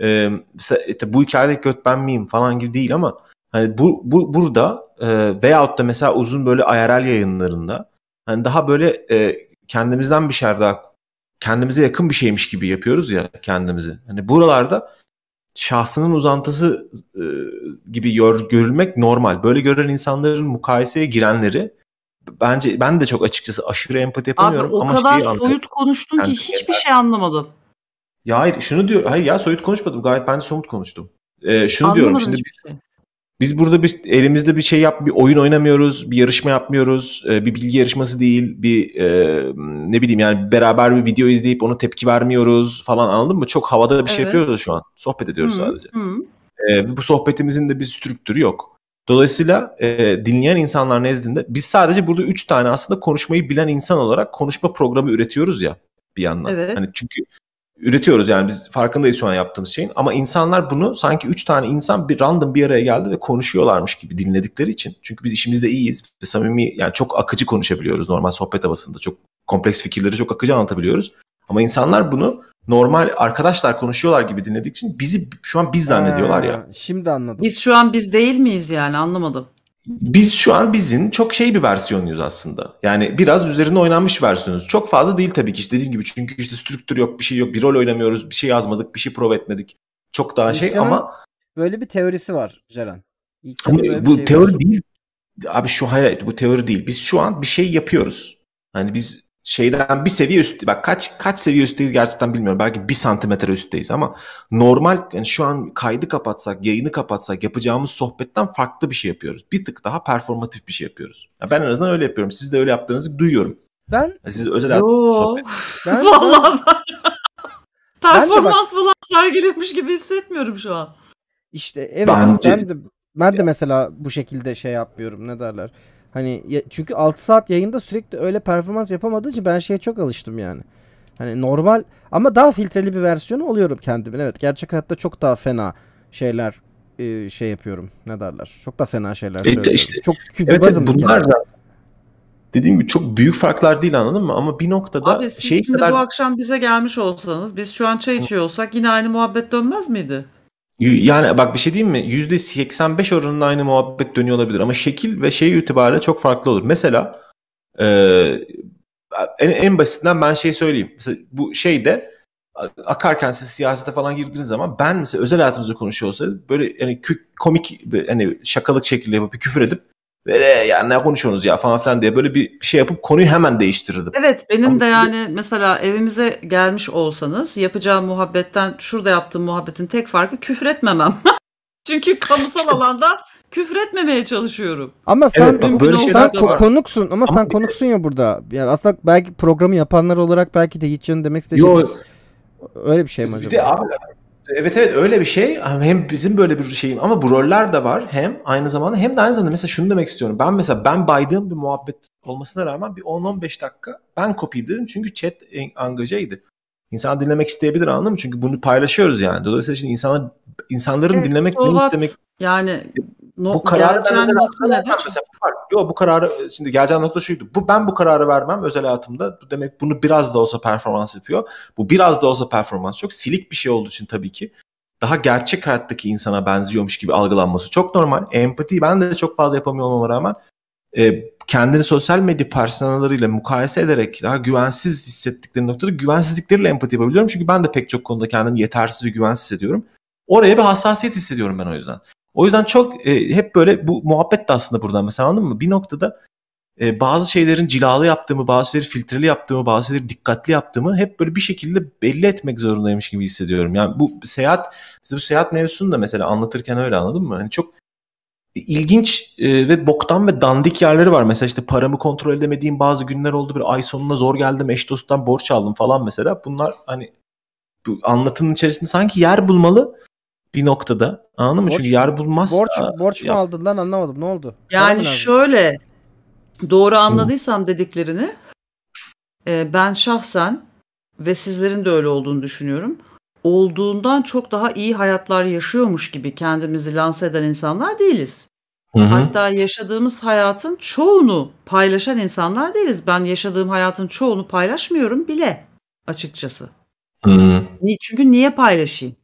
e, mesela, bu hikayede göt ben miyim falan gibi değil ama hani bu, bu burada e, veyahut da mesela uzun böyle IRL yayınlarında hani daha böyle e, kendimizden bir şeyler daha kendimize yakın bir şeymiş gibi yapıyoruz ya kendimizi. Hani buralarda şahsının uzantısı e, gibi gör, görülmek normal. Böyle gören insanların mukayeseye girenleri bence ben de çok açıkçası aşırı empati yapamıyorum. Abi o ama kadar soyut konuştun ki hiçbir şey anlamadım. Ya hayır şunu diyor. Hayır ya soyut konuşmadım. Gayet ben de somut konuştum. Ee, şunu Anlamadım diyorum şimdi şey. biz, şey. biz burada bir elimizde bir şey yap bir oyun oynamıyoruz, bir yarışma yapmıyoruz, e, bir bilgi yarışması değil, bir e, ne bileyim yani beraber bir video izleyip ona tepki vermiyoruz falan anladın mı? Çok havada bir şey evet. şey yapıyoruz şu an. Sohbet ediyoruz hı sadece. Hı-hı. Ee, bu sohbetimizin de bir strüktürü yok. Dolayısıyla e, dinleyen insanlar nezdinde biz sadece burada üç tane aslında konuşmayı bilen insan olarak konuşma programı üretiyoruz ya bir yandan. Evet. Hani çünkü üretiyoruz yani biz farkındayız şu an yaptığımız şeyin ama insanlar bunu sanki üç tane insan bir random bir araya geldi ve konuşuyorlarmış gibi dinledikleri için. Çünkü biz işimizde iyiyiz ve samimi yani çok akıcı konuşabiliyoruz normal sohbet havasında çok kompleks fikirleri çok akıcı anlatabiliyoruz. Ama insanlar bunu normal arkadaşlar konuşuyorlar gibi dinledik için bizi şu an biz zannediyorlar ya. Şimdi anladım. Biz şu an biz değil miyiz yani anlamadım. Biz şu an bizim çok şey bir versiyonuyuz aslında. Yani biraz üzerine oynanmış versiyonuz. Çok fazla değil tabii ki işte dediğim gibi çünkü işte strüktür yok, bir şey yok, bir rol oynamıyoruz, bir şey yazmadık, bir şey prova etmedik. Çok daha şey Ceren, ama böyle bir teorisi var Ceren. Ama bu şey teori var. değil. Abi şu hayır bu teori değil. Biz şu an bir şey yapıyoruz. Hani biz şeyden bir seviye üst bak kaç kaç seviye üstteyiz gerçekten bilmiyorum belki bir santimetre üstteyiz ama normal yani şu an kaydı kapatsak yayını kapatsak yapacağımız sohbetten farklı bir şey yapıyoruz bir tık daha performatif bir şey yapıyoruz ya ben en azından öyle yapıyorum siz de öyle yaptığınızı duyuyorum ben siz özel Yo, sohbet ben, vallahi ben, performans ben bak... falan sergiliyormuş gibi hissetmiyorum şu an işte evet Bence... ben de ben de mesela bu şekilde şey yapmıyorum ne derler Hani ya, çünkü 6 saat yayında sürekli öyle performans yapamadığı için ben şeye çok alıştım yani. Hani normal ama daha filtreli bir versiyonu oluyorum kendimin. Evet gerçek hayatta çok daha fena şeyler e, şey yapıyorum. Ne derler? Çok daha fena şeyler e, söylüyorum. E, işte, çok evet, bunlar da dediğim gibi çok büyük farklar değil anladın mı? Ama bir noktada Abi siz şey şimdi kadar... bu akşam bize gelmiş olsanız biz şu an çay içiyor olsak yine aynı muhabbet dönmez miydi? Yani bak bir şey diyeyim mi? %85 oranında aynı muhabbet dönüyor olabilir ama şekil ve şey itibariyle çok farklı olur. Mesela e, en, en basitinden ben şey söyleyeyim. Mesela bu şeyde akarken siz siyasete falan girdiğiniz zaman ben mesela özel hayatımızda konuşuyor olsaydı böyle yani kü- komik hani şakalık şekilde yapıp küfür edip Vere yani ne konuşuyorsunuz ya falan filan diye böyle bir şey yapıp konuyu hemen değiştirirdim. Evet benim Ama de yani mesela evimize gelmiş olsanız yapacağım muhabbetten şurada yaptığım muhabbetin tek farkı küfür etmemem. Çünkü kamusal işte. alanda küfür etmemeye çalışıyorum. Ama sen evet, bak, böyle sen ko- konuksun ama, ama sen konuksun ya burada. Yani aslında belki programı yapanlar olarak belki de Yiğitcan'ın demek istediği öyle bir şey mi acaba? Bir de abi Evet evet öyle bir şey. Hem bizim böyle bir şeyim ama bu roller de var hem aynı zamanda hem de aynı zamanda mesela şunu demek istiyorum. Ben mesela ben baydığım bir muhabbet olmasına rağmen bir 10-15 dakika ben kopayım dedim. Çünkü chat angajaydı. İnsan dinlemek isteyebilir anladın mı? Çünkü bunu paylaşıyoruz yani. Dolayısıyla şimdi insanlar, insanların evet, dinlemek, dinlemek istemek yani no, bu kararı vermeden nokta nedir? Mesela bu fark. bu kararı şimdi geleceğin nokta şuydu. Bu ben bu kararı vermem özel hayatımda. Bu demek bunu biraz da olsa performans yapıyor. Bu biraz da olsa performans çok Silik bir şey olduğu için tabii ki daha gerçek hayattaki insana benziyormuş gibi algılanması çok normal. Empati ben de çok fazla yapamıyor olmama rağmen e, kendini sosyal medya personeleriyle mukayese ederek daha güvensiz hissettikleri noktada güvensizlikleriyle empati yapabiliyorum. Çünkü ben de pek çok konuda kendimi yetersiz ve güvensiz hissediyorum. Oraya bir hassasiyet hissediyorum ben o yüzden. O yüzden çok e, hep böyle bu muhabbet de aslında buradan mesela anladın mı? Bir noktada e, bazı şeylerin cilalı yaptığımı, bazı şeyleri filtreli yaptığımı, bazı şeyleri dikkatli yaptığımı hep böyle bir şekilde belli etmek zorundaymış gibi hissediyorum. Yani bu seyahat, biz bu seyahat mevzusunu da mesela anlatırken öyle anladın mı? Hani çok e, ilginç e, ve boktan ve dandik yerleri var. Mesela işte paramı kontrol edemediğim bazı günler oldu. Bir ay sonuna zor geldim, eş dosttan borç aldım falan mesela. Bunlar hani bu anlatının içerisinde sanki yer bulmalı bir noktada. Anladın mı? Borç, Çünkü yer bulmazsa... Borç, borç mu ya... aldın lan anlamadım ne oldu? Yani şöyle doğru anladıysam dediklerini e, ben şahsen ve sizlerin de öyle olduğunu düşünüyorum. Olduğundan çok daha iyi hayatlar yaşıyormuş gibi kendimizi lanse eden insanlar değiliz. Hı-hı. Hatta yaşadığımız hayatın çoğunu paylaşan insanlar değiliz. Ben yaşadığım hayatın çoğunu paylaşmıyorum bile açıkçası. Hı-hı. Çünkü niye paylaşayım?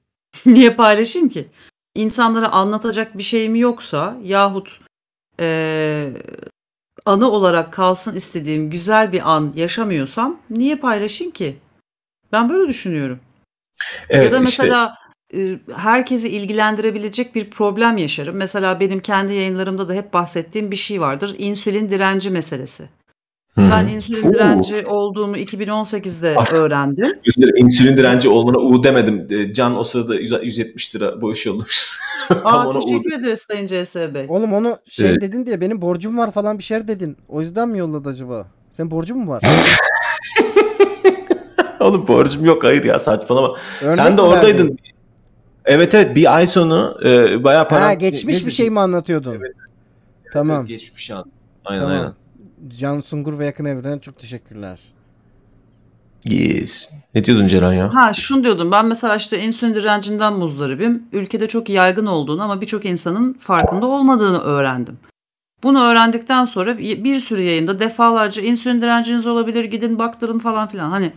Niye paylaşayım ki? İnsanlara anlatacak bir şeyim yoksa yahut e, anı olarak kalsın istediğim güzel bir an yaşamıyorsam niye paylaşayım ki? Ben böyle düşünüyorum. Evet, ya da mesela işte. herkesi ilgilendirebilecek bir problem yaşarım. Mesela benim kendi yayınlarımda da hep bahsettiğim bir şey vardır. İnsülin direnci meselesi. Hmm. Ben insülin Oo. direnci olduğumu 2018'de Bak, ah, öğrendim. İnsülin direnci olmana U demedim. Can o sırada 170 lira bağış yollamış. Aa, teşekkür U... ederiz Sayın CS Oğlum onu şey evet. dedin diye benim borcum var falan bir şeyler dedin. O yüzden mi yolladı acaba? Senin borcun mu var? Oğlum borcum yok hayır ya saçmalama. Örnek Sen de oradaydın. Evet evet bir ay sonu e, bayağı para... Ha geçmiş bir şey mi anlatıyordun? Evet. evet tamam. Evet, geçmiş an. Aynen tamam. aynen. Can Sungur ve Yakın Evren'e çok teşekkürler. Yes. Ne diyordun Ceren ya? Ha şunu diyordum. Ben mesela işte insülin direncinden muzdaribim. Ülkede çok yaygın olduğunu ama birçok insanın farkında olmadığını öğrendim. Bunu öğrendikten sonra bir sürü yayında defalarca insülin direnciniz olabilir gidin baktırın falan filan. Hani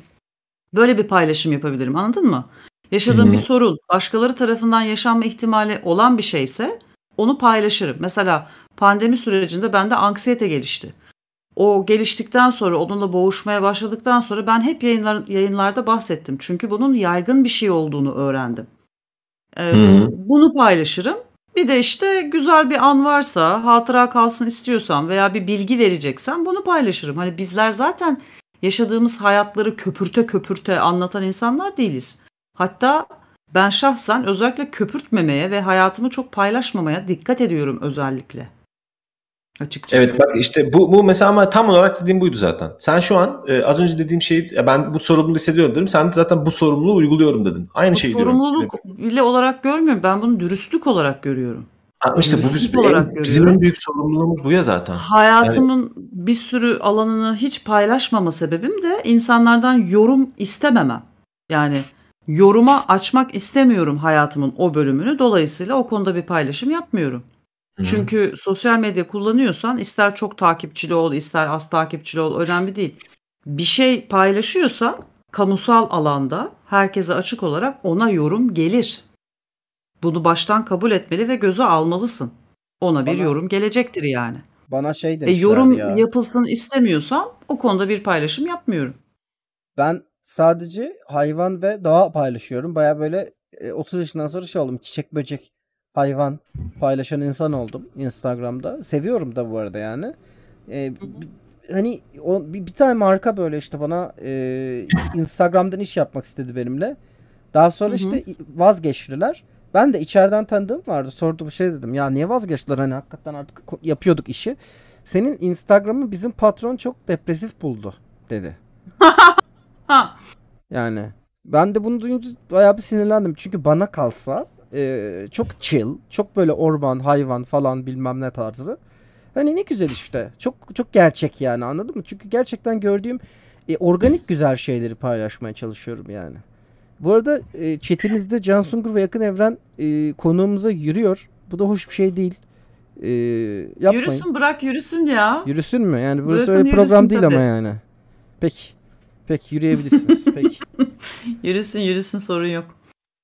böyle bir paylaşım yapabilirim anladın mı? Yaşadığım bir sorun başkaları tarafından yaşanma ihtimali olan bir şeyse onu paylaşırım. Mesela pandemi sürecinde bende anksiyete gelişti o geliştikten sonra onunla boğuşmaya başladıktan sonra ben hep yayınlar, yayınlarda bahsettim. Çünkü bunun yaygın bir şey olduğunu öğrendim. Ee, Bunu paylaşırım. Bir de işte güzel bir an varsa, hatıra kalsın istiyorsan veya bir bilgi vereceksen bunu paylaşırım. Hani bizler zaten yaşadığımız hayatları köpürte köpürte anlatan insanlar değiliz. Hatta ben şahsen özellikle köpürtmemeye ve hayatımı çok paylaşmamaya dikkat ediyorum özellikle. Açıkçası. Evet bak işte bu, bu mesela ama tam olarak dediğim buydu zaten. Sen şu an e, az önce dediğim şeyi ben bu sorumluluğu hissediyorum dedim. Sen de zaten bu sorumluluğu uyguluyorum dedin. Aynı bu şeyi sorumluluk diyorum. Sorumluluk bile olarak görmüyorum. Ben bunu dürüstlük olarak görüyorum. Ha, işte bu biz, en, bizim en büyük sorumluluğumuz bu ya zaten. Hayatımın yani... bir sürü alanını hiç paylaşmama sebebim de insanlardan yorum istememem. Yani yoruma açmak istemiyorum hayatımın o bölümünü. Dolayısıyla o konuda bir paylaşım yapmıyorum. Çünkü sosyal medya kullanıyorsan ister çok takipçili ol, ister az takipçili ol önemli değil. Bir şey paylaşıyorsa kamusal alanda herkese açık olarak ona yorum gelir. Bunu baştan kabul etmeli ve göze almalısın. Ona bir bana, yorum gelecektir yani. Bana şey demişler e, yorum ya. yapılsın istemiyorsam o konuda bir paylaşım yapmıyorum. Ben sadece hayvan ve doğa paylaşıyorum. Baya böyle 30 e, yaşından sonra şey oldum. Çiçek böcek hayvan paylaşan insan oldum Instagram'da. Seviyorum da bu arada yani. Ee, hani o, bir, bir tane marka böyle işte bana e, Instagram'dan iş yapmak istedi benimle. Daha sonra işte vazgeçtiler. Ben de içeriden tanıdığım vardı. Sordu bir şey dedim. Ya niye vazgeçtiler? Hani hakikaten artık yapıyorduk işi. Senin Instagram'ı bizim patron çok depresif buldu dedi. yani ben de bunu duyunca bayağı bir sinirlendim. Çünkü bana kalsa e, çok chill, çok böyle orman, hayvan falan bilmem ne tarzı. Hani ne güzel işte. Çok çok gerçek yani anladın mı? Çünkü gerçekten gördüğüm e, organik güzel şeyleri paylaşmaya çalışıyorum yani. Bu arada e, chatimizde Can Sungur ve Yakın Evren e, konuğumuza yürüyor. Bu da hoş bir şey değil. E, yapmayın. Yürüsün bırak yürüsün ya. Yürüsün mü? Yani burası Bırakın öyle program değil tabii. ama yani. Peki. Peki yürüyebilirsiniz. Peki. yürüsün yürüsün sorun yok.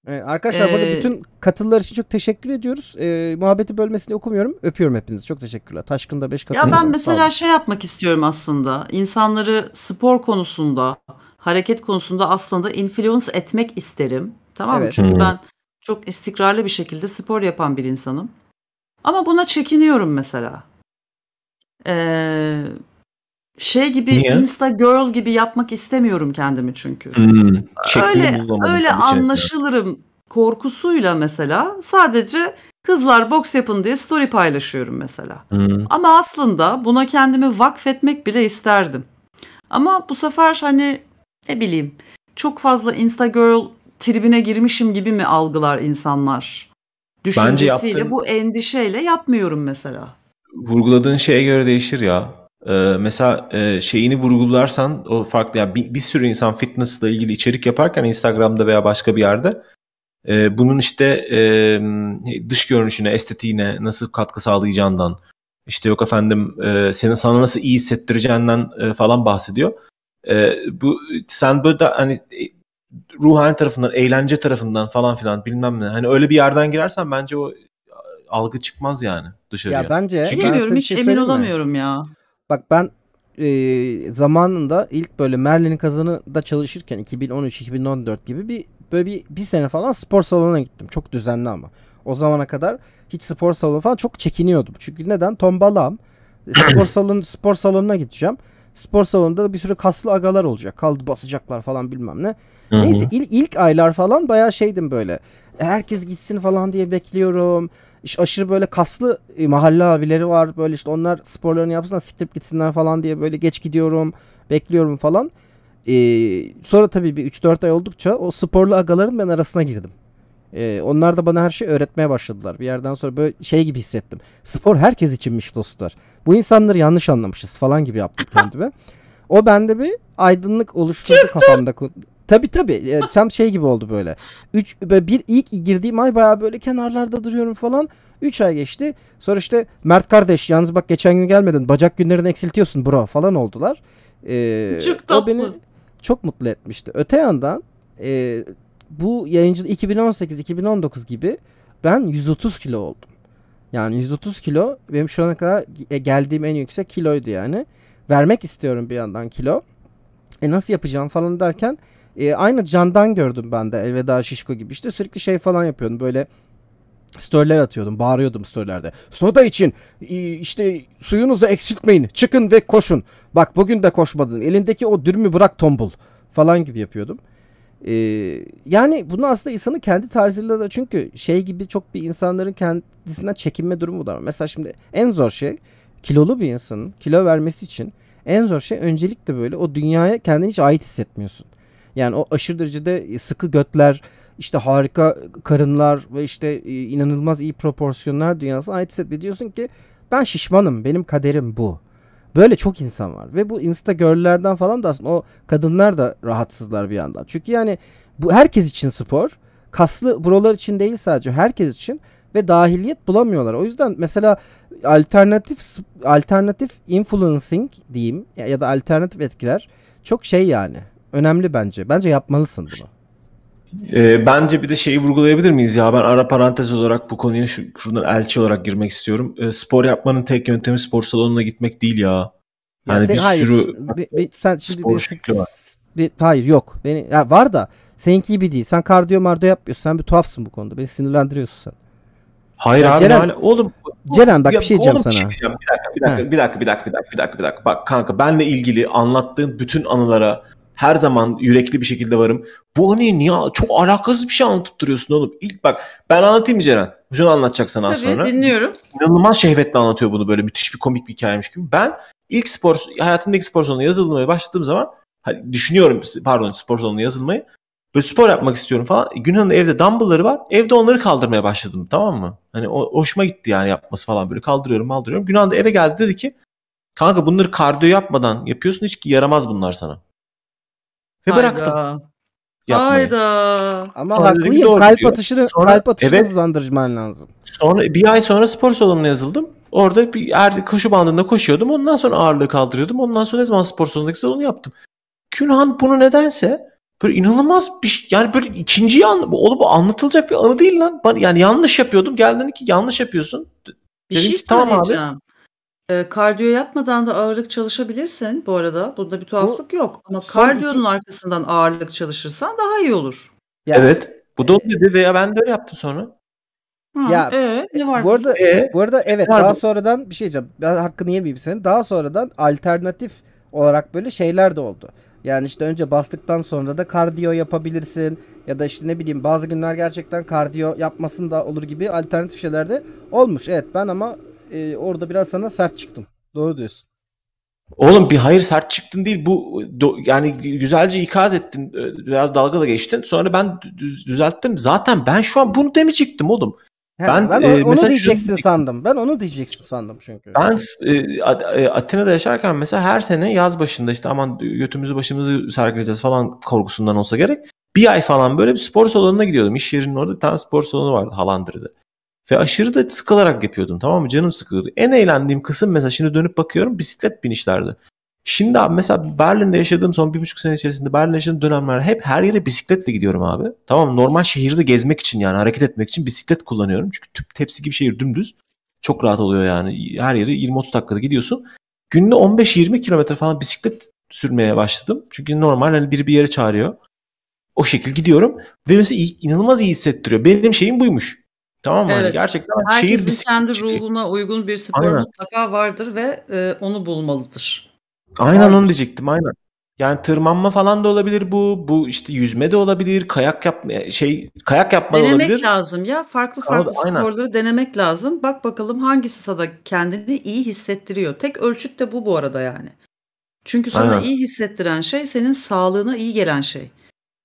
Evet, arkadaşlar ee, burada bütün katıllar için çok teşekkür ediyoruz. Ee, muhabbeti bölmesini okumuyorum. Öpüyorum hepinizi. Çok teşekkürler. Taşkın'da 5 katılım. Ya ben mesela şey yapmak istiyorum aslında. İnsanları spor konusunda, hareket konusunda aslında influence etmek isterim. Tamam evet. Çünkü Hı-hı. ben çok istikrarlı bir şekilde spor yapan bir insanım. Ama buna çekiniyorum mesela. Eee şey gibi Niye? insta girl gibi yapmak istemiyorum kendimi çünkü. Hmm, öyle öyle anlaşılırım korkusuyla mesela sadece kızlar boks yapın diye story paylaşıyorum mesela. Hmm. Ama aslında buna kendimi vakfetmek bile isterdim. Ama bu sefer hani ne bileyim çok fazla insta girl tribine girmişim gibi mi algılar insanlar? Düşüncesiyle Bence yaptığın... bu endişeyle yapmıyorum mesela. Vurguladığın şeye göre değişir ya ee, mesela e, şeyini vurgularsan o farklı yani bir, bir sürü insan fitnessla ilgili içerik yaparken Instagram'da veya başka bir yerde e, bunun işte e, dış görünüşüne, estetiğine nasıl katkı sağlayacağından işte yok efendim seni sana nasıl iyi hissettireceğinden falan bahsediyor. bu sen böyle de, hani ruhani tarafından, eğlence tarafından falan filan bilmem ne. Hani öyle bir yerden girersen bence o algı çıkmaz yani dışarıya. Ya bence Çünkü ben diyorum hiç şey emin olamıyorum ya. Bak ben e, zamanında ilk böyle Merlin'in kazanı da çalışırken 2013-2014 gibi bir böyle bir, bir sene falan spor salonuna gittim. Çok düzenli ama. O zamana kadar hiç spor salonu falan çok çekiniyordum. Çünkü neden? Tombalağım. E, spor salonu spor salonuna gideceğim. Spor salonunda da bir sürü kaslı agalar olacak. Kaldı basacaklar falan bilmem ne. Neyse ilk, ilk aylar falan bayağı şeydim böyle. E, herkes gitsin falan diye bekliyorum. İşte aşırı böyle kaslı e, mahalle abileri var. Böyle işte onlar sporlarını yapsınlar siktirip gitsinler falan diye böyle geç gidiyorum bekliyorum falan. Ee, sonra tabii bir 3-4 ay oldukça o sporlu agaların ben arasına girdim. Ee, onlar da bana her şeyi öğretmeye başladılar. Bir yerden sonra böyle şey gibi hissettim. Spor herkes içinmiş dostlar. Bu insanları yanlış anlamışız falan gibi yaptım kendime. o bende bir aydınlık oluşturdu kafamda. Tabii tabii. Tam şey gibi oldu böyle. Üç, bir ilk girdiğim ay baya böyle kenarlarda duruyorum falan. 3 ay geçti. Sonra işte Mert kardeş yalnız bak geçen gün gelmedin. Bacak günlerini eksiltiyorsun bro falan oldular. Ee, çok tatlı. O beni çok mutlu etmişti. Öte yandan e, bu yayıncı 2018-2019 gibi ben 130 kilo oldum. Yani 130 kilo benim şu ana kadar e, geldiğim en yüksek kiloydu yani. Vermek istiyorum bir yandan kilo. E nasıl yapacağım falan derken e, aynı Can'dan gördüm ben de Elveda Şişko gibi. İşte sürekli şey falan yapıyordum böyle storyler atıyordum. Bağırıyordum storylerde. Soda için işte suyunuzu eksiltmeyin. Çıkın ve koşun. Bak bugün de koşmadın. Elindeki o dürümü bırak tombul falan gibi yapıyordum. Ee, yani bunu aslında insanın kendi tarzıyla da çünkü şey gibi çok bir insanların kendisinden çekinme durumu da var. Mesela şimdi en zor şey kilolu bir insanın kilo vermesi için en zor şey öncelikle böyle o dünyaya kendini hiç ait hissetmiyorsun. Yani o aşırı derecede e, sıkı götler, işte harika karınlar ve işte e, inanılmaz iyi proporsiyonlar dünyasına aitse ve diyorsun ki ben şişmanım, benim kaderim bu. Böyle çok insan var ve bu insta görlerden falan da aslında o kadınlar da rahatsızlar bir yandan. Çünkü yani bu herkes için spor. Kaslı buralar için değil sadece herkes için ve dahiliyet bulamıyorlar. O yüzden mesela alternatif alternatif influencing diyeyim ya da alternatif etkiler çok şey yani önemli bence. Bence yapmalısın bunu. E, bence bir de şeyi vurgulayabilir miyiz ya ben ara parantez olarak bu konuya şu, şuradan elçi olarak girmek istiyorum. E, spor yapmanın tek yöntemi spor salonuna gitmek değil ya. Yani ya hani bir hayır, sürü bir, bir, sen şimdi spor bir, şekli var. Bir, hayır yok. Beni ya var da seninki gibi değil. Sen kardiyo mardiyo yapmıyorsun. Sen bir tuhafsın bu konuda. Beni sinirlendiriyorsun sen. Hayır ya abi Ceren, hala, hani oğlum Ceren bak ya, şey bir şey diyeceğim sana. bir dakika bir dakika, bir dakika bir dakika bir dakika bir dakika bir dakika. Bak kanka benle ilgili anlattığın bütün anılara her zaman yürekli bir şekilde varım. Bu hani niye çok alakasız bir şey anlatıp duruyorsun oğlum? İlk bak ben anlatayım mı Ceren? Hocam anlatacak sana Tabii, sonra. dinliyorum. İnanılmaz şehvetle anlatıyor bunu böyle müthiş bir komik bir hikayemiş gibi. Ben ilk spor hayatımdaki spor salonuna yazılmaya başladığım zaman hani düşünüyorum pardon spor salonuna yazılmayı. Böyle spor yapmak istiyorum falan. E, Günhan'ın evde dumbbellları var. Evde onları kaldırmaya başladım tamam mı? Hani o, hoşuma gitti yani yapması falan böyle kaldırıyorum kaldırıyorum. Günhan da eve geldi dedi ki Kanka bunları kardiyo yapmadan yapıyorsun hiç ki yaramaz bunlar sana. Ve bıraktım. Yapmayı. Hayda. Ama haklıyım. Kalp diyor. atışını, sonra, kalp atışını evet, hızlandırman lazım. Sonra bir ay sonra spor salonuna yazıldım. Orada bir er, koşu bandında koşuyordum. Ondan sonra ağırlığı kaldırıyordum. Ondan sonra ne zaman spor salonundaki salonu yaptım. Künhan bunu nedense böyle inanılmaz bir şey, yani böyle ikinci yan oğlum bu anlatılacak bir anı değil lan. Yani yanlış yapıyordum. Geldin ki yanlış yapıyorsun. Bir şey Dedim şey ki, tamam abi. Eee, kardiyo yapmadan da ağırlık çalışabilirsin bu arada. Bunda bir Bu tuhaflık yok ama kardiyonun 2 arkasından ağırlık çalışırsan daha iyi olur. Ya, Evet. Bu da e- onu dedi veya ben de öyle yaptım sonra. Hımm. Ya, E, ne var bu arada E? bu arada evet daha bu. sonradan bir şey diyeceğim. Ben hakkını yemeyeyim senin. Daha sonradan alternatif olarak böyle şeyler de oldu. Yani işte önce bastıktan sonra da kardiyo yapabilirsin ya da işte ne bileyim bazı günler gerçekten kardiyo yapmasın da olur gibi alternatif şeyler de olmuş. Evet ben ama e, orada biraz sana sert çıktım. Doğru diyorsun. Oğlum bir hayır sert çıktın değil bu do, yani güzelce ikaz ettin e, biraz dalgalı geçtin sonra ben düz, düzelttim zaten ben şu an bunu demeyecektim oğlum. He, ben ben e, onu diyeceksin şu, sandım ben onu diyeceksin sandım çünkü. Ben e, e, Atina'da yaşarken mesela her sene yaz başında işte aman götümüzü başımızı sergileyeceğiz falan korkusundan olsa gerek bir ay falan böyle bir spor salonuna gidiyordum iş yerinin orada bir tane spor salonu vardı Halandır'da. Ve aşırı da sıkılarak yapıyordum tamam mı? Canım sıkılıyordu. En eğlendiğim kısım mesela şimdi dönüp bakıyorum bisiklet binişlerdi. Şimdi abi mesela Berlin'de yaşadığım son bir buçuk sene içerisinde Berlin'de yaşadığım dönemler hep her yere bisikletle gidiyorum abi. Tamam normal şehirde gezmek için yani hareket etmek için bisiklet kullanıyorum. Çünkü tüp tepsi gibi şehir dümdüz. Çok rahat oluyor yani. Her yere 20-30 dakikada gidiyorsun. Günde 15-20 kilometre falan bisiklet sürmeye başladım. Çünkü normal hani biri bir yere çağırıyor. O şekil gidiyorum. Ve mesela inanılmaz iyi hissettiriyor. Benim şeyim buymuş. Tamam mı? Hani evet. Hani gerçekten Herkesin şehir kendi ruhuna uygun bir spor aynen. mutlaka vardır ve e, onu bulmalıdır. Aynen vardır. onu diyecektim aynen. Yani tırmanma falan da olabilir bu. Bu işte yüzme de olabilir. Kayak yapma e, şey kayak yapma denemek olabilir. Denemek lazım ya. Farklı farklı Ama, sporları aynen. denemek lazım. Bak bakalım hangisi sana kendini iyi hissettiriyor. Tek ölçüt de bu bu arada yani. Çünkü sana aynen. iyi hissettiren şey senin sağlığına iyi gelen şey.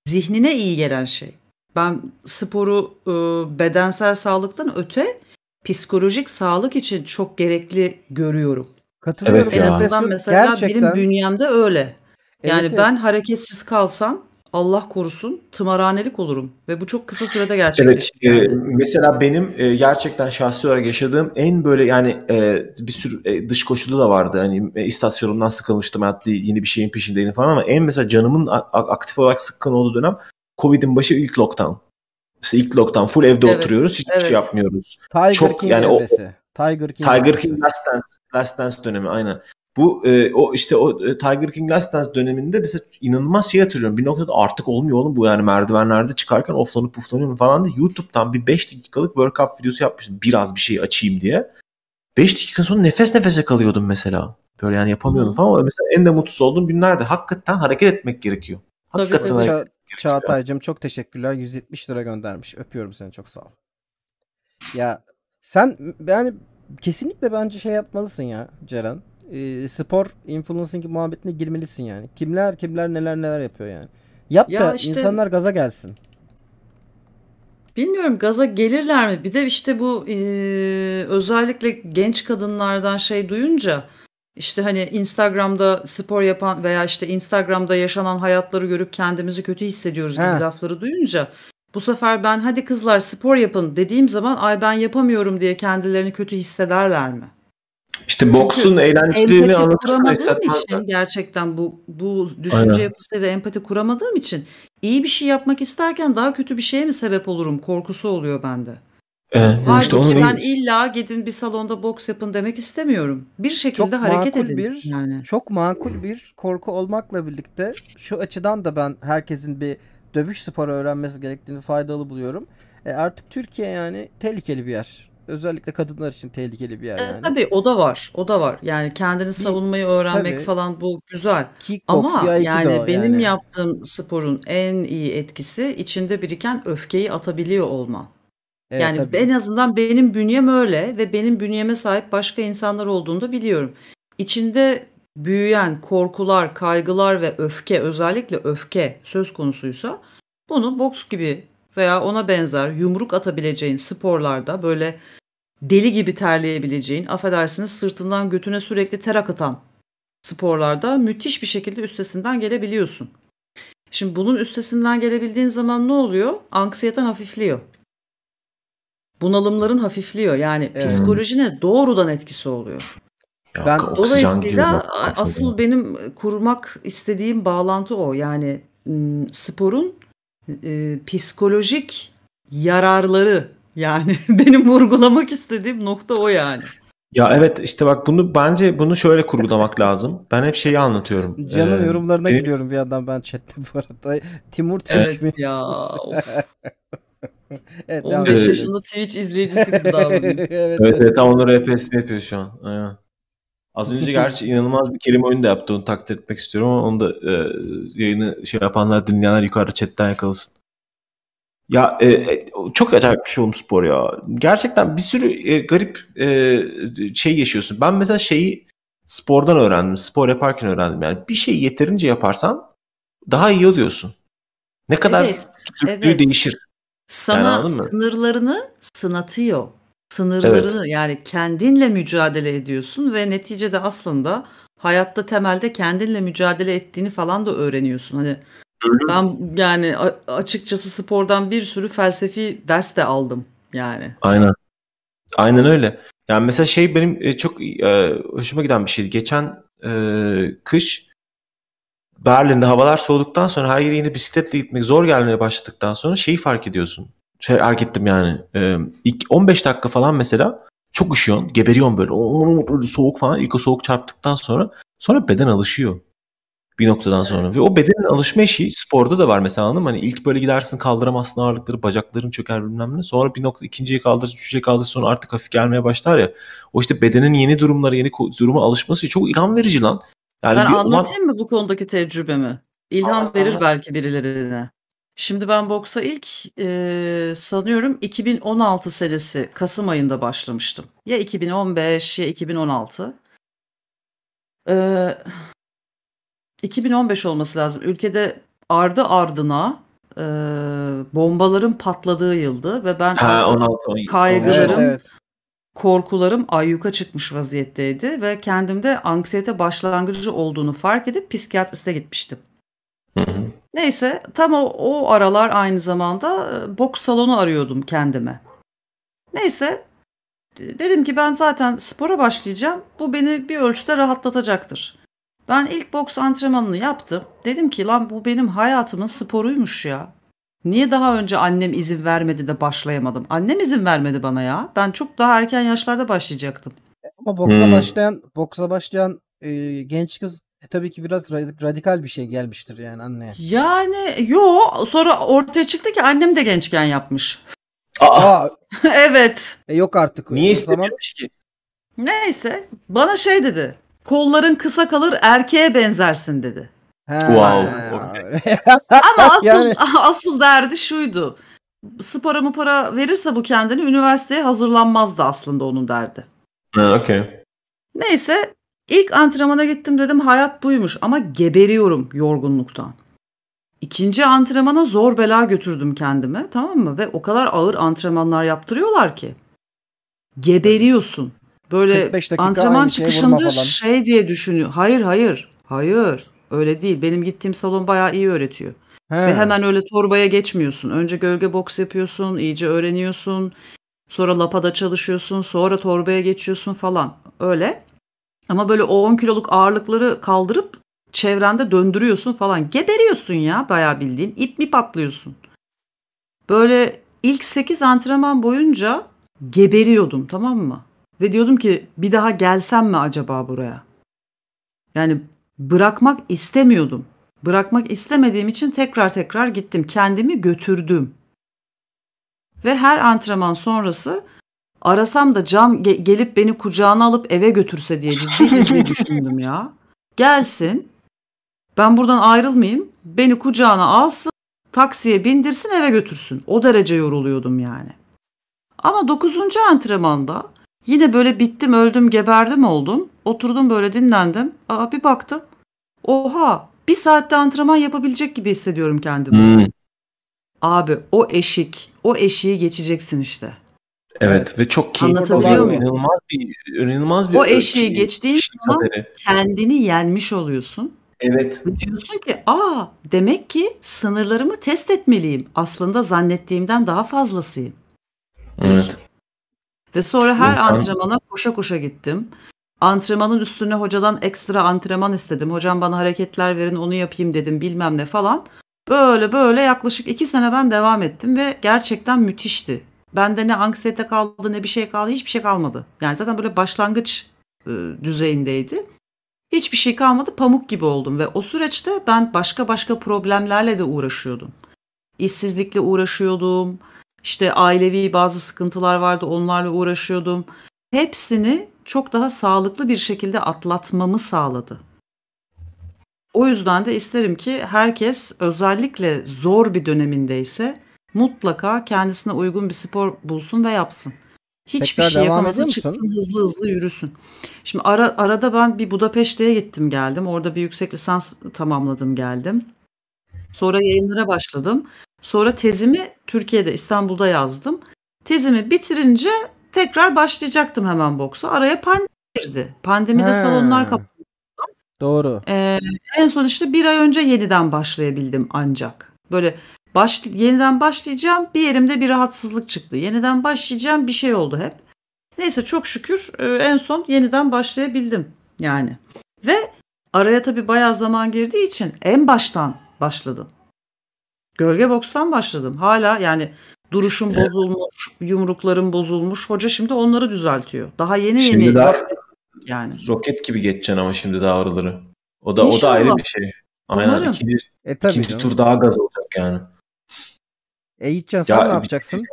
Zihnine iyi gelen şey. Ben sporu e, bedensel sağlıktan öte psikolojik sağlık için çok gerekli görüyorum. Katılıyorum. Evet, en azından mesela Gerçekten. benim bünyemde öyle. Yani evet, ben evet. hareketsiz kalsam Allah korusun tımarhanelik olurum ve bu çok kısa sürede gerçekleşir. Evet, e, mesela benim e, gerçekten şahsi olarak yaşadığım en böyle yani e, bir sürü e, dış koşulu da vardı. Hani e, istasyonumdan sıkılmıştım hatta yeni bir şeyin peşindeydim falan ama en mesela canımın aktif olarak sıkkın olduğu dönem Covid'in başı ilk lockdown. İşte ilk lockdown full evde evet, oturuyoruz, hiçbir şey evet. şey yapmıyoruz. Tiger Çok King yani evresi. o Tiger King, Tiger King Last Dance, Last Dance dönemi aynen. Bu e, o işte o e, Tiger King Last Dance döneminde mesela inanılmaz şey hatırlıyorum. Bir noktada artık olmuyor oğlum bu yani merdivenlerde çıkarken oflanıp puflanıyorum falan da YouTube'dan bir 5 dakikalık workout videosu yapmıştım. Biraz bir şey açayım diye. 5 dakika sonra nefes nefese kalıyordum mesela. Böyle yani yapamıyordum falan ama Mesela en de mutsuz olduğum günlerde hakikaten hareket etmek gerekiyor. Hakikaten tabii, tabii. Çağatay'cığım çok teşekkürler. 170 lira göndermiş. Öpüyorum seni çok sağ ol. Ya sen yani kesinlikle bence şey yapmalısın ya Ceren. E, spor influencing muhabbetine girmelisin yani. Kimler kimler neler neler yapıyor yani. Yap ya da işte, insanlar gaza gelsin. Bilmiyorum gaza gelirler mi? Bir de işte bu e, özellikle genç kadınlardan şey duyunca işte hani Instagram'da spor yapan veya işte Instagram'da yaşanan hayatları görüp kendimizi kötü hissediyoruz gibi He. lafları duyunca bu sefer ben hadi kızlar spor yapın dediğim zaman ay ben yapamıyorum diye kendilerini kötü hissederler mi? İşte boksun eğlenceliğini anlatırsan için gerçekten bu bu düşünce Aynen. yapısıyla empati kuramadığım için iyi bir şey yapmak isterken daha kötü bir şeye mi sebep olurum korkusu oluyor bende. Ee, ee işte onun... ben illa gidin bir salonda boks yapın demek istemiyorum. Bir şekilde çok hareket edin. Bir, yani. Çok makul bir korku olmakla birlikte şu açıdan da ben herkesin bir dövüş sporu öğrenmesi gerektiğini faydalı buluyorum. E artık Türkiye yani tehlikeli bir yer. Özellikle kadınlar için tehlikeli bir yer e, yani. E, tabii o da var. O da var. Yani kendini savunmayı öğrenmek tabii, falan bu güzel. Kickbox, Ama yani, yani benim yani. yaptığım sporun en iyi etkisi içinde biriken öfkeyi atabiliyor olman. Evet, yani tabii. en azından benim bünyem öyle ve benim bünyeme sahip başka insanlar olduğunu da biliyorum. İçinde büyüyen korkular, kaygılar ve öfke özellikle öfke söz konusuysa bunu boks gibi veya ona benzer yumruk atabileceğin sporlarda böyle deli gibi terleyebileceğin, affedersiniz sırtından götüne sürekli ter akıtan sporlarda müthiş bir şekilde üstesinden gelebiliyorsun. Şimdi bunun üstesinden gelebildiğin zaman ne oluyor? Anksiyeten hafifliyor bunalımların hafifliyor. Yani evet. psikolojine doğrudan etkisi oluyor. Ya, ben dolayısıyla asıl benim kurmak istediğim bağlantı o. Yani sporun e, psikolojik yararları yani benim vurgulamak istediğim nokta o yani. Ya evet işte bak bunu bence bunu şöyle kurgulamak lazım. Ben hep şeyi anlatıyorum. Can'ın ee, yorumlarına benim... giriyorum bir adam ben chatte bu arada. Timur Türk evet mi? ya. evet, 15 edelim. yaşında Twitch izleyicisi gibi davranıyor. evet, evet, tam onun RPS'ini yapıyor şu an. Aynen. Az önce gerçi inanılmaz bir kelime oyunu da yaptı. Onu takdir etmek istiyorum ama onu da e, yayını şey yapanlar, dinleyenler yukarıda chatten yakalasın. Ya e, e, çok acayip bir şey olmuş spor ya. Gerçekten bir sürü e, garip e, şey yaşıyorsun. Ben mesela şeyi spordan öğrendim. Spor yaparken öğrendim. Yani bir şey yeterince yaparsan daha iyi oluyorsun. Ne kadar evet, evet. değişir sana sınırlarını sınatıyor. Sınırlarını evet. yani kendinle mücadele ediyorsun ve neticede aslında hayatta temelde kendinle mücadele ettiğini falan da öğreniyorsun. Hani ben yani açıkçası spordan bir sürü felsefi ders de aldım yani. Aynen. Aynen öyle. Yani mesela şey benim e, çok e, hoşuma giden bir şeydi. Geçen e, kış Berlin'de havalar soğuduktan sonra her yere yine bisikletle gitmek zor gelmeye başladıktan sonra şeyi fark ediyorsun. Şey, fark ettim yani. E, ilk 15 dakika falan mesela çok üşüyorsun, geberiyorsun böyle. O, soğuk falan. İlk o soğuk çarptıktan sonra sonra beden alışıyor bir noktadan sonra. Ve o bedenin alışma işi sporda da var mesela anladın mı? Hani ilk böyle gidersin kaldıramazsın ağırlıkları, bacakların çöker bilmem ne. Sonra bir nokta ikinciye kaldırırsın, üçüncüye kaldırırsın sonra artık hafif gelmeye başlar ya. O işte bedenin yeni durumlara, yeni duruma alışması çok ilham verici lan. Yani ben anlatayım olan... mı bu konudaki tecrübemi? İlham anlat, verir belki birilerine. Şimdi ben boksa ilk e, sanıyorum 2016 serisi Kasım ayında başlamıştım. Ya 2015 ya 2016. E, 2015 olması lazım. Ülkede ardı ardına e, bombaların patladığı yıldı ve ben ha, 16, 17, kaygılarım evet, evet korkularım ayyuka çıkmış vaziyetteydi ve kendimde anksiyete başlangıcı olduğunu fark edip psikiyatriste gitmiştim. Neyse tam o, o aralar aynı zamanda e, boks salonu arıyordum kendime. Neyse dedim ki ben zaten spora başlayacağım. Bu beni bir ölçüde rahatlatacaktır. Ben ilk boks antrenmanını yaptım. Dedim ki lan bu benim hayatımın sporuymuş ya. Niye daha önce annem izin vermedi de başlayamadım? Annem izin vermedi bana ya. Ben çok daha erken yaşlarda başlayacaktım. Ama boksa hmm. başlayan boksa başlayan e, genç kız e, tabii ki biraz radikal bir şey gelmiştir yani anne. Yani yo sonra ortaya çıktı ki annem de gençken yapmış. Aa. evet. E, yok artık. Niye istemiyormuş zaman... ki? Neyse bana şey dedi. Kolların kısa kalır erkeğe benzersin dedi. Wow. Ama asıl yani... asıl derdi şuydu. Spora mı para verirse bu kendini üniversiteye hazırlanmazdı aslında onun derdi. Ha, okay. Neyse ilk antrenmana gittim dedim hayat buymuş ama geberiyorum yorgunluktan. İkinci antrenmana zor bela götürdüm kendime tamam mı? Ve o kadar ağır antrenmanlar yaptırıyorlar ki. Geberiyorsun. Böyle antrenman çıkışında şey diye düşünüyor. Hayır hayır hayır. Öyle değil. Benim gittiğim salon bayağı iyi öğretiyor. He. Ve hemen öyle torbaya geçmiyorsun. Önce gölge boks yapıyorsun, iyice öğreniyorsun. Sonra lapada çalışıyorsun, sonra torbaya geçiyorsun falan. Öyle. Ama böyle 10 kiloluk ağırlıkları kaldırıp çevrende döndürüyorsun falan. Geberiyorsun ya bayağı bildiğin. İp mi patlıyorsun? Böyle ilk 8 antrenman boyunca geberiyordum tamam mı? Ve diyordum ki bir daha gelsem mi acaba buraya? Yani bırakmak istemiyordum. Bırakmak istemediğim için tekrar tekrar gittim. Kendimi götürdüm. Ve her antrenman sonrası arasam da cam ge- gelip beni kucağına alıp eve götürse diye ciddi ciddi şey düşündüm ya. Gelsin. Ben buradan ayrılmayayım. Beni kucağına alsın. Taksiye bindirsin eve götürsün. O derece yoruluyordum yani. Ama 9. antrenmanda yine böyle bittim öldüm geberdim oldum. Oturdum böyle dinlendim. Aa, bir baktım. Oha bir saatte antrenman yapabilecek gibi hissediyorum kendimi. Hmm. Abi o eşik, o eşiği geçeceksin işte. Evet ve çok keyifli olan inanılmaz bir, inanılmaz bir o eşiği şey, geçtiğin zaman kendini yenmiş oluyorsun. Evet. Diyorsun ki aa demek ki sınırlarımı test etmeliyim. Aslında zannettiğimden daha fazlasıyım. Evet. Ve sonra her antrenmana koşa koşa gittim. Antrenmanın üstüne hocadan ekstra antrenman istedim. Hocam bana hareketler verin onu yapayım dedim bilmem ne falan. Böyle böyle yaklaşık iki sene ben devam ettim ve gerçekten müthişti. Bende ne anksiyete kaldı ne bir şey kaldı hiçbir şey kalmadı. Yani zaten böyle başlangıç e, düzeyindeydi. Hiçbir şey kalmadı pamuk gibi oldum ve o süreçte ben başka başka problemlerle de uğraşıyordum. İşsizlikle uğraşıyordum. İşte ailevi bazı sıkıntılar vardı onlarla uğraşıyordum. Hepsini çok daha sağlıklı bir şekilde atlatmamı sağladı. O yüzden de isterim ki herkes özellikle zor bir dönemindeyse mutlaka kendisine uygun bir spor bulsun ve yapsın. Hiçbir Tekrar şey yapamasın çıksın hızlı hızlı yürüsün. Şimdi ara, arada ben bir Budapeşte'ye gittim geldim. Orada bir yüksek lisans tamamladım geldim. Sonra yayınlara başladım. Sonra tezimi Türkiye'de İstanbul'da yazdım. Tezimi bitirince tekrar başlayacaktım hemen boksa. Araya pandemi girdi. Pandemide He. salonlar kapandı. Doğru. Ee, en son işte bir ay önce yeniden başlayabildim ancak. Böyle baş, yeniden başlayacağım bir yerimde bir rahatsızlık çıktı. Yeniden başlayacağım bir şey oldu hep. Neyse çok şükür e, en son yeniden başlayabildim yani. Ve araya tabii bayağı zaman girdiği için en baştan başladım. Gölge bokstan başladım. Hala yani Duruşun evet. bozulmuş, yumrukların bozulmuş. Hoca şimdi onları düzeltiyor. Daha yeni şimdi yeni. Daha yani. Roket gibi geçeceksin ama şimdi daha oraları. O da İnşallah. o da ayrı bir şey. Aynen Umarım. ikinci, e, tabii ikinci tur daha gaz olacak yani. E Yiğitcan sen ne yapacaksın? Şey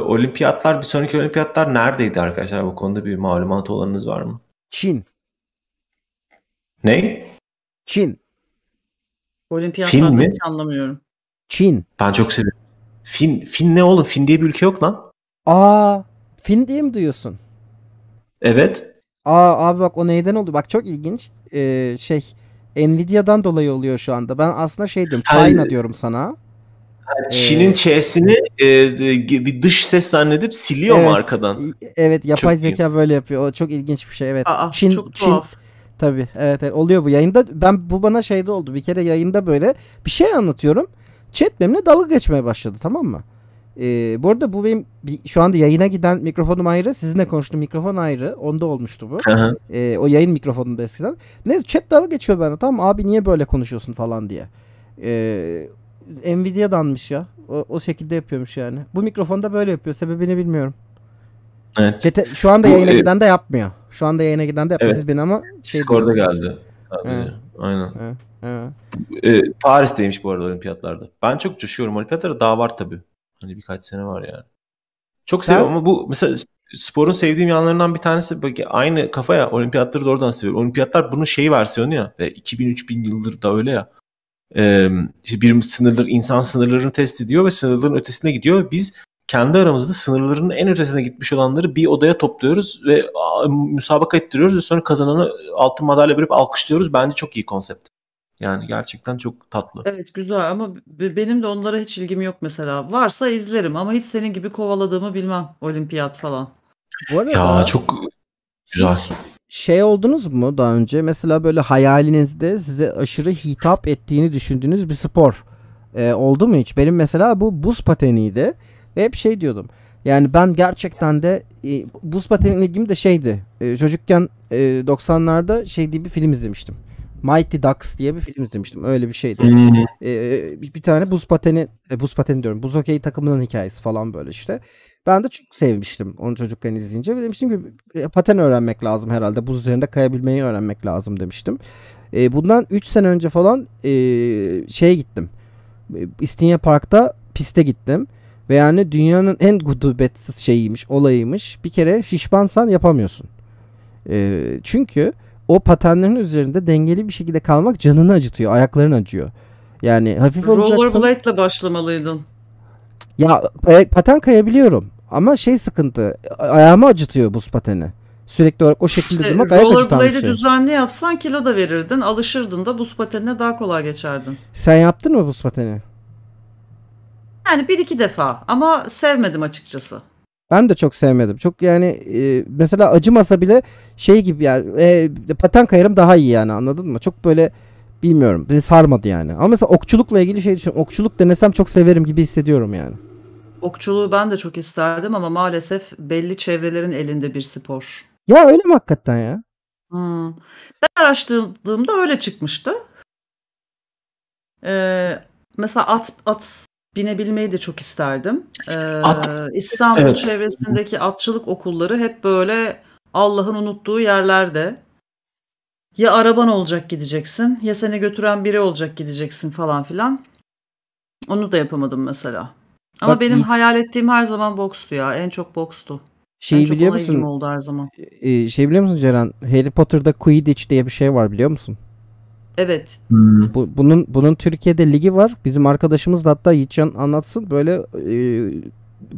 olimpiyatlar bir sonraki olimpiyatlar neredeydi arkadaşlar? Bu konuda bir malumat olanınız var mı? Çin. Ne? Çin. Olimpiyatlardan Çin mi? hiç anlamıyorum. Çin. Ben çok seviyorum. Fin, Fin ne oğlum? Fin diye bir ülke yok lan. Aa, Fin diye mi duyuyorsun? Evet. Aa abi bak o neyden oldu? Bak çok ilginç. Ee, şey Nvidia'dan dolayı oluyor şu anda. Ben aslında şey diyorum. China diyorum sana. Ee, Çin'in ee, Ç'sini e, e bir dış ses zannedip siliyor evet, mu arkadan? Evet yapay çok zeka iyi. böyle yapıyor. O çok ilginç bir şey evet. Aa, Çin, çok tuhaf. Çin, Tabii evet, evet oluyor bu yayında. Ben bu bana şeyde oldu. Bir kere yayında böyle bir şey anlatıyorum. Chat benimle dalga geçmeye başladı tamam mı? Ee, bu arada bu benim bir, şu anda yayına giden mikrofonum ayrı. Sizinle konuştuğum mikrofon ayrı. Onda olmuştu bu. Ee, o yayın mikrofonunda eskiden. Neyse chat dalga geçiyor bende. Tamam abi niye böyle konuşuyorsun falan diye. Ee, Nvidia'danmış ya. O, o şekilde yapıyormuş yani. Bu mikrofonda böyle yapıyor. Sebebini bilmiyorum. Evet. Chat'e, şu anda bu, yayına e... giden de yapmıyor. Şu anda yayına giden de yapmıyor. Evet. Siz beni ama şey Discord'a geldi. Aynen. Evet. evet. Ee, Paris'teymiş bu arada olimpiyatlarda. Ben çok coşuyorum. Olimpiyatlara daha var tabii. Hani birkaç sene var yani. Çok seviyorum ama bu mesela sporun sevdiğim yanlarından bir tanesi bak aynı kafa ya olimpiyatları da oradan seviyorum. Olimpiyatlar bunun şeyi versiyonu ya ve 2000-3000 yıldır da öyle ya. Ee, işte bir sınırlar insan sınırlarını test ediyor ve sınırların ötesine gidiyor. Biz kendi aramızda sınırlarının en ötesine gitmiş olanları bir odaya topluyoruz ve müsabaka ettiriyoruz ve sonra kazananı altın madalya verip alkışlıyoruz. Bence çok iyi konsept. Yani gerçekten çok tatlı. Evet güzel ama benim de onlara hiç ilgim yok mesela. Varsa izlerim ama hiç senin gibi kovaladığımı bilmem olimpiyat falan. Bu arada ya çok güzel. Şey oldunuz mu daha önce? Mesela böyle hayalinizde size aşırı hitap ettiğini düşündüğünüz bir spor e, oldu mu hiç? Benim mesela bu buz pateniydi. Ve hep şey diyordum. Yani ben gerçekten de e, buz pateni ilgim de şeydi. E, çocukken e, 90'larda şey diye bir film izlemiştim. Mighty Ducks diye bir film izlemiştim. Öyle bir şeydi. Hmm. e, bir, bir tane buz pateni, e, buz pateni diyorum. Buz hokeyi takımının hikayesi falan böyle işte. Ben de çok sevmiştim onu çocukken izleyince. Ve demiştim ki e, paten öğrenmek lazım herhalde. Buz üzerinde kayabilmeyi öğrenmek lazım demiştim. E, bundan 3 sene önce falan e, şeye gittim. E, İstinye Park'ta piste gittim. Ve yani dünyanın en gudubetsiz şeyiymiş, olayıymış. Bir kere şişmansan yapamıyorsun. E, çünkü o patenlerin üzerinde dengeli bir şekilde kalmak canını acıtıyor, ayakların acıyor. Yani hafif olacaksın. Rollerblade'le başlamalıydın. Ya e, paten kayabiliyorum ama şey sıkıntı ayağımı acıtıyor buz pateni. Sürekli olarak o şekilde işte, durmak ayak acıtan bir şey. düzenli yapsan kilo da verirdin alışırdın da buz patenine daha kolay geçerdin. Sen yaptın mı buz pateni? Yani bir iki defa ama sevmedim açıkçası. Ben de çok sevmedim. Çok yani e, mesela acımasa bile şey gibi yani e, paten kayarım daha iyi yani anladın mı? Çok böyle bilmiyorum beni sarmadı yani. Ama mesela okçulukla ilgili şey düşünüyorum. Okçuluk denesem çok severim gibi hissediyorum yani. Okçuluğu ben de çok isterdim ama maalesef belli çevrelerin elinde bir spor. Ya öyle mi hakikaten ya? Hmm. Ben araştırdığımda öyle çıkmıştı. Ee, mesela at, at binebilmeyi de çok isterdim. Ee, At, İstanbul evet. çevresindeki atçılık okulları hep böyle Allah'ın unuttuğu yerlerde. Ya araban olacak gideceksin ya seni götüren biri olacak gideceksin falan filan. Onu da yapamadım mesela. Ama Bak, benim hayal ettiğim her zaman bokstu ya. En çok bokstu. Şeyi en çok biliyor musun? oldu her zaman. E, şey biliyor musun Ceren? Harry Potter'da Quidditch diye bir şey var biliyor musun? Evet. Hmm. Bu, bunun bunun Türkiye'de ligi var. Bizim arkadaşımız da hatta Yiğitcan anlatsın. Böyle e,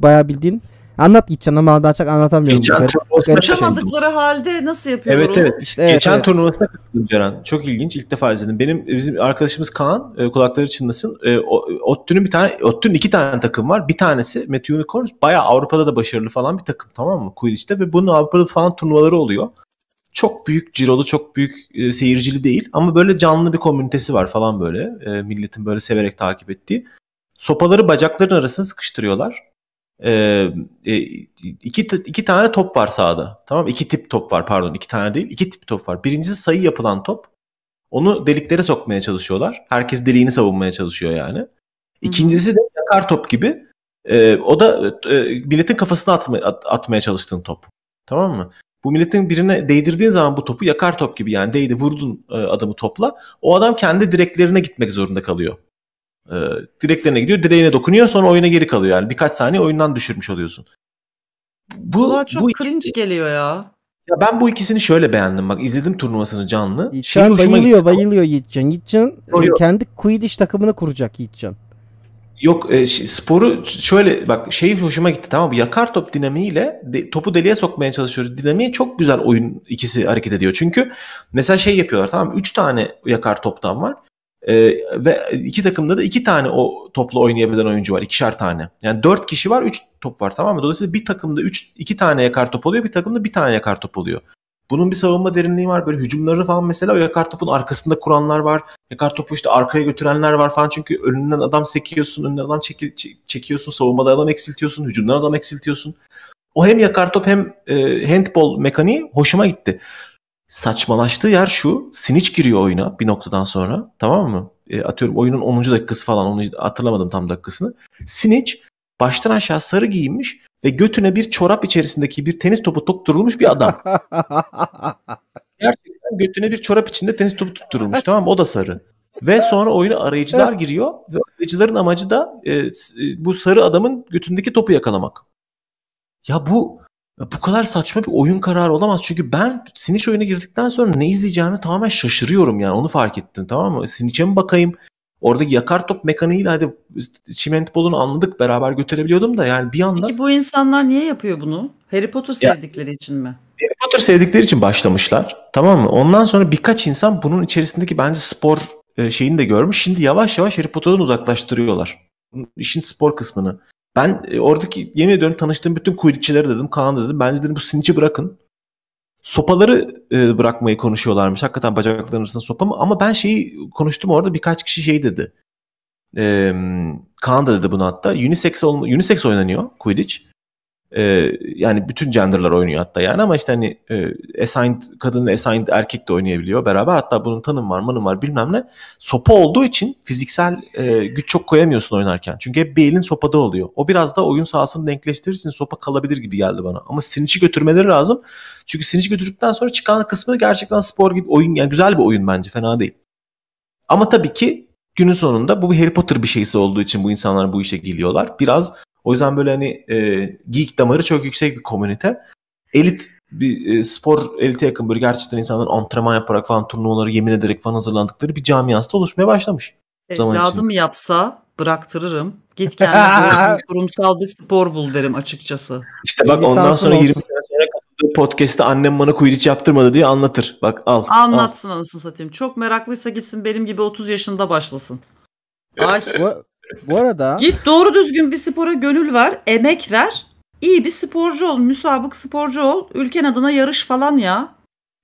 bayağı bildiğin Anlat Yiğitcan ama daha çok anlatamıyorum. Geçen turnuvasına şey Kaçamadıkları halde nasıl yapıyorlar evet, Evet İşte, evet. Geçen evet. turnuvasına katıldım Ceren. Çok ilginç. İlk defa izledim. Benim bizim arkadaşımız Kaan e, kulakları çınlasın. E, Ottü'nün bir tane Ottun'un iki tane takım var. Bir tanesi Mete Unicorns bayağı Avrupa'da da başarılı falan bir takım tamam mı? Quidditch'te ve bunun Avrupa'da falan turnuvaları oluyor çok büyük cirolu, çok büyük e, seyircili değil ama böyle canlı bir komünitesi var falan böyle. E, milletin böyle severek takip ettiği. Sopaları bacakların arasına sıkıştırıyorlar. E, e, iki, iki tane top var sahada. Tamam iki tip top var pardon iki tane değil iki tip top var. Birincisi sayı yapılan top. Onu deliklere sokmaya çalışıyorlar. Herkes deliğini savunmaya çalışıyor yani. İkincisi de yakar top gibi. E, o da e, e milletin kafasına atma, at, atmaya çalıştığın top. Tamam mı? Bu milletin birine değdirdiğin zaman bu topu yakar top gibi yani değdi vurdun e, adamı topla. O adam kendi direklerine gitmek zorunda kalıyor. E, direklerine gidiyor, direğine dokunuyor sonra oyuna geri kalıyor yani. Birkaç saniye oyundan düşürmüş oluyorsun. Bu Aa, çok bu cringe ikisi... geliyor ya. Ya ben bu ikisini şöyle beğendim. Bak izledim turnuvasını canlı. Yiğitcan şey bayılıyor, bayılıyor Yiğitcan. Yiğitcan e, kendi Quidditch takımını kuracak Yiğitcan. Yok e, sporu şöyle bak şey hoşuma gitti tamam yakar top dinamiğiyle de, topu deliye sokmaya çalışıyoruz. Dinamiği çok güzel oyun ikisi hareket ediyor. Çünkü mesela şey yapıyorlar tamam 3 tane yakar toptan var. E, ve iki takımda da iki tane o topla oynayabilen oyuncu var. ikişer tane. Yani dört kişi var üç top var tamam mı? Dolayısıyla bir takımda üç iki tane yakar top oluyor. Bir takımda bir tane yakar top oluyor. Bunun bir savunma derinliği var. Böyle hücumları falan mesela o yakar topun arkasında kuranlar var. Yakar topu işte arkaya götürenler var falan. Çünkü önünden adam sekiyorsun, önünden adam çeki, çekiyorsun, savunmada adam eksiltiyorsun, hücumdan adam eksiltiyorsun. O hem yakar top hem e, handball mekaniği hoşuma gitti. Saçmalaştığı yer şu. Sinic giriyor oyuna bir noktadan sonra. Tamam mı? E, atıyorum oyunun 10. dakikası falan. Onu hatırlamadım tam dakikasını. Sinic baştan aşağı sarı giyinmiş ve götüne bir çorap içerisindeki bir tenis topu tutturulmuş bir adam. Gerçekten götüne bir çorap içinde tenis topu tutturulmuş tamam mı? O da sarı. Ve sonra oyuna arayıcılar giriyor ve arayıcıların amacı da e, e, bu sarı adamın götündeki topu yakalamak. Ya bu bu kadar saçma bir oyun kararı olamaz. Çünkü ben Sinic oyuna girdikten sonra ne izleyeceğimi tamamen şaşırıyorum yani. Onu fark ettim tamam mı? Sinic'e mi bakayım? Orada yakar top mekaniğiyle hadi çimento bolunu anladık beraber götürebiliyordum da yani bir anda... Peki bu insanlar niye yapıyor bunu? Harry Potter sevdikleri ya, için mi? Harry Potter sevdikleri için başlamışlar. Tamam mı? Ondan sonra birkaç insan bunun içerisindeki bence spor e, şeyini de görmüş. Şimdi yavaş yavaş Harry Potter'dan uzaklaştırıyorlar. işin spor kısmını. Ben e, oradaki yemin ediyorum tanıştığım bütün kuyruççilere dedim, Kaan dedim. Bence dedim bu sinici bırakın sopaları e, bırakmayı konuşuyorlarmış. Hakikaten bacakların arasında sopa mı? Ama ben şeyi konuştum orada birkaç kişi şey dedi. E, Kaan da dedi bunu hatta. Unisex, ol, unisex oynanıyor Quidditch. E, yani bütün genderlar oynuyor hatta yani ama işte hani e, assigned kadın assigned erkek de oynayabiliyor beraber. Hatta bunun tanım var, manım var bilmem ne. Sopa olduğu için fiziksel e, güç çok koyamıyorsun oynarken. Çünkü hep bir elin sopada oluyor. O biraz da oyun sahasını denkleştirirsin sopa kalabilir gibi geldi bana. Ama sinici götürmeleri lazım. Çünkü sinici götürdükten sonra çıkan kısmı gerçekten spor gibi oyun yani güzel bir oyun bence fena değil. Ama tabii ki günün sonunda bu bir Harry Potter bir şeysi olduğu için bu insanlar bu işe geliyorlar. Biraz o yüzden böyle hani e, geek damarı çok yüksek bir komünite. Elit bir e, spor elite yakın böyle gerçekten insanların antrenman yaparak falan turnuvaları yemin ederek falan hazırlandıkları bir camiası da oluşmaya başlamış. Evladım için. yapsa bıraktırırım. Git kendine kurumsal bir spor bul derim açıkçası. İşte bak ondan sonra 20 sene sonra podcast'te annem bana kuyruç yaptırmadı diye anlatır. Bak al. Anlatsın al. anasını satayım. Çok meraklıysa gitsin benim gibi 30 yaşında başlasın. Ay. Bu arada... Git doğru düzgün bir spora gönül ver, emek ver. İyi bir sporcu ol, müsabık sporcu ol. Ülken adına yarış falan ya.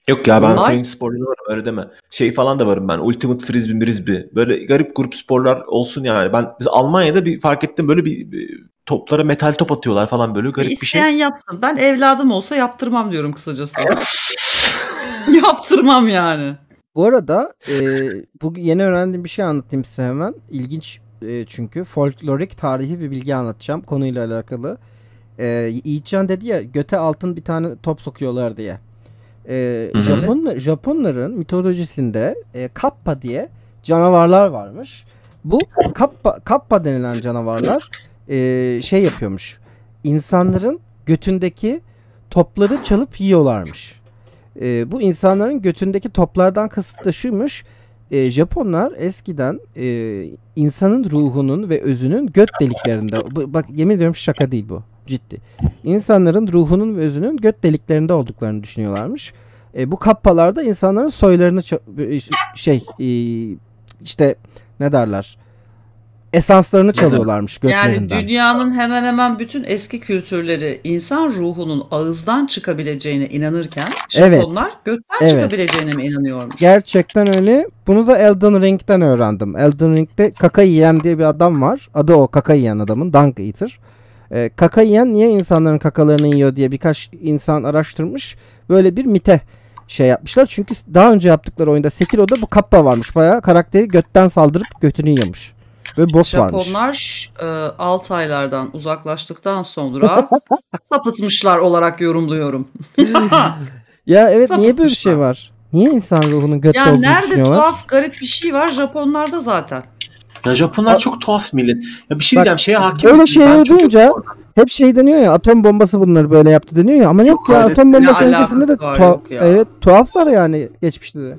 Yok ya ben fringe sporları varım öyle deme. Şey falan da varım ben. Ultimate frisbee frisbee. Böyle garip grup sporlar olsun yani. Ben biz Almanya'da bir fark ettim böyle bir, bir toplara metal top atıyorlar falan böyle garip bir, bir şey. İsteyen yapsın. Ben evladım olsa yaptırmam diyorum kısacası. yaptırmam yani. Bu arada e, bu yeni öğrendiğim bir şey anlatayım size hemen. İlginç e, çünkü folklorik tarihi bir bilgi anlatacağım konuyla alakalı. E, Yiğitcan dedi ya göte altın bir tane top sokuyorlar diye. E, Hı Japonların mitolojisinde e, kappa diye canavarlar varmış. Bu kappa, kappa denilen canavarlar e, şey yapıyormuş. İnsanların götündeki topları çalıp yiyorlarmış. E, bu insanların götündeki toplardan kasıt da şuymuş e, Japonlar eskiden e, insanın ruhunun ve özünün göt deliklerinde bak yemin ediyorum şaka değil bu ciddi. insanların ruhunun ve özünün göt deliklerinde olduklarını düşünüyorlarmış. E, bu kappalarda insanların soylarını e, şey e, işte ne derler esanslarını çalıyorlarmış göklerinden. Yani dünyanın hemen hemen bütün eski kültürleri insan ruhunun ağızdan çıkabileceğine inanırken Japonlar onlar gökten evet. çıkabileceğine mi inanıyormuş? Gerçekten öyle. Bunu da Elden Ring'den öğrendim. Elden Ring'de kaka yiyen diye bir adam var. Adı o kaka yiyen adamın. Dunk Eater. Ee, kaka yiyen niye insanların kakalarını yiyor diye birkaç insan araştırmış. Böyle bir mite şey yapmışlar. Çünkü daha önce yaptıkları oyunda Sekiro'da bu kappa varmış. Bayağı karakteri götten saldırıp götünü yiyormuş ve boss Japonlar varmış. e, 6 aylardan uzaklaştıktan sonra sapıtmışlar olarak yorumluyorum. ya evet niye böyle bir şey var? Niye insan ruhunun götte yani Ya nerede tuhaf garip bir şey var Japonlarda zaten. Ya Japonlar A- çok tuhaf millet. Ya bir şey diyeceğim şeye hakim Öyle şeyler duyunca hep şey deniyor ya atom bombası bunları böyle yaptı deniyor ya ama yok, yok ya atom bombası öncesinde de tuhaf, evet, tuhaflar yani geçmişte de.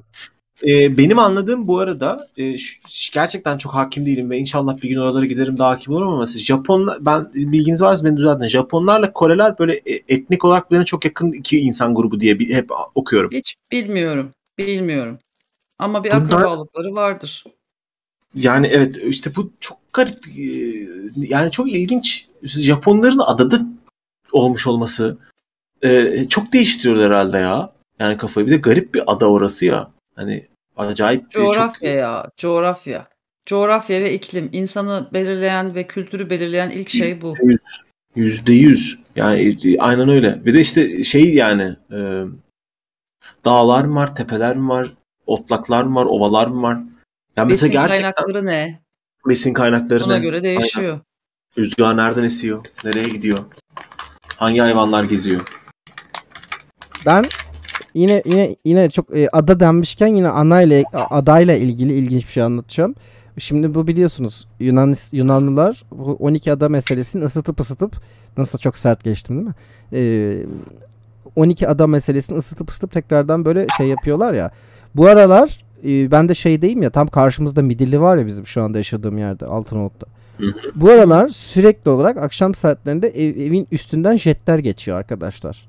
E, benim anladığım bu arada e, gerçekten çok hakim değilim ve inşallah bir gün oralara giderim daha hakim olurum ama siz Japonlar ben bilginiz varsa beni düzeltin. Japonlarla Koreler böyle e, etnik olarak birbirine çok yakın iki insan grubu diye bir, hep okuyorum. Hiç bilmiyorum. Bilmiyorum. Ama bir Bunlar... akrabalıkları vardır. Yani evet işte bu çok garip e, yani çok ilginç. Japonların adada olmuş olması e, çok değiştiriyor herhalde ya. Yani kafayı bir de garip bir ada orası ya. Hani acayip şey, coğrafya çok... ya coğrafya. Coğrafya ve iklim insanı belirleyen ve kültürü belirleyen ilk şey bu. Yüzde yüz. Yani e, aynen öyle. Bir de işte şey yani e, dağlar mı var, tepeler mi var, otlaklar mı var, ovalar mı var? Yani besin mesela gerçekten, kaynakları ne? Besin kaynakları Ona ne? Ona göre değişiyor. Aynen. Rüzgar nereden esiyor? Nereye gidiyor? Hangi hayvanlar geziyor? Ben yine yine yine çok e, ada denmişken yine ana ile adayla ilgili ilginç bir şey anlatacağım. Şimdi bu biliyorsunuz Yunan Yunanlılar bu 12 ada meselesini ısıtıp ısıtıp nasıl çok sert geçtim değil mi? Ee, 12 ada meselesini ısıtıp ısıtıp tekrardan böyle şey yapıyorlar ya. Bu aralar e, ben de şey diyeyim ya tam karşımızda Midilli var ya bizim şu anda yaşadığım yerde Altınoluk'ta. Bu aralar sürekli olarak akşam saatlerinde ev, evin üstünden jetler geçiyor arkadaşlar.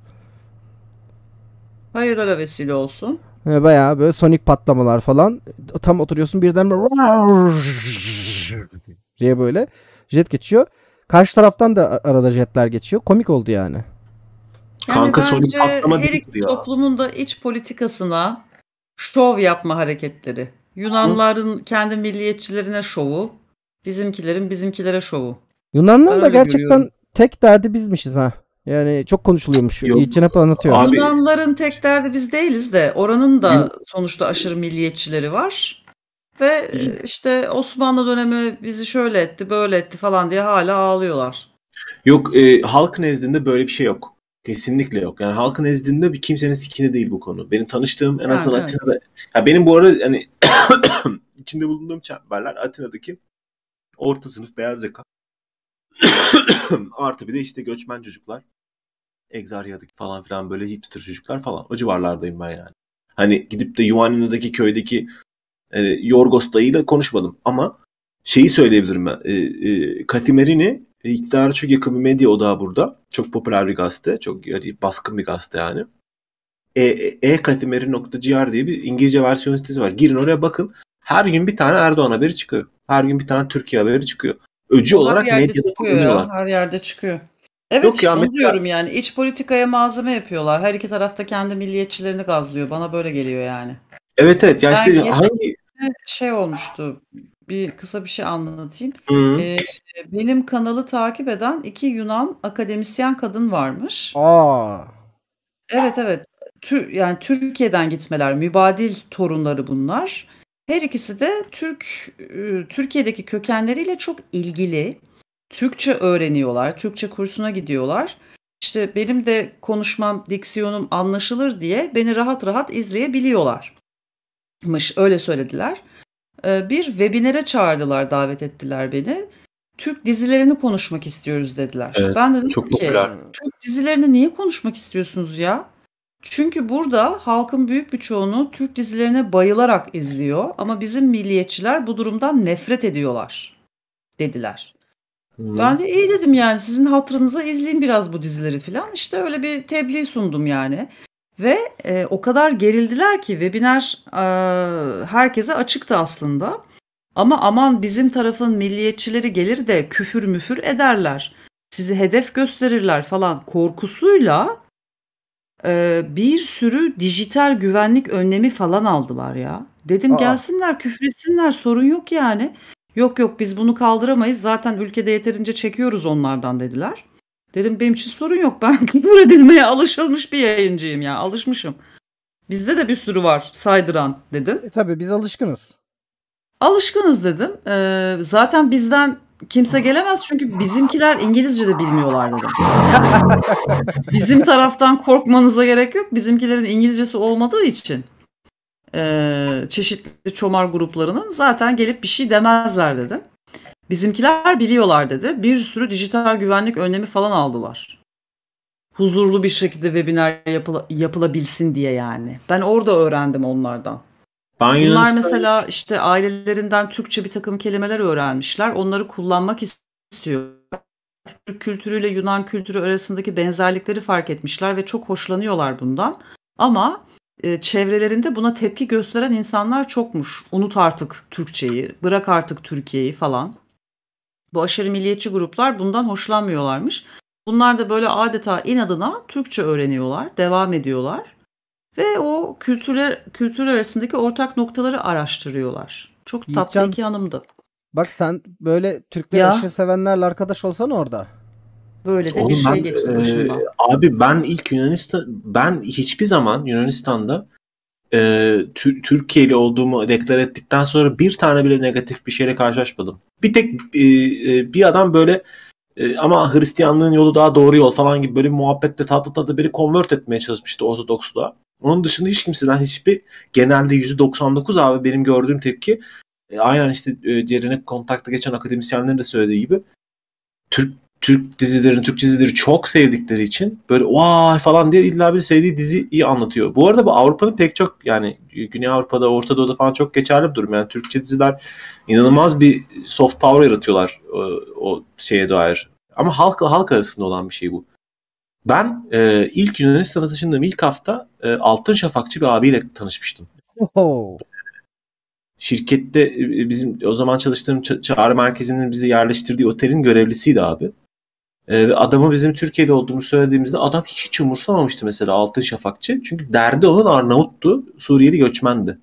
Hayırlara vesile olsun. Baya böyle sonik patlamalar falan. Tam oturuyorsun birden böyle diye böyle jet geçiyor. Karşı taraftan da arada jetler geçiyor. Komik oldu yani. Yani Kanka bence her iki toplumun da iç politikasına şov yapma hareketleri. Yunanların Hı? kendi milliyetçilerine şovu, bizimkilerin bizimkilere şovu. Yunanlar da gerçekten görüyorum. tek derdi bizmişiz ha. Yani çok konuşuluyormuş. Yok. Yiğit Cenap anlatıyor. Abi... Yunanların tek derdi biz değiliz de oranın da sonuçta aşırı milliyetçileri var. Ve e, işte Osmanlı dönemi bizi şöyle etti böyle etti falan diye hala ağlıyorlar. Yok e, halk nezdinde böyle bir şey yok. Kesinlikle yok. Yani halkın nezdinde bir kimsenin sikinde değil bu konu. Benim tanıştığım en azından yani, evet. Atina'da ya benim bu arada hani içinde bulunduğum çemberler Atina'daki orta sınıf beyaz yaka artı bir de işte göçmen çocuklar. Exarya'daki falan filan böyle hipster çocuklar falan. O civarlardayım ben yani. Hani gidip de Yuvanina'daki köydeki e, Yorgos dayıyla konuşmadım ama şeyi söyleyebilirim ben. E, e, Katimerini e, iktidara çok yakın bir medya odağı burada. Çok popüler bir gazete. Çok yani baskın bir gazete yani. e-katimeri.gr e, e, e diye bir İngilizce versiyon sitesi var. Girin oraya bakın. Her gün bir tane Erdoğan haberi çıkıyor. Her gün bir tane Türkiye haberi çıkıyor. Öcü Onlar olarak medyada ya. Her yerde çıkıyor. Evet, Yok işte ya mesela diyorum yani. iç politikaya malzeme yapıyorlar. Her iki tarafta kendi milliyetçilerini gazlıyor. Bana böyle geliyor yani. Evet evet Yani işte hangi şey olmuştu. Bir kısa bir şey anlatayım. Hı. Ee, benim kanalı takip eden iki Yunan akademisyen kadın varmış. Aa. Evet, evet. Tür yani Türkiye'den gitmeler, mübadil torunları bunlar. Her ikisi de Türk, ıı, Türkiye'deki kökenleriyle çok ilgili. Türkçe öğreniyorlar, Türkçe kursuna gidiyorlar. İşte benim de konuşmam, diksiyonum anlaşılır diye beni rahat rahat izleyebiliyorlarmış. Öyle söylediler. Ee, bir webinere çağırdılar, davet ettiler beni. Türk dizilerini konuşmak istiyoruz dediler. Evet, ben de dedim çok ki popüler. Türk dizilerini niye konuşmak istiyorsunuz ya? Çünkü burada halkın büyük bir çoğunu Türk dizilerine bayılarak izliyor ama bizim milliyetçiler bu durumdan nefret ediyorlar dediler. Hı. Ben de iyi dedim yani sizin hatırınıza izleyin biraz bu dizileri falan. İşte öyle bir tebliğ sundum yani. Ve e, o kadar gerildiler ki webinar e, herkese açıktı aslında. Ama aman bizim tarafın milliyetçileri gelir de küfür müfür ederler. Sizi hedef gösterirler falan korkusuyla e, bir sürü dijital güvenlik önlemi falan aldılar ya. Dedim Aa. gelsinler küfür etsinler sorun yok yani. Yok yok biz bunu kaldıramayız zaten ülkede yeterince çekiyoruz onlardan dediler. Dedim benim için sorun yok ben küfür edilmeye alışılmış bir yayıncıyım ya alışmışım. Bizde de bir sürü var saydıran dedim. E, tabii biz alışkınız. Alışkınız dedim. Ee, zaten bizden kimse gelemez çünkü bizimkiler İngilizce de bilmiyorlar dedim. Bizim taraftan korkmanıza gerek yok. Bizimkilerin İngilizcesi olmadığı için e, çeşitli çomar gruplarının zaten gelip bir şey demezler dedi. Bizimkiler biliyorlar dedi. Bir sürü dijital güvenlik önlemi falan aldılar. Huzurlu bir şekilde webinar yapıla, yapılabilsin diye yani. Ben orada öğrendim onlardan. Ben Bunlar Yunanistan... mesela işte ailelerinden Türkçe bir takım kelimeler öğrenmişler. Onları kullanmak istiyor. Türk kültürüyle Yunan kültürü arasındaki benzerlikleri fark etmişler ve çok hoşlanıyorlar bundan. Ama e, çevrelerinde buna tepki gösteren insanlar çokmuş. Unut artık Türkçeyi, bırak artık Türkiye'yi falan. Bu aşırı milliyetçi gruplar bundan hoşlanmıyorlarmış. Bunlar da böyle adeta inadına Türkçe öğreniyorlar, devam ediyorlar ve o kültürler kültür arasındaki ortak noktaları araştırıyorlar. Çok tatlı Yiğitcan, iki hanımdı. Bak sen böyle Türkleri ya. aşırı sevenlerle arkadaş olsan orada. Böyle de Oğlum bir şey geçti başımdan. E, abi ben ilk Yunanistan ben hiçbir zaman Yunanistan'da e, tü, Türkiye'li olduğumu deklar ettikten sonra bir tane bile negatif bir şeyle karşılaşmadım. Bir tek e, e bir adam böyle e, ama Hristiyanlığın yolu daha doğru yol falan gibi böyle muhabbette tatlı tatlı biri convert etmeye çalışmıştı Ortodoksluğa. Onun dışında hiç kimseden hiçbir genelde %99 abi benim gördüğüm tepki e, aynen işte e, Ceren'in kontakta geçen akademisyenlerin de söylediği gibi Türk Türk dizilerini, Türk dizileri çok sevdikleri için böyle vay falan diye illa bir sevdiği dizi iyi anlatıyor. Bu arada bu Avrupa'nın pek çok yani Güney Avrupa'da, Orta Doğu'da falan çok geçerli bir durum. Yani Türkçe diziler inanılmaz bir soft power yaratıyorlar o, e, o şeye dair. Ama halkla halk arasında olan bir şey bu. Ben e, ilk Yunanistan'a taşındığım ilk hafta e, Altın Şafakçı bir abiyle tanışmıştım. Şirkette e, bizim o zaman çalıştığım çağrı merkezinin bizi yerleştirdiği otelin görevlisiydi abi. Ee, e, adama bizim Türkiye'de olduğumuzu söylediğimizde adam hiç umursamamıştı mesela Altın Şafakçı. Çünkü derdi onun Arnavut'tu, Suriyeli göçmendi.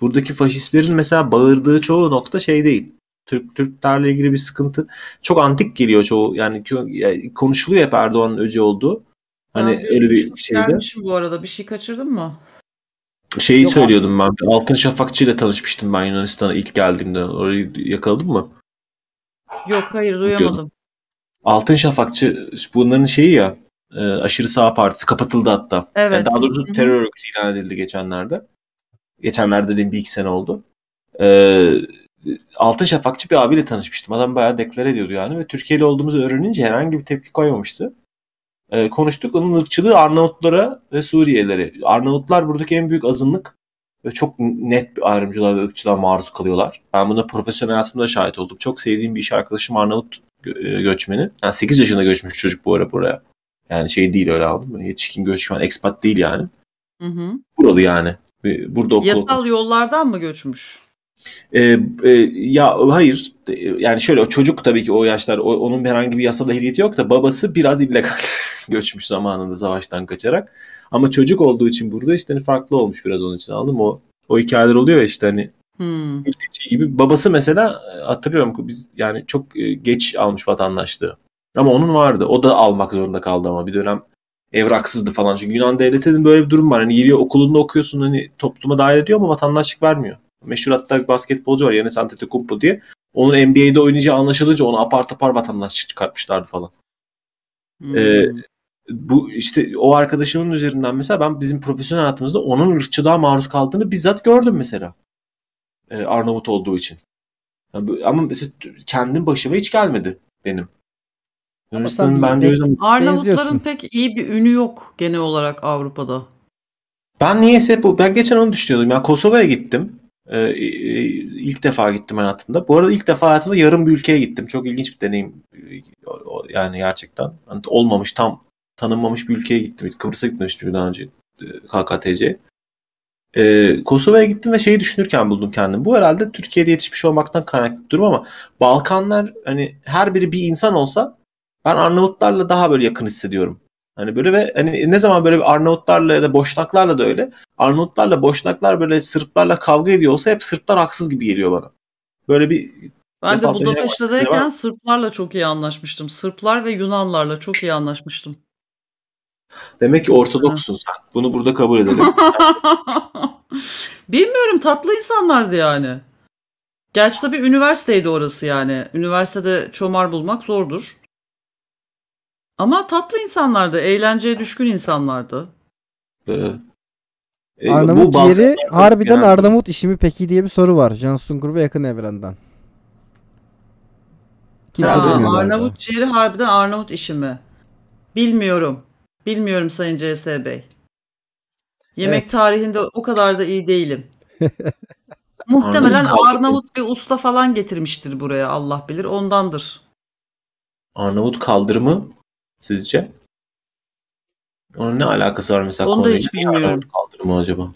Buradaki faşistlerin mesela bağırdığı çoğu nokta şey değil. Türk Türklerle ilgili bir sıkıntı çok antik geliyor çoğu. Yani konuşuluyor hep Erdoğan'ın öcü olduğu. Hani ben öyle bir şeyde. Gelmişim bu arada. Bir şey kaçırdın mı? Şeyi Yok, söylüyordum ben. Altın Şafakçı ile tanışmıştım ben Yunanistan'a ilk geldiğimde. Orayı yakaladın mı? Yok hayır duyamadım. Duyuyordum. Altın Şafakçı bunların şeyi ya e, aşırı sağ partisi kapatıldı hatta. Evet. Yani daha doğrusu terör örgütü ilan edildi geçenlerde. Geçenlerde değil bir iki sene oldu. Ee, Altın Şafakçı bir abiyle tanışmıştım. Adam bayağı deklar ediyordu yani ve Türkiye'li olduğumuzu öğrenince herhangi bir tepki koymamıştı. Ee, konuştuk onun ırkçılığı Arnavutlara ve Suriyelere. Arnavutlar buradaki en büyük azınlık ve çok net bir ayrımcılığa ve ırkçılığa maruz kalıyorlar. Ben buna profesyonel hayatımda şahit oldum. Çok sevdiğim bir iş arkadaşım Arnavut e, göçmeni. Yani 8 yaşında göçmüş çocuk bu ara buraya. Yani şey değil öyle aldım. Yetişkin göçmen, expat değil yani. Hı hı. Buralı yani. Burada okul Yasal okul. yollardan mı göçmüş? Ee, e, ya hayır e, yani şöyle o çocuk tabii ki o yaşlar o, onun herhangi bir yasal ehliyeti yok da babası biraz illegal göçmüş zamanında savaştan kaçarak. Ama çocuk olduğu için burada işte hani farklı olmuş biraz onun için aldım O o hikayeler oluyor ya işte hani hmm. gibi. Babası mesela e, hatırlıyorum ki biz yani çok e, geç almış vatandaşlığı. Ama onun vardı. O da almak zorunda kaldı ama bir dönem evraksızdı falan. Çünkü Yunan devletinin böyle bir durum var. Hani giriyor okulunda okuyorsun hani topluma dahil ediyor ama vatandaşlık vermiyor. Meşhur hatta basketbolcu var yani Antetokounmpo diye. Onun NBA'de oynayacağı anlaşılınca onu apar topar vatandaşlık çıkartmışlardı falan. Hmm. Ee, bu işte o arkadaşımın üzerinden mesela ben bizim profesyonel hayatımızda onun ırkçılığa maruz kaldığını bizzat gördüm mesela. Ee, Arnavut olduğu için. ama mesela kendim başıma hiç gelmedi benim. Yunanistan'ın ben de yüzden... Arnavutların pek iyi bir ünü yok genel olarak Avrupa'da. Ben niyeyse bu ben geçen onu düşünüyordum. Yani Kosova'ya gittim. Ee, ilk defa gittim hayatımda. Bu arada ilk defa hayatımda yarım bir ülkeye gittim. Çok ilginç bir deneyim ee, yani gerçekten. Yani olmamış tam tanınmamış bir ülkeye gittim. Kıbrıs'a gitmemiş çünkü daha önce e, KKTC. Ee, Kosova'ya gittim ve şeyi düşünürken buldum kendim. Bu herhalde Türkiye'de yetişmiş olmaktan kaynaklı bir durum ama Balkanlar hani her biri bir insan olsa ben Arnavutlarla daha böyle yakın hissediyorum. Hani böyle ve hani ne zaman böyle Arnavutlarla ya da Boşnaklarla da öyle. Arnavutlarla Boşnaklar böyle Sırplarla kavga ediyor olsa hep Sırplar haksız gibi geliyor bana. Böyle bir Ben de Budapeşte'deyken Sırplarla çok iyi anlaşmıştım. Sırplar ve Yunanlarla çok iyi anlaşmıştım. Demek ki ortodoksun sen. Bunu burada kabul edelim. Bilmiyorum tatlı insanlardı yani. Gerçi tabii üniversiteydi orası yani. Üniversitede çomar bulmak zordur. Ama tatlı insanlardı. Eğlenceye düşkün insanlardı. Ee, e, Arnavut bu yeri harbiden yani. Arnavut işi mi peki diye bir soru var. Cansun grubu yakın evrenden. Kimse ha, Arnavut ciğeri harbiden Arnavut işi mi? Bilmiyorum. Bilmiyorum Sayın CS Bey. Yemek evet. tarihinde o kadar da iyi değilim. Muhtemelen Arnavut, bir usta falan getirmiştir buraya Allah bilir ondandır. Arnavut kaldırımı sizce? Onun ne alakası var mesela Onu da hiç bilmiyorum. Arnavut kaldırımı acaba?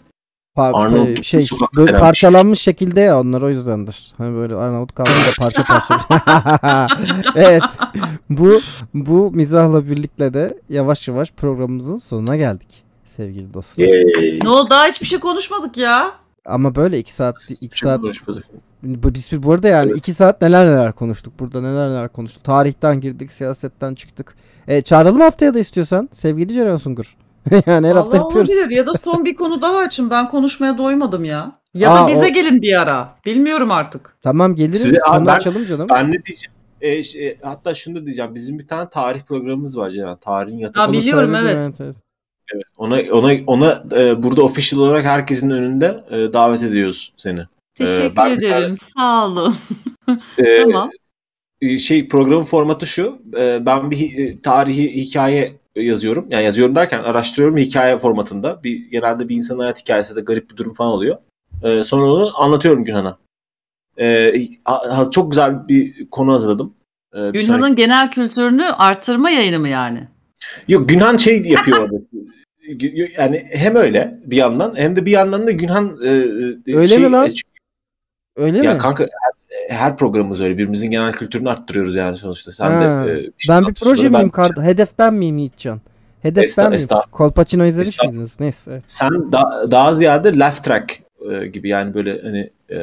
Par Arnavut şey böyle parçalanmış şey. şekilde ya onlar o yüzdendir. Hani böyle Arnavut kaldı da parça parça. evet. Bu bu mizahla birlikte de yavaş yavaş programımızın sonuna geldik sevgili dostlar. Yay. Ne oldu daha hiçbir şey konuşmadık ya. Ama böyle iki saat iki şey saat konuşmadık. Biz bu arada yani evet. iki saat neler neler konuştuk. Burada neler neler konuştuk. Tarihten girdik, siyasetten çıktık. E, çağıralım haftaya da istiyorsan sevgili Ceren Sungur. yani her Vallahi hafta yapıyoruz. olabilir ya da son bir konu daha açın ben konuşmaya doymadım ya. Ya Aa, da bize o- gelin bir ara. Bilmiyorum artık. Tamam geliriz. Size- Aa, ben- açalım canım. Ben ne diyeceğim? E, e, hatta şunu da diyeceğim. Bizim bir tane tarih programımız var Ceren. Tarihin yatak. Onu biliyorum, söyledim, evet. Evet. Ona ona ona e, burada official olarak herkesin önünde e, davet ediyoruz seni. E, Teşekkür ben bir tane- ederim. Sağ olun. E, tamam. E, şey programın formatı şu. e, ben bir e, tarihi hikaye yazıyorum. Yani yazıyorum derken araştırıyorum hikaye formatında. Bir, genelde bir insanın hayat hikayesi de garip bir durum falan oluyor. E, sonra onu anlatıyorum Günhan'a. E, ee, ha, çok güzel bir konu hazırladım. E, ee, Günhan'ın sonraki... genel kültürünü artırma yayını mı yani? Yok Günhan şey yapıyor orada. yani hem öyle bir yandan hem de bir yandan da Günhan e, e, öyle şey, mi lan? E, öyle ya mi? Kanka her programımız öyle. Birbirimizin genel kültürünü arttırıyoruz yani sonuçta. Sen ha, de e, Ben bir proje miyim kart? Şey. Hedef ben miyim Yiğitcan? Hedef Esta, ben miyim? Kolpaçino izlemiş Esta. miydiniz? Neyse. Evet. Sen da, daha ziyade laugh track e, gibi yani böyle hani e,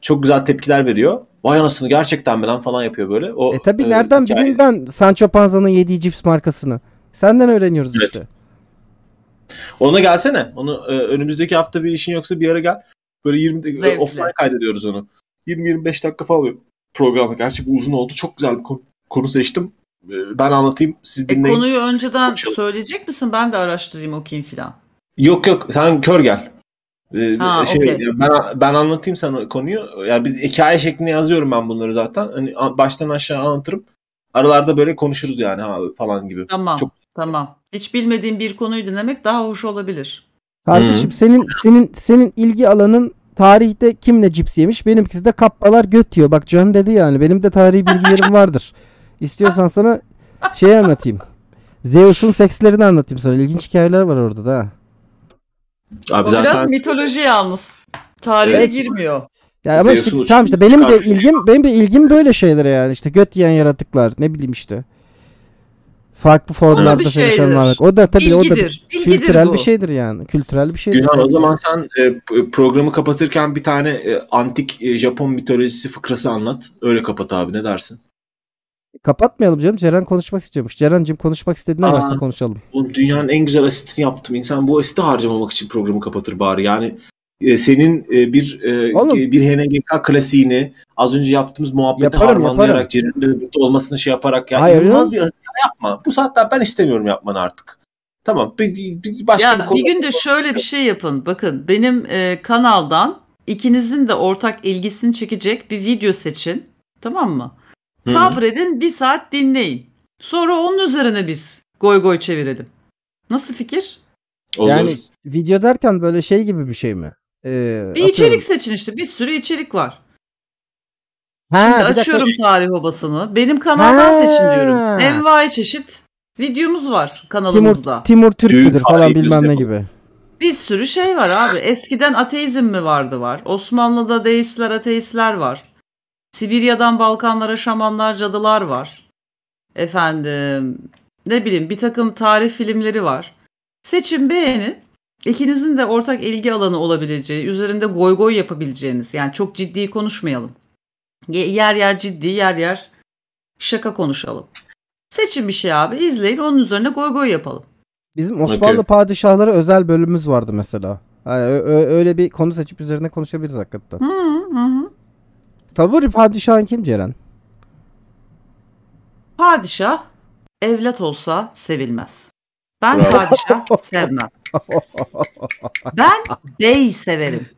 çok güzel tepkiler veriyor. Vay anasını gerçekten mi lan falan yapıyor böyle. O, e tabi e, nereden hikayesi... bileyim ben Sancho Panza'nın yediği cips markasını. Senden öğreniyoruz evet. işte. Ona gelsene. Onu e, önümüzdeki hafta bir işin yoksa bir ara gel. Böyle 20 Zevkli. offline kaydediyoruz onu. 20-25 dakika falan oluyor programı. Gerçi bu uzun oldu. Çok güzel bir konu, konu seçtim. Ee, ben anlatayım. Siz e, dinleyin. E, konuyu önceden Konuşalım. söyleyecek misin? Ben de araştırayım okuyayım filan. Yok yok. Sen kör gel. Ee, ha, şey, okay. ben, ben anlatayım sana konuyu. Yani biz hikaye şeklinde yazıyorum ben bunları zaten. Hani baştan aşağı anlatırım. Aralarda böyle konuşuruz yani ha, falan gibi. Tamam. Çok... Tamam. Hiç bilmediğin bir konuyu dinlemek daha hoş olabilir. Kardeşim hmm. senin senin senin ilgi alanın tarihte kimle cips yemiş? Benimkisi de kappalar göt diyor. Bak Can dedi yani benim de tarihi bilgilerim vardır. İstiyorsan sana şey anlatayım. Zeus'un sekslerini anlatayım sana. İlginç hikayeler var orada da. Abi o biraz mitoloji yalnız. Tarihe evet. girmiyor. Ya ama işte, tamam işte benim de şey ilgim benim de ilgim böyle şeylere yani işte göt yiyen yaratıklar ne bileyim işte farklı formlarda çalışanlar. O da tabii bilgidir, o da bilgidir kültürel bu. bir şeydir yani. Kültürel bir şeydir. Günhan o zaman sen e, programı kapatırken bir tane e, antik e, Japon mitolojisi fıkrası anlat. Öyle kapat abi ne dersin? Kapatmayalım canım. Ceren konuşmak istiyormuş. Ceren'cim konuşmak istediğin ne varsa konuşalım. Oğlum dünyanın en güzel asitini yaptım. İnsan bu asiti harcamamak için programı kapatır bari. Yani e, senin e, bir e, bir HNGK klasiğini az önce yaptığımız muhabbeti yaparım, harmanlayarak Ceren'in olmasını şey yaparak yani Hayır, inanılmaz bir yapma. Bu saatten ben istemiyorum yapmanı artık. Tamam. Bir, bir, başka yani bir, konu... bir gün de şöyle bir şey yapın. Bakın benim e, kanaldan ikinizin de ortak ilgisini çekecek bir video seçin. Tamam mı? Hı-hı. Sabredin bir saat dinleyin. Sonra onun üzerine biz goy goy çevirelim. Nasıl fikir? Olur. Yani video derken böyle şey gibi bir şey mi? Ee, bir atıyorum. içerik seçin işte. Bir sürü içerik var. Ha, Şimdi açıyorum dakika. tarih obasını. Benim kanaldan ha. seçin diyorum. Envai çeşit videomuz var kanalımızda. Timur, Timur Türk müdür falan bilmem ne gibi. Bir sürü şey var abi. Eskiden ateizm mi vardı var. Osmanlı'da deistler ateistler var. Sibirya'dan Balkanlara şamanlar cadılar var. Efendim ne bileyim bir takım tarih filmleri var. Seçin beğenin. İkinizin de ortak ilgi alanı olabileceği, üzerinde goy goy yapabileceğiniz yani çok ciddi konuşmayalım. Yer yer ciddi, yer yer şaka konuşalım. Seçin bir şey abi, izleyin, onun üzerine goy goy yapalım. Bizim Osmanlı okay. padişahları özel bölümümüz vardı mesela. Yani öyle bir konu seçip üzerine konuşabiliriz hakikaten. Hı hı hı. Favori padişahın kim Ceren? Padişah evlat olsa sevilmez. Ben padişah sevmem. ben bey severim.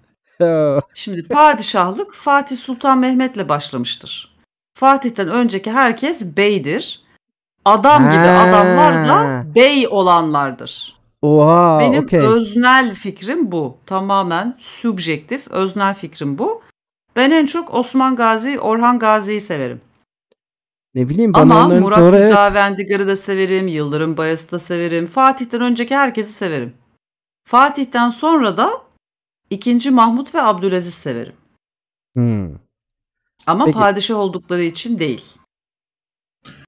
Şimdi padişahlık Fatih Sultan Mehmet'le başlamıştır. Fatih'ten önceki herkes beydir. Adam gibi ha. adamlar da bey olanlardır. Oha, Benim okay. öznel fikrim bu. Tamamen subjektif öznel fikrim bu. Ben en çok Osman Gazi, Orhan Gazi'yi severim. Ne bileyim bana Ama Murat doğru evet. Davendigar'ı da severim, Yıldırım Bayezid'i da severim. Fatih'ten önceki herkesi severim. Fatih'ten sonra da İkinci Mahmut ve Abdülaziz severim. Hmm. Ama Peki. padişah oldukları için değil.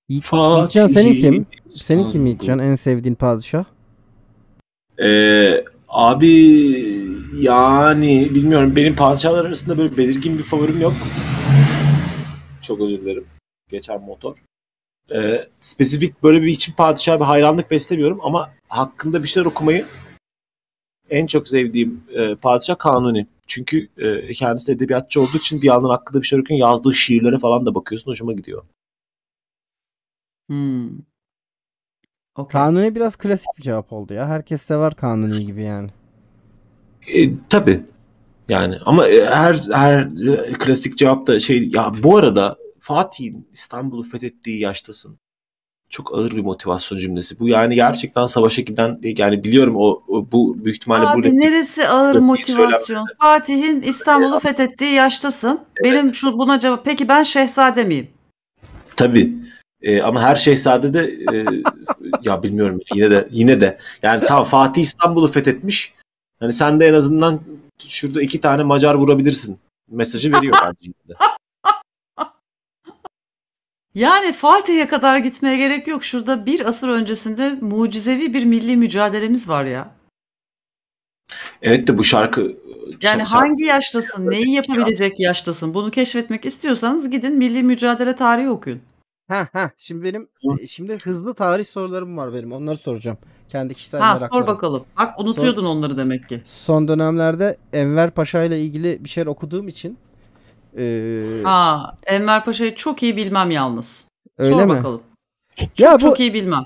Yiğitcan senin kim? Senin kim Yiğitcan? En sevdiğin padişah? Ee, abi yani bilmiyorum. Benim padişahlar arasında böyle belirgin bir favorim yok. Çok özür dilerim. Geçen motor. Ee, spesifik böyle bir için padişah bir hayranlık beslemiyorum ama hakkında bir şeyler okumayı en çok sevdiğim e, padişah Kanuni. Çünkü e, kendisi edebiyatçı olduğu için bir yandan hakkında bir şey okurken yazdığı şiirlere falan da bakıyorsun. Hoşuma gidiyor. Hmm. Okay. Kanuni biraz klasik bir cevap oldu ya. Herkes sever Kanuni gibi yani. E, tabii. Yani ama e, her her e, klasik cevap da şey ya bu arada Fatih'in İstanbul'u fethettiği yaştasın çok ağır bir motivasyon cümlesi. Bu yani gerçekten savaşa giden yani biliyorum o, o bu büyük ihtimalle Abi, bu replik, neresi ağır motivasyon? Fatih'in İstanbul'u fethettiği yaştasın. Evet. Benim şu buna cevap peki ben şehzade miyim? Tabii. E, ama her şehzade de e, ya bilmiyorum yine de yine de yani tam Fatih İstanbul'u fethetmiş. Hani sen de en azından şurada iki tane Macar vurabilirsin mesajı veriyor bence. Yani Fatih'e kadar gitmeye gerek yok. Şurada bir asır öncesinde mucizevi bir milli mücadelemiz var ya. Evet de bu şarkı yani hangi yaştasın, neyi yapabilecek yaştasın? Bunu keşfetmek istiyorsanız gidin milli mücadele tarihi okuyun. Ha ha şimdi benim e, şimdi hızlı tarih sorularım var benim. Onları soracağım. Kendi kişisel ha, meraklarım. sor bakalım. Bak unutuyordun son, onları demek ki. Son dönemlerde Enver Paşa ile ilgili bir şeyler okuduğum için ee, Aa, Enver Paşa'yı çok iyi bilmem yalnız. Öyle Sor mi? bakalım. Çok, ya bu, çok iyi bilmem.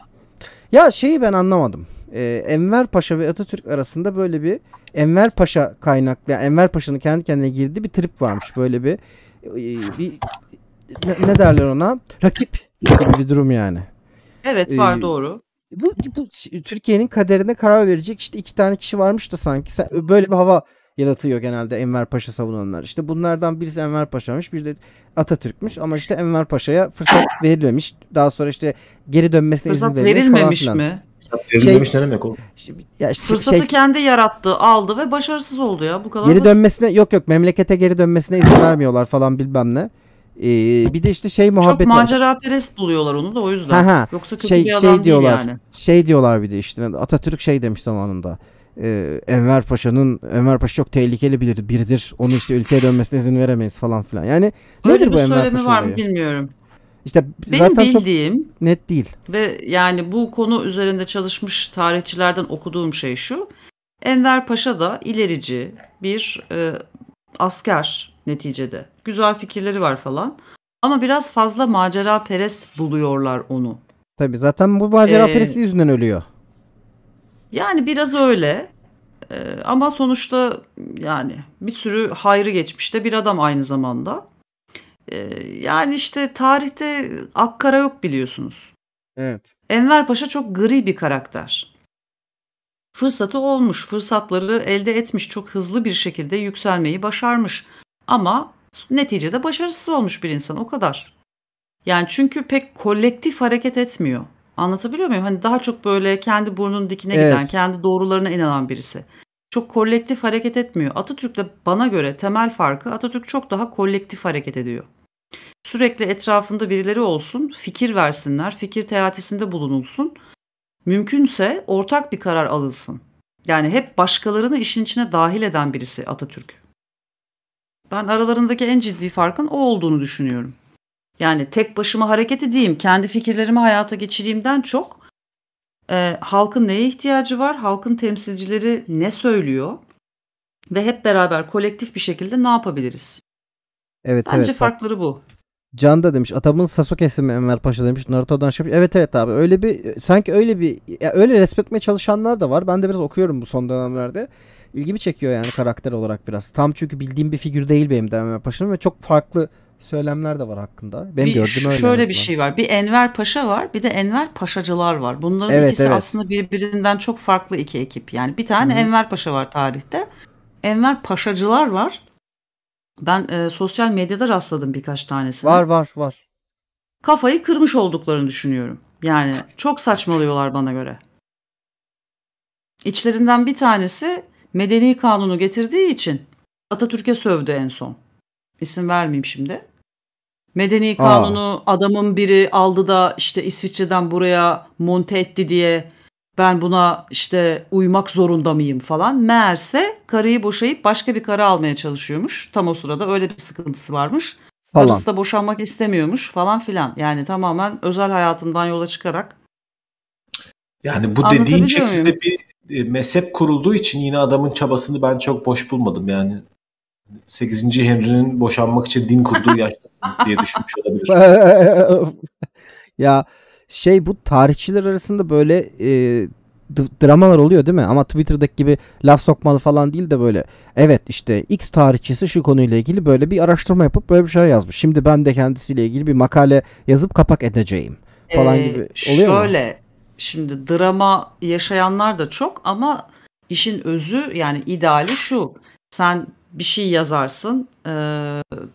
Ya şeyi ben anlamadım. Ee, Enver Paşa ve Atatürk arasında böyle bir Enver Paşa kaynaklı, yani Enver Paşa'nın kendi kendine girdiği bir trip varmış. Böyle bir, e, bir ne, ne derler ona? Rakip gibi bir durum yani. Evet var ee, doğru. Bu, bu Türkiye'nin kaderine karar verecek işte iki tane kişi varmış da sanki. Sen, böyle bir hava yaratıyor genelde Enver Paşa savunanlar. İşte bunlardan birisi Enver Paşa'mış, bir de Atatürk'müş ama işte Enver Paşa'ya fırsat verilmemiş. Daha sonra işte geri dönmesine fırsat izin verilmemiş, verilmemiş falan filan. mi? Verilmemiş ne demek oğlum? Fırsatı şey, kendi yarattı, aldı ve başarısız oldu ya. Bu kadar Geri dönmesine yok yok memlekete geri dönmesine izin vermiyorlar falan bilmem ne. Ee, bir de işte şey muhabbet Çok macera var. perest buluyorlar onu da o yüzden. Ha, ha. Yoksa kötü şey, bir şey adam şey diyorlar, yani. Şey diyorlar bir de işte Atatürk şey demiş zamanında e, Enver Paşa'nın Enver Paşa çok tehlikeli biridir, biridir. Onu işte ülkeye dönmesine izin veremeyiz falan filan. Yani Böyle nedir bu Enver Paşa var mı bilmiyorum. İşte Benim zaten bildiğim çok net değil. Ve yani bu konu üzerinde çalışmış tarihçilerden okuduğum şey şu. Enver Paşa da ilerici bir e, asker neticede. Güzel fikirleri var falan. Ama biraz fazla macera perest buluyorlar onu. Tabii zaten bu macera ee, peresti yüzünden ölüyor. Yani biraz öyle. Eee, ama sonuçta yani bir sürü hayrı geçmişte bir adam aynı zamanda. Eee, yani işte tarihte Akkara yok biliyorsunuz. Evet. Enver Paşa çok gri bir karakter. Fırsatı olmuş, fırsatları elde etmiş, çok hızlı bir şekilde yükselmeyi başarmış. Ama neticede başarısız olmuş bir insan o kadar. Yani çünkü pek kolektif hareket etmiyor. Anlatabiliyor muyum? Hani daha çok böyle kendi burnunun dikine giden, kendi doğrularına inanan birisi. Çok kolektif hareket etmiyor. Atatürk de bana göre temel farkı Atatürk çok daha kolektif hareket ediyor. Sürekli etrafında birileri olsun, fikir versinler, fikir teatisinde bulunulsun. Mümkünse ortak bir karar alınsın. Yani hep başkalarını işin içine dahil eden birisi Atatürk. Ben aralarındaki en ciddi farkın o olduğunu düşünüyorum. Yani tek başıma hareket edeyim, kendi fikirlerimi hayata geçireyimden çok e, halkın neye ihtiyacı var, halkın temsilcileri ne söylüyor ve hep beraber kolektif bir şekilde ne yapabiliriz? Evet, Bence evet, farkları bu. Can da demiş Atabın Sasuke'si mi Enver Paşa demiş Naruto'dan şey Evet evet abi öyle bir sanki öyle bir ya öyle resmetmeye çalışanlar da var. Ben de biraz okuyorum bu son dönemlerde. İlgimi çekiyor yani karakter olarak biraz. Tam çünkü bildiğim bir figür değil benim de Enver Paşa'nın ve çok farklı söylemler de var hakkında. ben bir, gördüğüm öyle. Şöyle bir şey var. Bir Enver Paşa var, bir de Enver Paşacılar var. Bunların evet, ikisi evet. aslında birbirinden çok farklı iki ekip. Yani bir tane Hı-hı. Enver Paşa var tarihte. Enver Paşacılar var. Ben e, sosyal medyada rastladım birkaç tanesini. Var var var. Kafayı kırmış olduklarını düşünüyorum. Yani çok saçmalıyorlar bana göre. İçlerinden bir tanesi medeni kanunu getirdiği için Atatürk'e sövdü en son. İsim vermeyeyim şimdi. Medeni kanunu Aa. adamın biri aldı da işte İsviçre'den buraya monte etti diye ben buna işte uymak zorunda mıyım falan. Meğerse karıyı boşayıp başka bir karı almaya çalışıyormuş. Tam o sırada öyle bir sıkıntısı varmış. Falan. Karısı da boşanmak istemiyormuş falan filan. Yani tamamen özel hayatından yola çıkarak. Yani bu dediğin şekilde muyum? bir e, mezhep kurulduğu için yine adamın çabasını ben çok boş bulmadım yani. 8. Henry'nin boşanmak için din kurduğu yaştasın diye düşünmüş olabilir. ya şey bu tarihçiler arasında böyle e, dramalar oluyor değil mi? Ama Twitter'daki gibi laf sokmalı falan değil de böyle evet işte X tarihçisi şu konuyla ilgili böyle bir araştırma yapıp böyle bir şey yazmış. Şimdi ben de kendisiyle ilgili bir makale yazıp kapak edeceğim falan ee, gibi oluyor şöyle, mu? şimdi drama yaşayanlar da çok ama işin özü yani ideali şu. Sen bir şey yazarsın, e,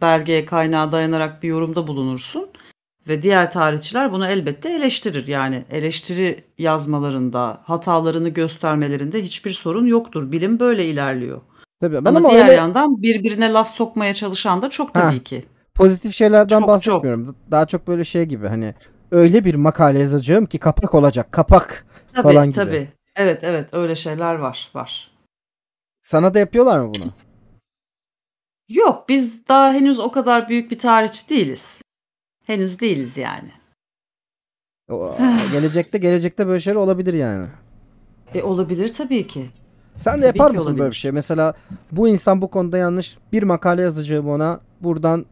belgeye kaynağa dayanarak bir yorumda bulunursun ve diğer tarihçiler bunu elbette eleştirir. Yani eleştiri yazmalarında, hatalarını göstermelerinde hiçbir sorun yoktur. Bilim böyle ilerliyor. Tabii, ben ama, ama diğer öyle... yandan birbirine laf sokmaya çalışan da çok tabii ha. ki. Pozitif şeylerden çok, bahsetmiyorum. Çok. Daha çok böyle şey gibi hani öyle bir makale yazacağım ki kapak olacak, kapak tabii, falan gibi. Tabii, tabii. Evet, evet öyle şeyler var, var. Sana da yapıyorlar mı bunu? Yok biz daha henüz o kadar büyük bir tarihçi değiliz. Henüz değiliz yani. O, gelecekte gelecekte böyle şeyler olabilir yani. E olabilir tabii ki. Sen de tabii yapar mısın olabilir. böyle bir şey? Mesela bu insan bu konuda yanlış bir makale yazacağım ona buradan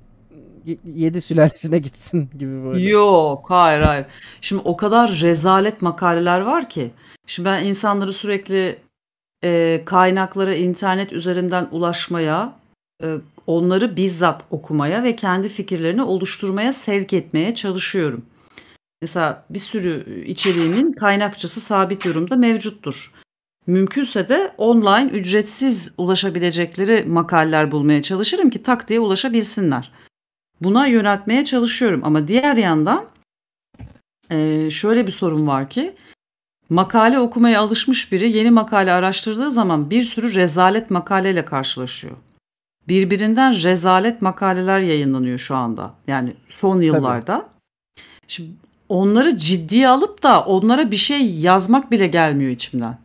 yedi sülalesine gitsin gibi böyle. Yok hayır hayır. Şimdi o kadar rezalet makaleler var ki. Şimdi ben insanları sürekli e, kaynaklara internet üzerinden ulaşmaya ee, onları bizzat okumaya ve kendi fikirlerini oluşturmaya sevk etmeye çalışıyorum. Mesela bir sürü içeriğimin kaynakçısı sabit durumda mevcuttur. Mümkünse de online ücretsiz ulaşabilecekleri makaleler bulmaya çalışırım ki tak diye ulaşabilsinler. Buna yöneltmeye çalışıyorum ama diğer yandan e, şöyle bir sorun var ki makale okumaya alışmış biri yeni makale araştırdığı zaman bir sürü rezalet makaleyle karşılaşıyor birbirinden rezalet makaleler yayınlanıyor şu anda. Yani son yıllarda. Tabii. Şimdi onları ciddiye alıp da onlara bir şey yazmak bile gelmiyor içimden.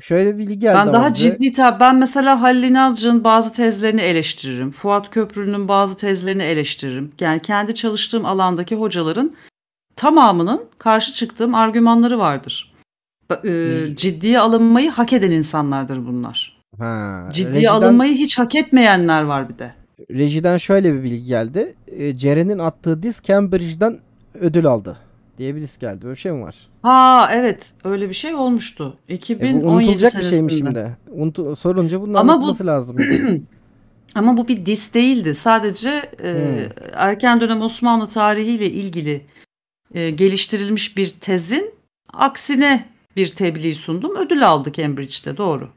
Şöyle bir geldi. Ben daha önce. ciddi tab. Ben mesela Halil İnalcı'nın bazı tezlerini eleştiririm. Fuat Köprülü'nün bazı tezlerini eleştiririm. Yani kendi çalıştığım alandaki hocaların tamamının karşı çıktığım argümanları vardır. Iı, ciddiye alınmayı hak eden insanlardır bunlar. Ha, Ciddiye rejiden, alınmayı hiç hak etmeyenler var bir de. Rejiden şöyle bir bilgi geldi. E, Ceren'in attığı disk Cambridge'den ödül aldı diye bir disk geldi. Böyle bir şey mi var? Ha evet öyle bir şey olmuştu. 2017 e, bu unutulacak şey senesinde. bir şeymiş şimdi. Unutu, sorunca bunun Ama anlatılması bu... lazım. Ama bu bir dis değildi. Sadece e, hmm. erken dönem Osmanlı tarihiyle ilgili e, geliştirilmiş bir tezin aksine bir tebliğ sundum. Ödül aldı Cambridge'de doğru.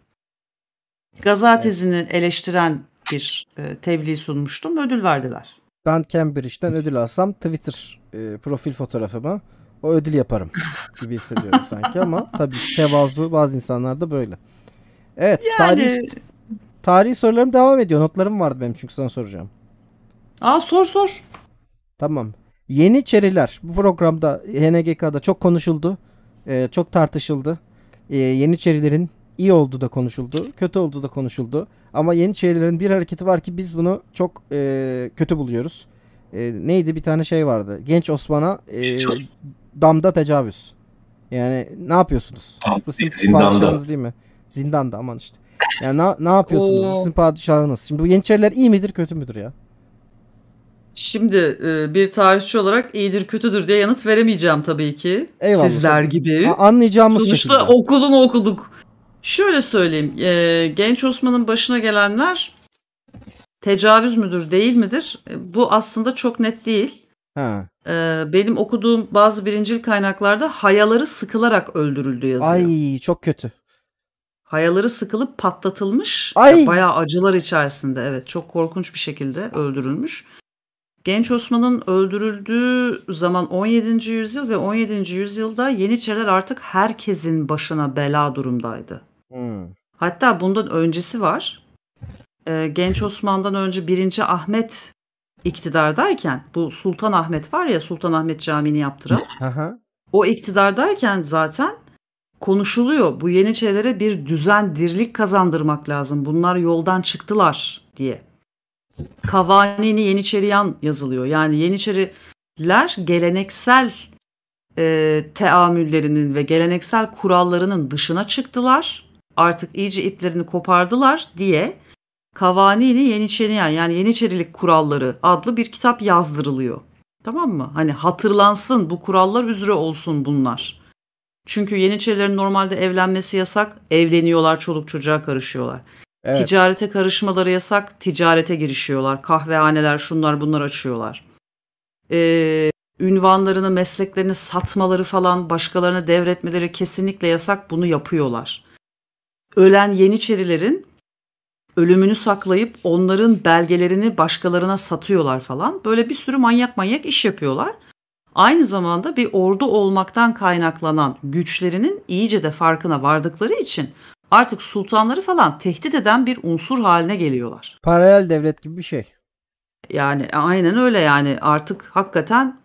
Gazetesini eleştiren bir e, tebliğ sunmuştum. Ödül verdiler. Ben Cambridge'den ödül alsam Twitter e, profil fotoğrafımı o ödül yaparım gibi hissediyorum sanki ama tabii tevazu bazı insanlarda böyle. Evet, yani... tarih tarih sorularım devam ediyor. Notlarım vardı benim çünkü sana soracağım. Aa sor sor. Tamam. Yeniçeriler bu programda HNGK'da çok konuşuldu. E, çok tartışıldı. E, Yeniçerilerin iyi oldu da konuşuldu, kötü oldu da konuşuldu. Ama Yeniçerilerin bir hareketi var ki biz bunu çok e, kötü buluyoruz. E, neydi bir tane şey vardı. Genç Osman'a e, damda tecavüz. Yani ne yapıyorsunuz? Tamam, bu sizin zindanda. değil mi? Zindanda aman işte. Yani na, ne yapıyorsunuz? Oo. Sizin padişahınız. Şimdi bu Yeniçeriler iyi midir kötü müdür ya? Şimdi e, bir tarihçi olarak iyidir kötüdür diye yanıt veremeyeceğim tabii ki. Eyvallah. Sizler gibi. Ha, anlayacağımız Sonuçta şekilde. okulu mu okuduk? Şöyle söyleyeyim, e, genç Osman'ın başına gelenler tecavüz müdür değil midir? E, bu aslında çok net değil. Ha. E, benim okuduğum bazı birincil kaynaklarda hayaları sıkılarak öldürüldü yazıyor. Ay çok kötü. Hayaları sıkılıp patlatılmış. Ay. Ya, bayağı acılar içerisinde evet çok korkunç bir şekilde öldürülmüş. Genç Osman'ın öldürüldüğü zaman 17. yüzyıl ve 17. yüzyılda Yeniçeriler artık herkesin başına bela durumdaydı. Hmm. Hatta bundan öncesi var. Ee, Genç Osman'dan önce 1. Ahmet iktidardayken bu Sultan Ahmet var ya Sultan Ahmet Camii'ni yaptıran. o iktidardayken zaten konuşuluyor. Bu Yeniçerilere bir düzen, dirlik kazandırmak lazım. Bunlar yoldan çıktılar diye. Kavanini Yeniçeriyan yazılıyor. Yani Yeniçeriler geleneksel e, teamüllerinin ve geleneksel kurallarının dışına çıktılar artık iyice iplerini kopardılar diye Kavani'nin Yeniçeriyan yani Yeniçerilik kuralları adlı bir kitap yazdırılıyor. Tamam mı? Hani hatırlansın bu kurallar üzere olsun bunlar. Çünkü Yeniçerilerin normalde evlenmesi yasak. Evleniyorlar, çoluk çocuğa karışıyorlar. Evet. Ticarete karışmaları yasak. Ticarete girişiyorlar. Kahvehaneler şunlar bunlar açıyorlar. Ee, ünvanlarını, mesleklerini satmaları falan başkalarına devretmeleri kesinlikle yasak. Bunu yapıyorlar ölen Yeniçerilerin ölümünü saklayıp onların belgelerini başkalarına satıyorlar falan. Böyle bir sürü manyak manyak iş yapıyorlar. Aynı zamanda bir ordu olmaktan kaynaklanan güçlerinin iyice de farkına vardıkları için artık sultanları falan tehdit eden bir unsur haline geliyorlar. Paralel devlet gibi bir şey. Yani aynen öyle yani artık hakikaten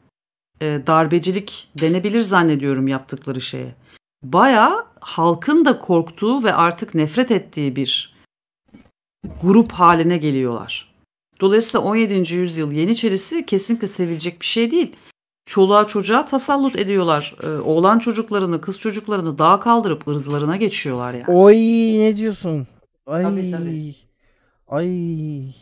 e, darbecilik denebilir zannediyorum yaptıkları şeye baya halkın da korktuğu ve artık nefret ettiği bir grup haline geliyorlar. Dolayısıyla 17. yüzyıl Yeniçerisi kesinlikle sevilecek bir şey değil. Çoluğa çocuğa tasallut ediyorlar. Ee, oğlan çocuklarını, kız çocuklarını dağa kaldırıp ırzlarına geçiyorlar yani. Oy ne diyorsun? Ay. Tabii tabii. Ay.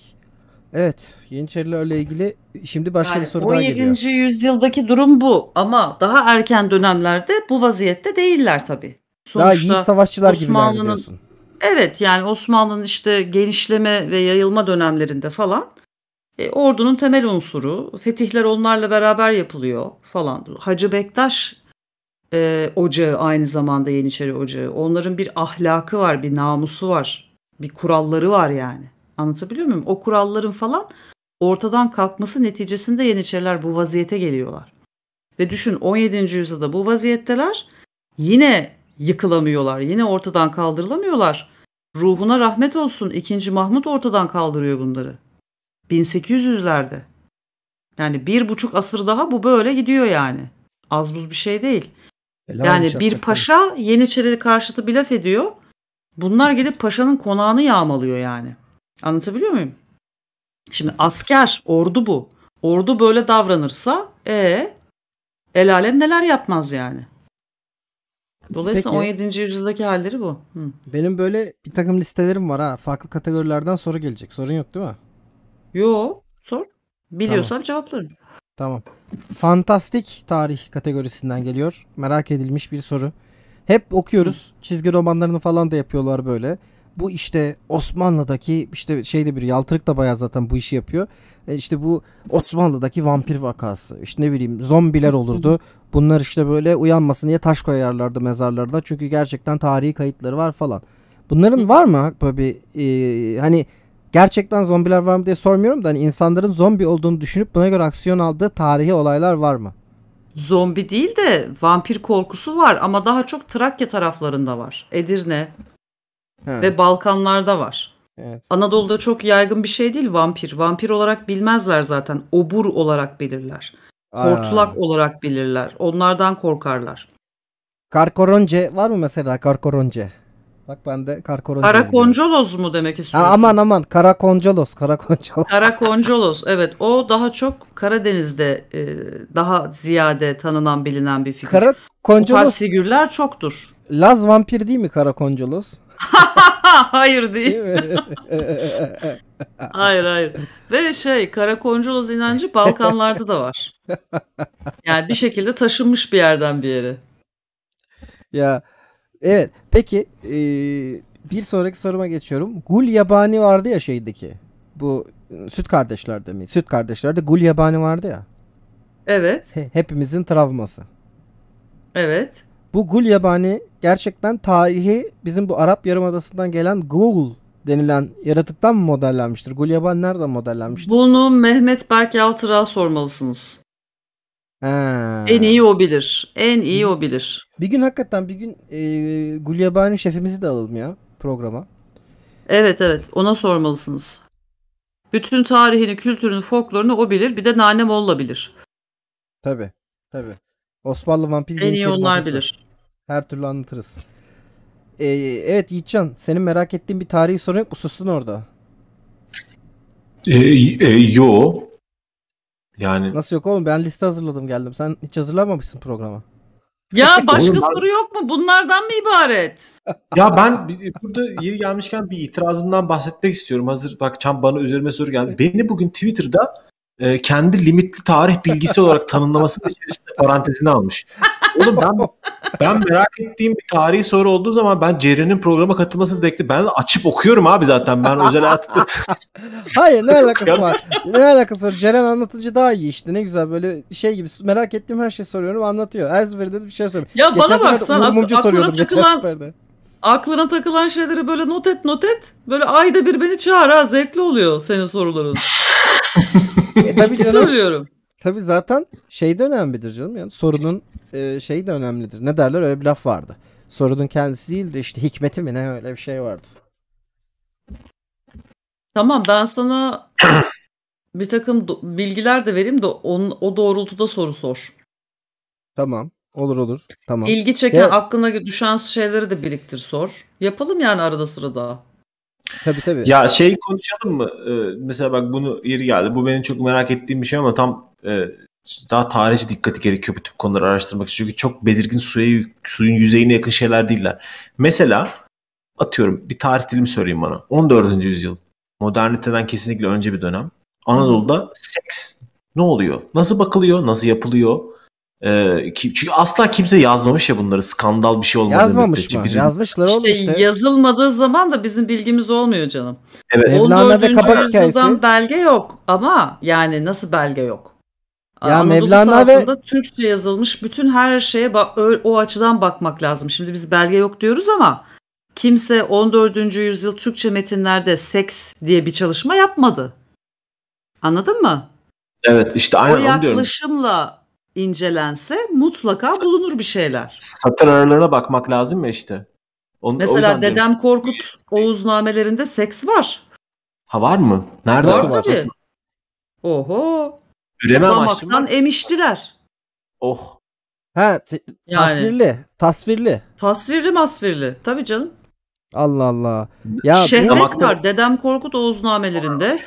Evet, Yeniçerilerle ilgili şimdi başka yani bir soru daha geliyor. 17. yüzyıldaki durum bu ama daha erken dönemlerde bu vaziyette değiller tabii. Sonuçta daha yiğit savaşçılar Osmanlı'nın Evet yani Osmanlı'nın işte genişleme ve yayılma dönemlerinde falan e, ordunun temel unsuru, fetihler onlarla beraber yapılıyor falan. Hacı Bektaş e, ocağı aynı zamanda Yeniçeri ocağı. Onların bir ahlakı var, bir namusu var, bir kuralları var yani. Anlatabiliyor muyum? O kuralların falan ortadan kalkması neticesinde Yeniçeriler bu vaziyete geliyorlar. Ve düşün 17. yüzyılda bu vaziyetteler yine yıkılamıyorlar. Yine ortadan kaldırılamıyorlar. Ruhuna rahmet olsun 2. Mahmut ortadan kaldırıyor bunları. 1800'lerde. Yani bir buçuk asır daha bu böyle gidiyor yani. Az buz bir şey değil. Helal yani bir yapacak. paşa Yeniçeri karşıtı bir laf ediyor. Bunlar gidip paşanın konağını yağmalıyor yani. Anlatabiliyor muyum? Şimdi asker, ordu bu. Ordu böyle davranırsa e el alem neler yapmaz yani. Dolayısıyla Peki, 17. yüzyıldaki halleri bu. Hı. Benim böyle bir takım listelerim var ha. Farklı kategorilerden soru gelecek. Sorun yok değil mi? Yo sor. Biliyorsam tamam. cevaplarım. Tamam. Fantastik tarih kategorisinden geliyor. Merak edilmiş bir soru. Hep okuyoruz. Hı. Çizgi romanlarını falan da yapıyorlar böyle bu işte Osmanlı'daki işte şeyde bir Yaltırık da bayağı zaten bu işi yapıyor. E, işte bu Osmanlı'daki vampir vakası. İşte ne bileyim zombiler olurdu. Bunlar işte böyle uyanmasın diye taş koyarlardı mezarlarda? Çünkü gerçekten tarihi kayıtları var falan. Bunların var mı böyle bir e, hani gerçekten zombiler var mı diye sormuyorum da hani insanların zombi olduğunu düşünüp buna göre aksiyon aldığı tarihi olaylar var mı? Zombi değil de vampir korkusu var ama daha çok Trakya taraflarında var. Edirne, He. ve Balkanlarda var. Evet. Anadolu'da çok yaygın bir şey değil vampir. Vampir olarak bilmezler zaten. Obur olarak bilirler. Hortulak olarak bilirler. Onlardan korkarlar. Karkoronce var mı mesela karkoronce? Bak ben de karkoronce. Karakoncolos mu demek istiyorsun? Ha, aman aman karakoncolos, karakoncolos. Karakoncolos evet o daha çok Karadeniz'de e, daha ziyade tanınan bilinen bir figür. Karakoncolos. O figürler çoktur. Laz vampir değil mi karakoncolos? hayır değil. değil hayır hayır. Ve şey Karakonculos inancı Balkanlarda da var. Yani bir şekilde taşınmış bir yerden bir yere. Ya evet peki e, bir sonraki soruma geçiyorum. Gul yabani vardı ya şeydeki. Bu süt kardeşlerde mi? Süt kardeşlerde gul yabani vardı ya. Evet. He, hepimizin travması. Evet. Bu yabani gerçekten tarihi bizim bu Arap Yarımadası'ndan gelen Google denilen yaratıktan mı modellenmiştir? yabani nereden modellenmiştir? Bunu Mehmet Berk Yaltır'a sormalısınız. Ha. En iyi o bilir. En iyi o bilir. Bir gün hakikaten bir gün e, Yabani şefimizi de alalım ya programa. Evet evet ona sormalısınız. Bütün tarihini, kültürünü, folklorunu o bilir. Bir de Nane Molla bilir. Tabi tabi. Osmanlı vampiri en iyi onlar babası. bilir. Her türlü anlatırız. Ee, evet Yiğitcan senin merak ettiğin bir tarihi soru yok mu? Sustun orada. E, e, yo. Yani Nasıl yok oğlum ben liste hazırladım geldim. Sen hiç hazırlamamışsın programa. Ya başka Oğlum ben- soru yok mu? Bunlardan mı ibaret? ya ben burada yeri gelmişken bir itirazımdan bahsetmek istiyorum. Hazır bak çam bana üzerime soru geldi. Beni bugün Twitter'da e, kendi limitli tarih bilgisi olarak tanımlamasının içerisinde parantezine almış. Oğlum ben, ben merak ettiğim bir tarihi soru olduğu zaman ben Ceren'in programa katılmasını bekliyorum. Ben açıp okuyorum abi zaten. Ben özel hayatımda... Hayır ne alakası var? Ne alakası var? Ceren anlatıcı daha iyi işte. Ne güzel böyle şey gibi merak ettiğim her şeyi soruyorum anlatıyor. Her seferde bir şey soruyorum. Ya Geçen bana baksan ak- aklına takılan aklına takılan şeyleri böyle not et not et. Böyle ayda bir beni çağır ha zevkli oluyor senin soruların. e, tabii canım. Söylüyorum. Tabi zaten şey de önemlidir canım yani sorunun e, şeyi de önemlidir. Ne derler öyle bir laf vardı. Sorunun kendisi değil de işte hikmeti mi ne öyle bir şey vardı. Tamam ben sana bir takım bilgiler de vereyim de onun, o doğrultuda soru sor. Tamam. Olur olur. Tamam. İlgi çeken, ya... aklına düşen şeyleri de biriktir sor. Yapalım yani arada sırada. Tabii tabii. Ya şey konuşalım mı? Ee, mesela bak bunu yeri geldi. Bu benim çok merak ettiğim bir şey ama tam e, daha tarihçi dikkati gerekiyor bu tip konuları araştırmak için. Çünkü çok belirgin suya, suyun yüzeyine yakın şeyler değiller. Mesela atıyorum bir tarih dilimi söyleyeyim bana. 14. yüzyıl. Moderniteden kesinlikle önce bir dönem. Anadolu'da seks ne oluyor? Nasıl bakılıyor? Nasıl yapılıyor? Ee, çünkü asla kimse yazmamış ya bunları skandal bir şey olmadı. Yazmamış mı? Birinin... Yazmışlar işte, işte. Yazılmadığı zaman da bizim bilgimiz olmuyor canım. Evet. 14. yüzyıldan belge yok ama yani nasıl belge yok? Ya Anadolu Mevlana ve Türkçe yazılmış bütün her şeye o açıdan bakmak lazım. Şimdi biz belge yok diyoruz ama kimse 14. yüzyıl Türkçe metinlerde seks diye bir çalışma yapmadı. Anladın mı? Evet işte aynı o yaklaşımla incelense mutlaka bulunur bir şeyler. Satır aralarına bakmak lazım mı işte. Onu, Mesela Dedem diyorum. Korkut Oğuz namelerinde seks var. Ha var mı? Nerede var? var? Tabii. Oho. Üreme Damaktan emiştiler. Oh. Ha t- yani, tasvirli. Tasvirli. Tasvirli masvirli. Tabii canım. Allah Allah. Ya şehvet damakta... var. Dedem Korkut Oğuz namelerinde.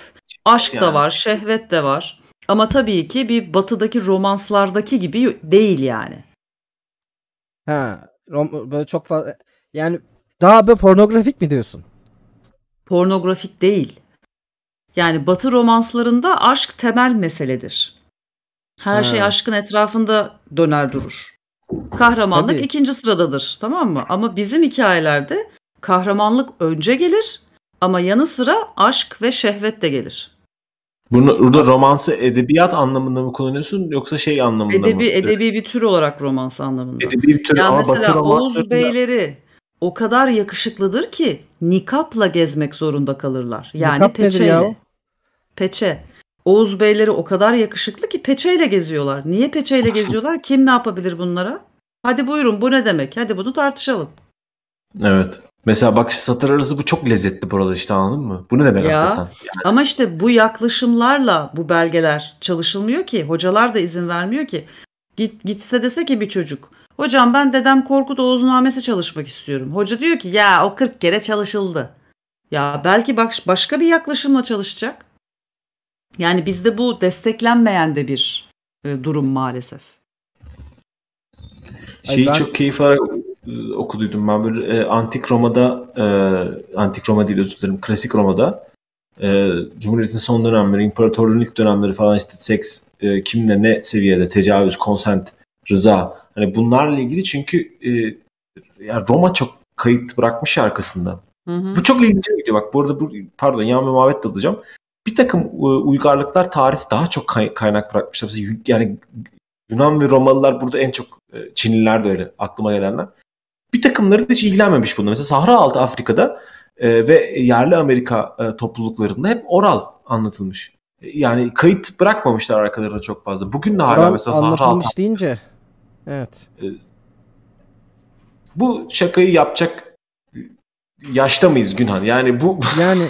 Aşk yani. da var. Şehvet de var. Ama tabii ki bir batıdaki romanslardaki gibi değil yani. Ha, rom, böyle çok fazla yani daha böyle pornografik mi diyorsun? Pornografik değil. Yani batı romanslarında aşk temel meseledir. Her şey ha. şey aşkın etrafında döner durur. Kahramanlık Tabii. ikinci sıradadır tamam mı? Ama bizim hikayelerde kahramanlık önce gelir ama yanı sıra aşk ve şehvet de gelir. Bunu burada romansı edebiyat anlamında mı kullanıyorsun yoksa şey anlamında edebi, mı? Edebi bir tür olarak romans anlamında. Edebi bir tür yani ama mesela Batı Oğuz Beyleri o kadar yakışıklıdır ki nikapla gezmek zorunda kalırlar. Yani Nikap peçeyle. Peçe. Oğuz Beyleri o kadar yakışıklı ki peçeyle geziyorlar. Niye peçeyle geziyorlar? Kim ne yapabilir bunlara? Hadi buyurun bu ne demek? Hadi bunu tartışalım. Evet. Mesela bak satır arası bu çok lezzetli burada işte anladın mı? Bu ne demek ya, hakikaten? Ama işte bu yaklaşımlarla bu belgeler çalışılmıyor ki. Hocalar da izin vermiyor ki. Git, gitse dese ki bir çocuk. Hocam ben dedem Korkut Oğuznamesi çalışmak istiyorum. Hoca diyor ki ya o 40 kere çalışıldı. Ya belki bak, başka bir yaklaşımla çalışacak. Yani bizde bu desteklenmeyen de bir e, durum maalesef. Şeyi ben... çok keyif alarak e, okuduydum ben böyle e, antik Roma'da e, antik Roma değil özür dilerim klasik Roma'da e, Cumhuriyet'in son dönemleri, imparatorluğun ilk dönemleri falan işte seks e, kimle ne seviyede tecavüz, konsent, rıza hani bunlarla ilgili çünkü e, yani Roma çok kayıt bırakmış arkasında. Hı hı. Bu çok ilginç bir video. Bak bu arada bu, pardon yan ve mavet dalacağım. Bir takım e, uygarlıklar tarih daha çok kay, kaynak bırakmışlar. Mesela, yani Yunan ve Romalılar burada en çok e, Çinliler de öyle aklıma gelenler. Bir takımları da hiç ilgilenmemiş bunda. Mesela Sahra Altı Afrika'da e, ve yerli Amerika e, topluluklarında hep oral anlatılmış. Yani kayıt bırakmamışlar arkalarına çok fazla. Bugün de hala mesela Sahra Altı Anlatılmış deyince evet. E, bu şakayı yapacak yaşta mıyız Günhan? Yani bu yani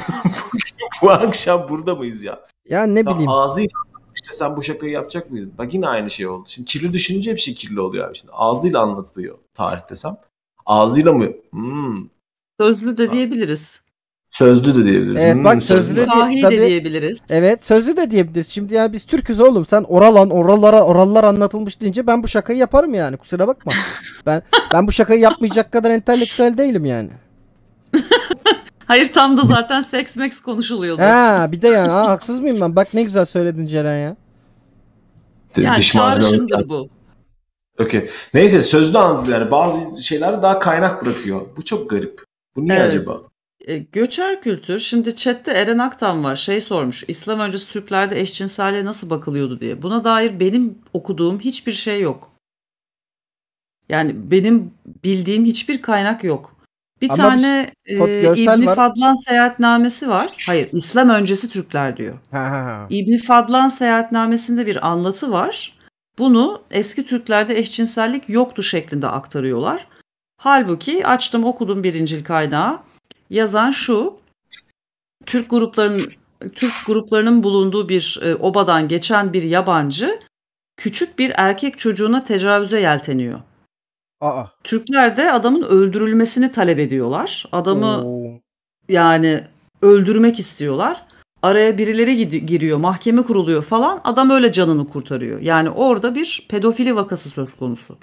bu akşam burada mıyız ya? Ya ne ya bileyim. Ağzıyla işte sen bu şakayı yapacak mıydın? Bak yine aynı şey oldu. Şimdi kirli düşününce bir şey kirli oluyor abi. Şimdi ağzıyla anlatılıyor tarih desem. Ağzıyla mı? Hmm. Sözlü de diyebiliriz. Sözlü de diyebiliriz. Evet, bak hmm, sözlü de, Sahi tabii, de diyebiliriz. Evet sözlü de diyebiliriz. Şimdi yani biz Türk'üz oğlum. Sen oralan orallara orallar anlatılmış deyince ben bu şakayı yaparım yani. Kusura bakma. ben ben bu şakayı yapmayacak kadar entelektüel değilim yani. Hayır tam da zaten sex max konuşuluyordu. Ha bir de yani ha, haksız mıyım ben? Bak ne güzel söyledin Ceren ya. Yani çağrışımdır bu. Okey. Neyse sözlü anladım yani bazı şeyler daha kaynak bırakıyor. Bu çok garip. Bu niye evet. acaba? E, göçer kültür. Şimdi chatte Eren Aktan var. Şey sormuş. İslam öncesi Türklerde eşcinsele nasıl bakılıyordu diye. Buna dair benim okuduğum hiçbir şey yok. Yani benim bildiğim hiçbir kaynak yok. Bir Ama tane bir, şey- e, İbni var. Fadlan seyahatnamesi var. Hayır İslam öncesi Türkler diyor. Ha, İbni Fadlan seyahatnamesinde bir anlatı var. Bunu eski Türklerde eşcinsellik yoktu şeklinde aktarıyorlar. Halbuki açtım okudum birincil kaynağı. Yazan şu. Türk gruplarının Türk gruplarının bulunduğu bir e, obadan geçen bir yabancı küçük bir erkek çocuğuna tecavüze yelteniyor. Aa. Türkler de adamın öldürülmesini talep ediyorlar. Adamı Oo. yani öldürmek istiyorlar araya birileri giriyor, mahkeme kuruluyor falan adam öyle canını kurtarıyor. Yani orada bir pedofili vakası söz konusu.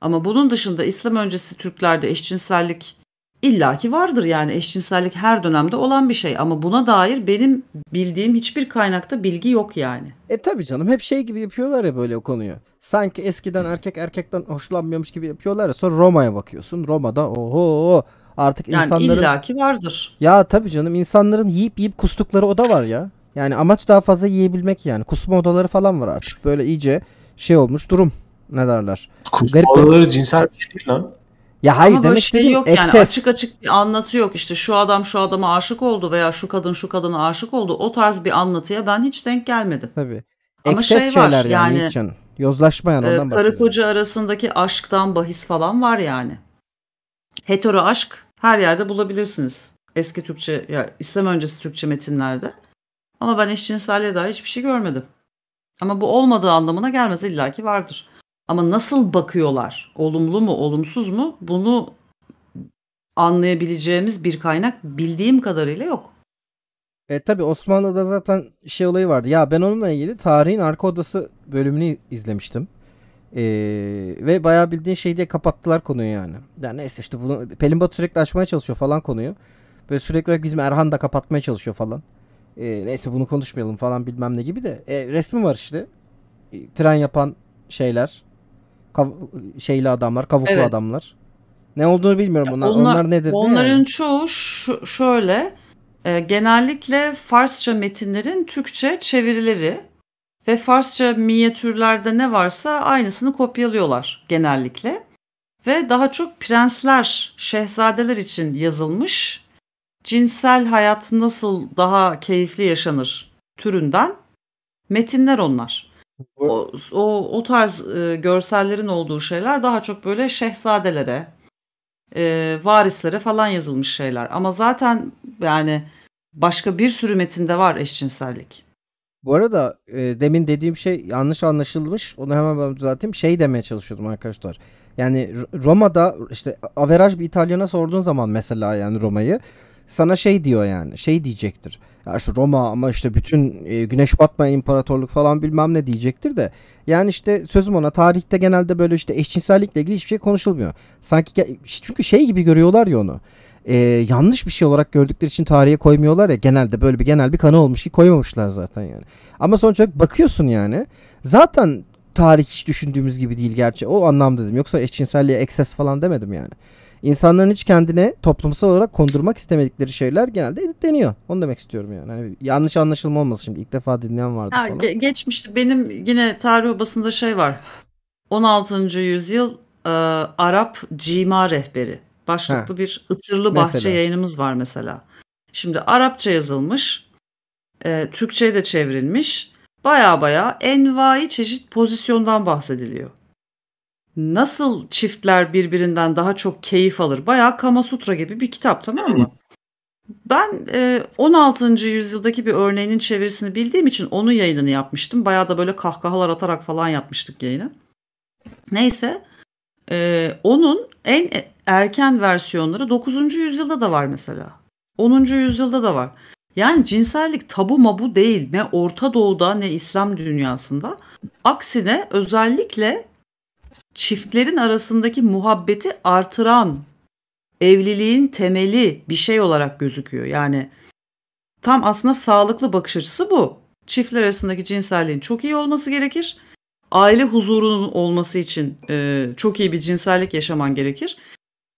Ama bunun dışında İslam öncesi Türklerde eşcinsellik illaki vardır yani eşcinsellik her dönemde olan bir şey ama buna dair benim bildiğim hiçbir kaynakta bilgi yok yani. E tabi canım hep şey gibi yapıyorlar ya böyle o konuyu. Sanki eskiden erkek erkekten hoşlanmıyormuş gibi yapıyorlar ya sonra Roma'ya bakıyorsun. Roma'da oho Artık yani insanların... illaki vardır. Ya tabii canım insanların yiyip yiyip kustukları oda var ya. Yani amaç daha fazla yiyebilmek yani. Kusma odaları falan var artık. Böyle iyice şey olmuş durum. Ne derler? Kusma Garip odaları cinsel bir şey lan. Ya hayır Ama demek şey yok excess. yani açık açık bir anlatı yok işte şu adam şu adama aşık oldu veya şu kadın şu kadına aşık oldu o tarz bir anlatıya ben hiç denk gelmedim. Tabii. Ama excess şey var yani, yani için. yozlaşma yani e, ondan e, Karı koca arasındaki aşktan bahis falan var yani. Hetero aşk her yerde bulabilirsiniz. Eski Türkçe, ya İslam öncesi Türkçe metinlerde. Ama ben eşcinselliğe dair hiçbir şey görmedim. Ama bu olmadığı anlamına gelmez illaki vardır. Ama nasıl bakıyorlar? Olumlu mu, olumsuz mu? Bunu anlayabileceğimiz bir kaynak bildiğim kadarıyla yok. E tabi Osmanlı'da zaten şey olayı vardı. Ya ben onunla ilgili tarihin arka odası bölümünü izlemiştim. Ee, ve bayağı bildiğin şeyi de kapattılar konuyu yani. Yani neyse işte bunu Pelin Batu sürekli açmaya çalışıyor falan konuyu. Böyle sürekli olarak bizim Erhan da kapatmaya çalışıyor falan. Ee, neyse bunu konuşmayalım falan bilmem ne gibi de. Ee, resmi var işte. E, tren yapan şeyler. Kav- şeyli adamlar, kavuklu evet. adamlar. Ne olduğunu bilmiyorum bunlar. Onlar, onlar nedir? Onların yani? çoğu şöyle. E, genellikle Farsça metinlerin Türkçe çevirileri ve Farsça minyatürlerde ne varsa aynısını kopyalıyorlar genellikle. Ve daha çok prensler, şehzadeler için yazılmış cinsel hayat nasıl daha keyifli yaşanır türünden metinler onlar. O, o, o tarz e, görsellerin olduğu şeyler daha çok böyle şehzadelere, e, varislere falan yazılmış şeyler. Ama zaten yani başka bir sürü metinde var eşcinsellik. Bu arada e, demin dediğim şey yanlış anlaşılmış. Onu hemen ben düzelteyim. Şey demeye çalışıyordum arkadaşlar. Yani Roma'da işte averaj bir İtalyana sorduğun zaman mesela yani Roma'yı sana şey diyor yani şey diyecektir. Ya işte Roma ama işte bütün e, güneş batmayan imparatorluk falan bilmem ne diyecektir de. Yani işte sözüm ona tarihte genelde böyle işte eşcinsellikle ilgili hiçbir şey konuşulmuyor. Sanki çünkü şey gibi görüyorlar ya onu e, yanlış bir şey olarak gördükleri için tarihe koymuyorlar ya genelde böyle bir genel bir kanı olmuş ki koymamışlar zaten yani. Ama sonuç olarak bakıyorsun yani zaten tarih hiç düşündüğümüz gibi değil gerçi o anlamda dedim yoksa eşcinselliğe ekses falan demedim yani. İnsanların hiç kendine toplumsal olarak kondurmak istemedikleri şeyler genelde editleniyor. Onu demek istiyorum yani. Hani yanlış anlaşılma olmasın şimdi ilk defa dinleyen vardı ha, falan. Ge- geçmişti benim yine tarih obasında şey var. 16. yüzyıl e, Arap cima rehberi başlıklı ha. bir ıtırlı bahçe mesela. yayınımız var mesela. Şimdi Arapça yazılmış, e, Türkçe'ye de çevrilmiş. Baya baya envai çeşit pozisyondan bahsediliyor. Nasıl çiftler birbirinden daha çok keyif alır? Baya Kama Sutra gibi bir kitap tamam mı? Ben e, 16. yüzyıldaki bir örneğinin çevirisini bildiğim için onun yayınını yapmıştım. Baya da böyle kahkahalar atarak falan yapmıştık yayını. Neyse e, onun en erken versiyonları 9. yüzyılda da var mesela. 10. yüzyılda da var. Yani cinsellik tabu mabu değil ne Orta Doğu'da ne İslam dünyasında. Aksine özellikle çiftlerin arasındaki muhabbeti artıran evliliğin temeli bir şey olarak gözüküyor. Yani tam aslında sağlıklı bakış açısı bu. Çiftler arasındaki cinselliğin çok iyi olması gerekir. Aile huzurunun olması için e, çok iyi bir cinsellik yaşaman gerekir.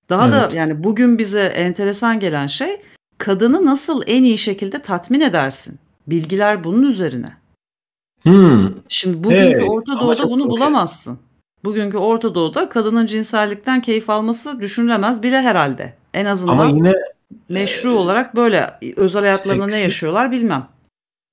Daha evet. da yani bugün bize enteresan gelen şey kadını nasıl en iyi şekilde tatmin edersin? Bilgiler bunun üzerine. Hmm. Şimdi bugünkü hey, Orta Doğu'da bunu okay. bulamazsın. Bugünkü Orta Doğu'da kadının cinsellikten keyif alması düşünülemez bile herhalde. En azından ama yine meşru e, olarak böyle özel hayatlarında seks, ne yaşıyorlar bilmem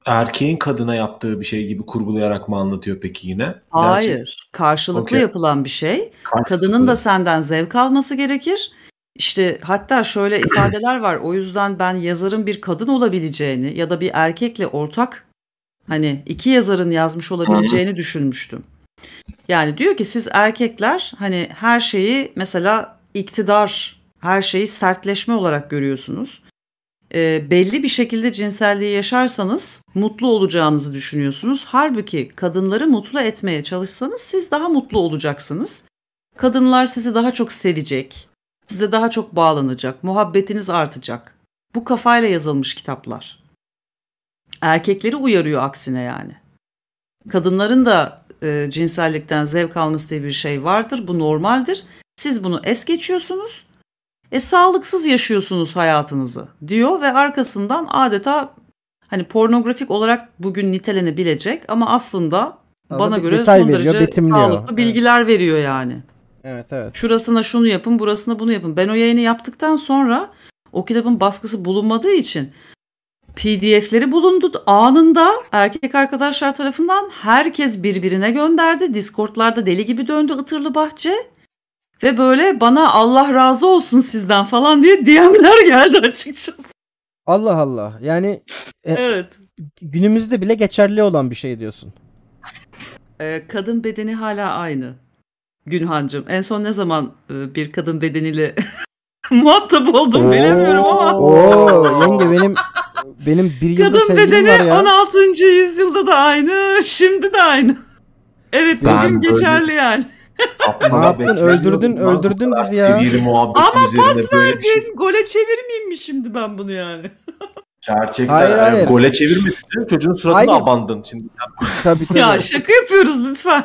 erkeğin kadına yaptığı bir şey gibi kurgulayarak mı anlatıyor peki yine? Hayır. Gerçek... Karşılıklı okay. yapılan bir şey. Karşılıklı. Kadının da senden zevk alması gerekir. İşte hatta şöyle ifadeler var. O yüzden ben yazarın bir kadın olabileceğini ya da bir erkekle ortak hani iki yazarın yazmış olabileceğini düşünmüştüm. Yani diyor ki siz erkekler hani her şeyi mesela iktidar, her şeyi sertleşme olarak görüyorsunuz e, belli bir şekilde cinselliği yaşarsanız mutlu olacağınızı düşünüyorsunuz. Halbuki kadınları mutlu etmeye çalışsanız siz daha mutlu olacaksınız. Kadınlar sizi daha çok sevecek, size daha çok bağlanacak, muhabbetiniz artacak. Bu kafayla yazılmış kitaplar. Erkekleri uyarıyor aksine yani. Kadınların da e, cinsellikten zevk alması diye bir şey vardır. Bu normaldir. Siz bunu es geçiyorsunuz e sağlıksız yaşıyorsunuz hayatınızı diyor ve arkasından adeta hani pornografik olarak bugün nitelenebilecek ama aslında ama bana göre son veriyor, derece betimliyor. sağlıklı bilgiler evet. veriyor yani. Evet evet. Şurasına şunu yapın, burasına bunu yapın. Ben o yayını yaptıktan sonra o kitabın baskısı bulunmadığı için PDF'leri bulundu. Anında erkek arkadaşlar tarafından herkes birbirine gönderdi. Discord'larda deli gibi döndü ıtırlı bahçe. Ve böyle bana Allah razı olsun sizden falan diye DM'ler geldi açıkçası. Allah Allah. Yani e, günümüzde bile geçerli olan bir şey diyorsun. E, kadın bedeni hala aynı. Günhancım en son ne zaman e, bir kadın bedeniyle muhatap oldum bilemiyorum ama. Oo, yenge benim benim bir yılda Kadın bedeni var ya. 16. yüzyılda da aynı, şimdi de aynı. Evet bugün geçerli böyle... Şey- yani ne yaptın? Öldürdün, öldürdün bizi ya. Ama pas verdin. Şey. Gole çevirmeyeyim mi şimdi ben bunu yani? Gerçekten hayır, e, hayır. Yani gole çevirmedin. Çocuğun suratını hayır. abandın şimdi. tabii tabii. Ya şaka yapıyoruz lütfen.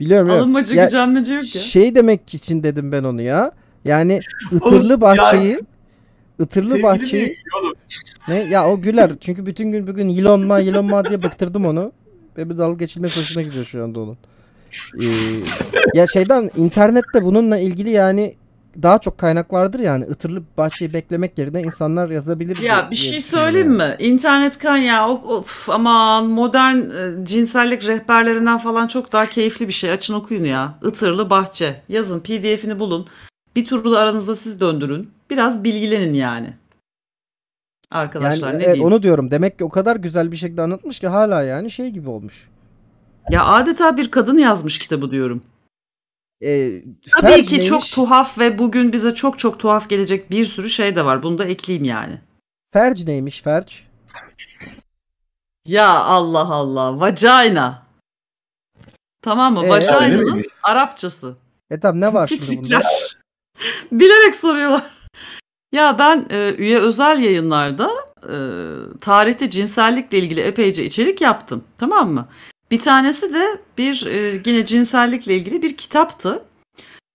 Biliyorum. Alınmacı ya, gücenmece yok ya. Şey demek için dedim ben onu ya. Yani ıtırlı bahçeyi ıtırlı bahçeyi ne ya o güler çünkü bütün gün bugün Elon ma Elon ma diye bıktırdım onu ve bir dalga geçilme hoşuna gidiyor şu anda onun. Ee, ya şeyden internette bununla ilgili yani daha çok kaynak vardır yani ıtırlı bahçeyi beklemek yerine insanlar yazabilir. Ya bir şey söyleyeyim mi? İnternet kan ya of, aman modern e, cinsellik rehberlerinden falan çok daha keyifli bir şey. Açın okuyun ya. Itırlı bahçe. Yazın PDF'ini bulun. Bir turu aranızda siz döndürün. Biraz bilgilenin yani. Arkadaşlar yani, ne evet, diyeyim? Onu diyorum. Demek ki o kadar güzel bir şekilde anlatmış ki hala yani şey gibi olmuş. Ya adeta bir kadın yazmış kitabı diyorum. E, Tabii Ferdinand... ki çok tuhaf ve bugün bize çok çok tuhaf gelecek bir sürü şey de var. Bunu da ekleyeyim yani. Ferç neymiş Ferç? ya Allah Allah. Vagina. Tamam mı? E, Vagina'nın Arapçası. E tamam ne var şimdi bunda? Bilerek soruyorlar. Ya ben e, üye özel yayınlarda e, tarihte cinsellikle ilgili epeyce içerik yaptım. Tamam mı? Bir tanesi de bir e, yine cinsellikle ilgili bir kitaptı.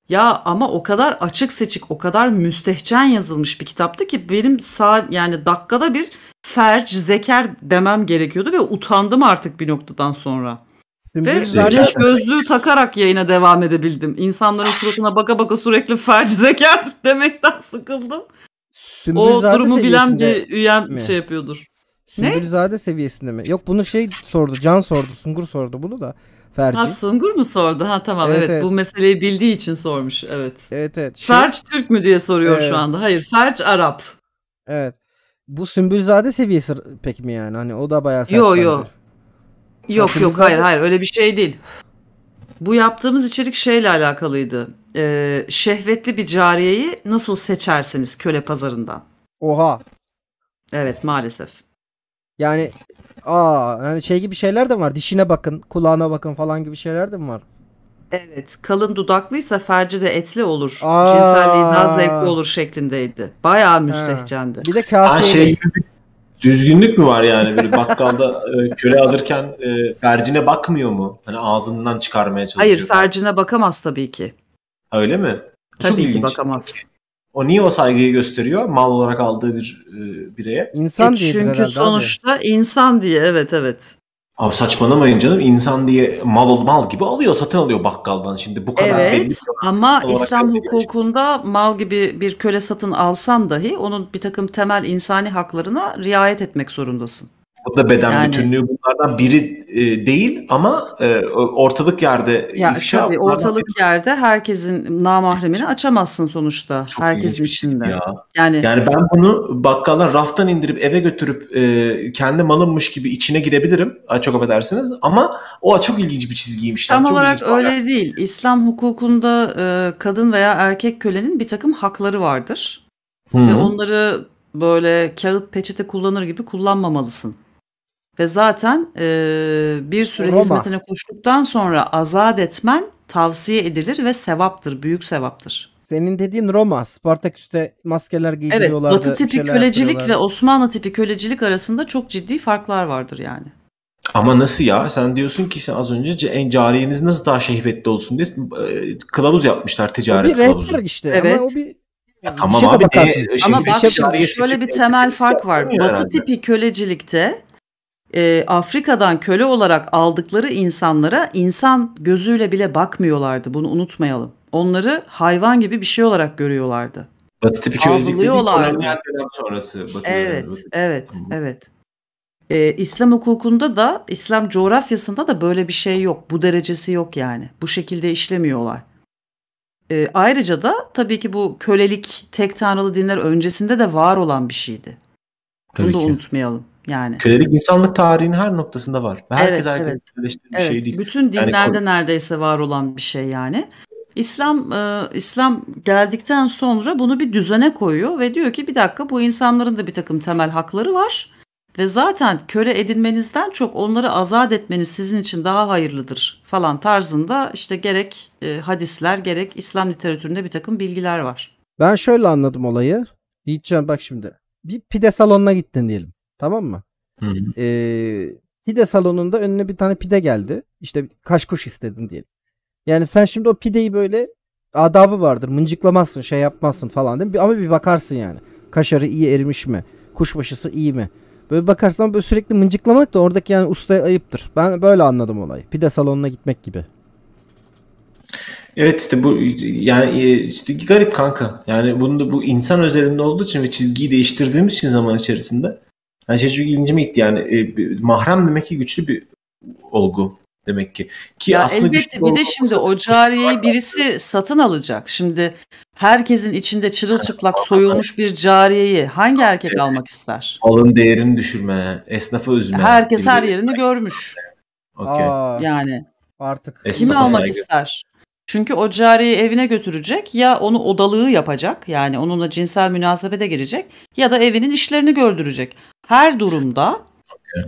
Ya ama o kadar açık seçik, o kadar müstehcen yazılmış bir kitaptı ki benim sağ yani dakikada bir ferç, zeker demem gerekiyordu ve utandım artık bir noktadan sonra. Ve zarif gözlüğü takarak yayına devam edebildim. İnsanların suratına baka baka sürekli ferç zeker demekten sıkıldım. Sümbül o durumu bilen bir üyem mi? şey yapıyordur. Sümbülzade seviyesinde mi? Yok bunu şey sordu. Can sordu. Sungur sordu bunu da. Ferci. Ha Sungur mu sordu? Ha tamam evet, evet, evet. bu meseleyi bildiği için sormuş. Evet. Evet evet. Şey... Ferç Türk mü diye soruyor evet. şu anda. Hayır Ferç Arap. Evet. Bu Sümbülzade seviyesi pek mi yani? Hani o da bayağı sert. Yo yo. Bence. Yok ha, yok hayır hayır öyle bir şey değil. Bu yaptığımız içerik şeyle alakalıydı. Ee, şehvetli bir cariyeyi nasıl seçersiniz köle pazarından? Oha. Evet maalesef. Yani aa hani şey gibi şeyler de var. Dişine bakın, kulağına bakın falan gibi şeyler de mi var? Evet. Kalın dudaklıysa ferci de etli olur. Aa. Cinselliği daha zevkli olur şeklindeydi. Bayağı müstehcendi. Bir de kafir. şey düzgünlük mü var yani böyle bakkalda e, köle alırken e, fercine bakmıyor mu? Hani ağzından çıkarmaya çalışıyor. Hayır, falan. fercine bakamaz tabii ki. Öyle mi? Tabii Çok ki ilginç. bakamaz. O niye o saygıyı gösteriyor mal olarak aldığı bir e, bireye? İnsan e çünkü sonuçta abi. insan diye evet evet. Abi saçmalamayın canım insan diye mal mal gibi alıyor satın alıyor bakkaldan şimdi bu kadar evet, belli. Şey ama İslam hukukunda şey. mal gibi bir köle satın alsan dahi onun bir takım temel insani haklarına riayet etmek zorundasın da beden yani, bütünlüğü bunlardan biri e, değil ama e, ortalık yerde ya, ifşa. Tabii, ortalık bir... yerde herkesin namahremini açamazsın sonuçta. Çok herkesin şey içinde. Ya. Yani yani ben bunu bakkala raftan indirip eve götürüp e, kendi malımmış gibi içine girebilirim. Çok affedersiniz ama o çok ilginç bir çizgiymiş. Tam çok olarak öyle var. değil. İslam hukukunda e, kadın veya erkek kölenin bir takım hakları vardır. Hı-hı. Ve onları böyle kağıt peçete kullanır gibi kullanmamalısın. Ve zaten e, bir süre Roma. hizmetine koştuktan sonra azat etmen tavsiye edilir ve sevaptır, büyük sevaptır. Senin dediğin Roma, Spartaküs'te maskeler giydiriyorlardı. Evet, Batı tipi kölecilik ve Osmanlı tipi kölecilik arasında çok ciddi farklar vardır yani. Ama nasıl ya? Sen diyorsun ki sen az önce en cariyeniz nasıl daha şehvetli olsun diye kılavuz yapmışlar ticaret o bir kılavuzu. işte evet. ama o bir ya tamam şey abi. E, ama bak şey şöyle bir temel şey fark var. Batı yani. tipi kölecilikte e, Afrika'dan köle olarak aldıkları insanlara insan gözüyle bile bakmıyorlardı. Bunu unutmayalım. Onları hayvan gibi bir şey olarak görüyorlardı. Batı tipi kölelik dedik sonrası. Batı evet, dönemi. evet, tamam. evet. Ee, İslam hukukunda da, İslam coğrafyasında da böyle bir şey yok. Bu derecesi yok yani. Bu şekilde işlemiyorlar. Ee, ayrıca da tabii ki bu kölelik tek tanrılı dinler öncesinde de var olan bir şeydi. Bunu tabii da ki. unutmayalım. Yani. Kölelik insanlık tarihinin her noktasında var. Ve herkes evet, herkes evet. bir evet. şey değil. Bütün dinlerde yani, neredeyse var olan bir şey yani. İslam e, İslam geldikten sonra bunu bir düzene koyuyor ve diyor ki bir dakika bu insanların da bir takım temel hakları var ve zaten köle edinmenizden çok onları azat etmeniz sizin için daha hayırlıdır falan tarzında işte gerek e, hadisler gerek İslam literatüründe bir takım bilgiler var. Ben şöyle anladım olayı. Yiğitcan bak şimdi bir pide salonuna gittin diyelim. Tamam mı? Hı hı. Ee, pide salonunda önüne bir tane pide geldi. İşte kaşkuş istedin diyelim. Yani sen şimdi o pideyi böyle adabı vardır. Mıncıklamazsın, şey yapmazsın falan değil mi? Ama bir bakarsın yani. Kaşarı iyi erimiş mi? Kuşbaşısı iyi mi? Böyle bakarsan böyle sürekli mıncıklamak da oradaki yani ustaya ayıptır. Ben böyle anladım olayı. Pide salonuna gitmek gibi. Evet işte bu yani e, işte garip kanka. Yani bunu da bu insan özelinde olduğu için ve çizgiyi değiştirdiğimiz için zaman içerisinde yani şey çünkü ilgimi gitti yani e, mahrem demek ki güçlü bir olgu demek ki. Ki ya aslında elbette bir de şimdi o cariyeyi birisi satın alacak. Şimdi herkesin içinde çırılçıplak soyulmuş bir cariyeyi hangi erkek almak ister? Alın değerini düşürme, esnafı üzme. Herkes her yerini görmüş. Okay. Aa, yani artık Esnafa kimi almak saygı. ister? Çünkü o cariyeyi evine götürecek ya onu odalığı yapacak yani onunla cinsel münasebete girecek ya da evinin işlerini gördürecek. Her durumda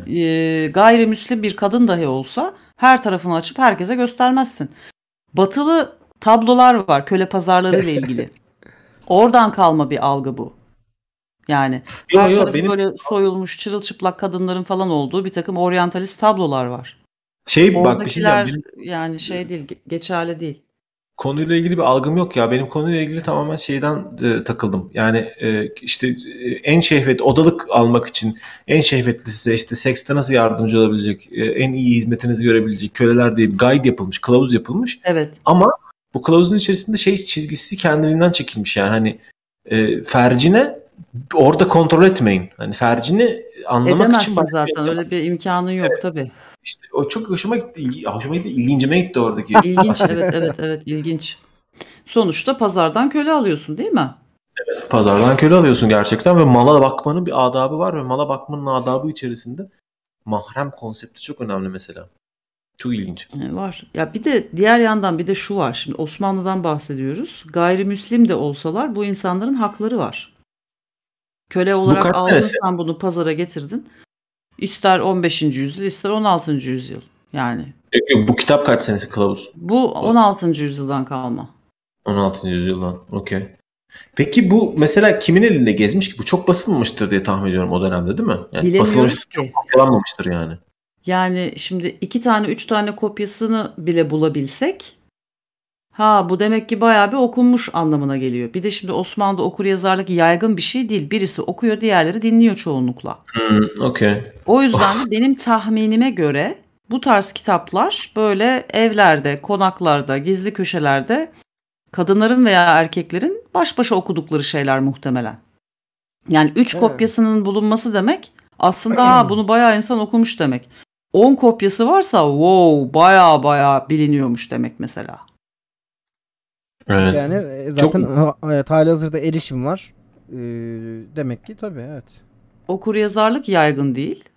e, gayrimüslim bir kadın dahi olsa her tarafını açıp herkese göstermezsin. Batılı tablolar var köle pazarları ile ilgili. Oradan kalma bir algı bu. Yani yo, yo, benim... böyle soyulmuş çırılçıplak kadınların falan olduğu bir takım oryantalist tablolar var. Şey bak bir şey diyeceğim. Yani şey değil, geçerli değil. Konuyla ilgili bir algım yok ya. Benim konuyla ilgili tamamen şeyden e, takıldım. Yani e, işte e, en şehvet odalık almak için en şehvetli size işte sekste nasıl yardımcı olabilecek, e, en iyi hizmetinizi görebilecek köleler diye bir guide yapılmış, kılavuz yapılmış. Evet. Ama bu kılavuzun içerisinde şey çizgisi kendiliğinden çekilmiş yani hani e, fercine orada kontrol etmeyin. Hani fercini anlamak Edemezsin için zaten şey öyle bir imkanın yok evet. tabii. İşte o çok hoşuma gitti. İlgi, hoşuma gitti. İlgincime gitti oradaki. İlginç evet evet evet ilginç. Sonuçta pazardan köle alıyorsun değil mi? Evet pazardan köle alıyorsun gerçekten ve mala bakmanın bir adabı var ve mala bakmanın adabı içerisinde mahrem konsepti çok önemli mesela. Çok ilginç. E, var. Ya bir de diğer yandan bir de şu var. Şimdi Osmanlı'dan bahsediyoruz. Gayrimüslim de olsalar bu insanların hakları var. Köle olarak aldın sen bunu pazara getirdin. İster 15. yüzyıl ister 16. yüzyıl yani. Yok yok bu kitap kaç senesi kılavuz? Bu 16. yüzyıldan kalma. 16. yüzyıldan okey. Peki bu mesela kimin elinde gezmiş ki? Bu çok basılmamıştır diye tahmin ediyorum o dönemde değil mi? Yani basılmıştır, çok yani. Yani şimdi iki tane üç tane kopyasını bile bulabilsek Ha bu demek ki bayağı bir okunmuş anlamına geliyor. Bir de şimdi Osmanlı'da okuryazarlık yaygın bir şey değil. Birisi okuyor, diğerleri dinliyor çoğunlukla. Hmm, okay. O yüzden de benim tahminime göre bu tarz kitaplar böyle evlerde, konaklarda, gizli köşelerde kadınların veya erkeklerin baş başa okudukları şeyler muhtemelen. Yani 3 evet. kopyasının bulunması demek aslında ha, bunu bayağı insan okumuş demek. 10 kopyası varsa wow bayağı bayağı biliniyormuş demek mesela. Evet. Yani e, zaten Çok... hali hazırda erişim var. Ee, demek ki tabii evet. Okur yazarlık yaygın değil.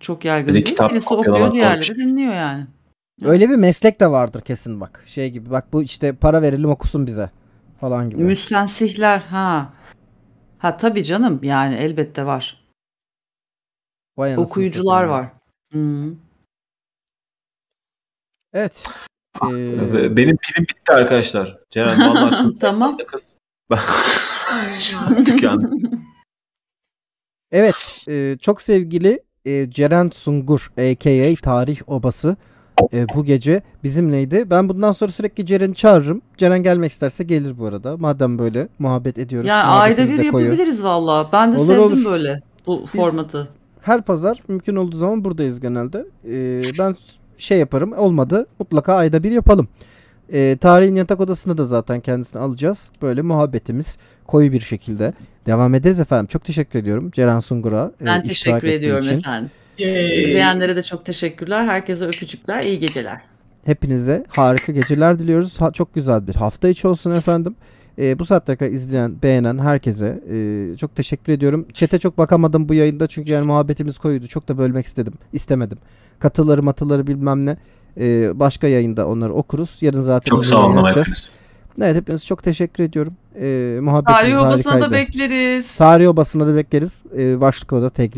Çok yaygın de değil. Birisi okuyor diğerleri şey. dinliyor yani. Öyle bir meslek de vardır kesin bak. Şey gibi bak bu işte para verelim okusun bize falan gibi. Müstensihler ha. Ha tabii canım yani elbette var. Vay Okuyucular var. Hı. Evet. Ah, ee... Benim pilim bitti arkadaşlar. Ceren vallahi tamam. Kız. Dükkan. Evet, e, çok sevgili e, Ceren Sungur, a.k.a. Tarih Obası e, bu gece bizimleydi. Ben bundan sonra sürekli Ceren'i çağırırım. Ceren gelmek isterse gelir bu arada. Madem böyle muhabbet ediyoruz. Ya ayda bir yapabiliriz valla. Ben de olur, sevdim olur. böyle bu Biz formatı. Her pazar mümkün olduğu zaman buradayız genelde. E, ben şey yaparım. Olmadı mutlaka ayda bir yapalım. E, tarihin yatak odasını da zaten kendisini alacağız. Böyle muhabbetimiz koyu bir şekilde devam ederiz efendim. Çok teşekkür ediyorum Ceren Sungur'a. E, ben e, teşekkür ediyorum için. efendim. Yay. İzleyenlere de çok teşekkürler. Herkese öpücükler. İyi geceler. Hepinize harika geceler diliyoruz. Ha, çok güzel bir hafta içi olsun efendim. E, bu saatte kadar izleyen, beğenen herkese e, çok teşekkür ediyorum. Çete çok bakamadım bu yayında çünkü yani muhabbetimiz koyuydu. Çok da bölmek istedim. istemedim. Katıları matıları bilmem ne. E, başka yayında onları okuruz. Yarın zaten çok sağ olun hepiniz. Evet hepiniz çok teşekkür ediyorum. E, muhabbetiniz Tarih obasına da bekleriz. Tarih obasına da bekleriz. E, başlıkla da tekle.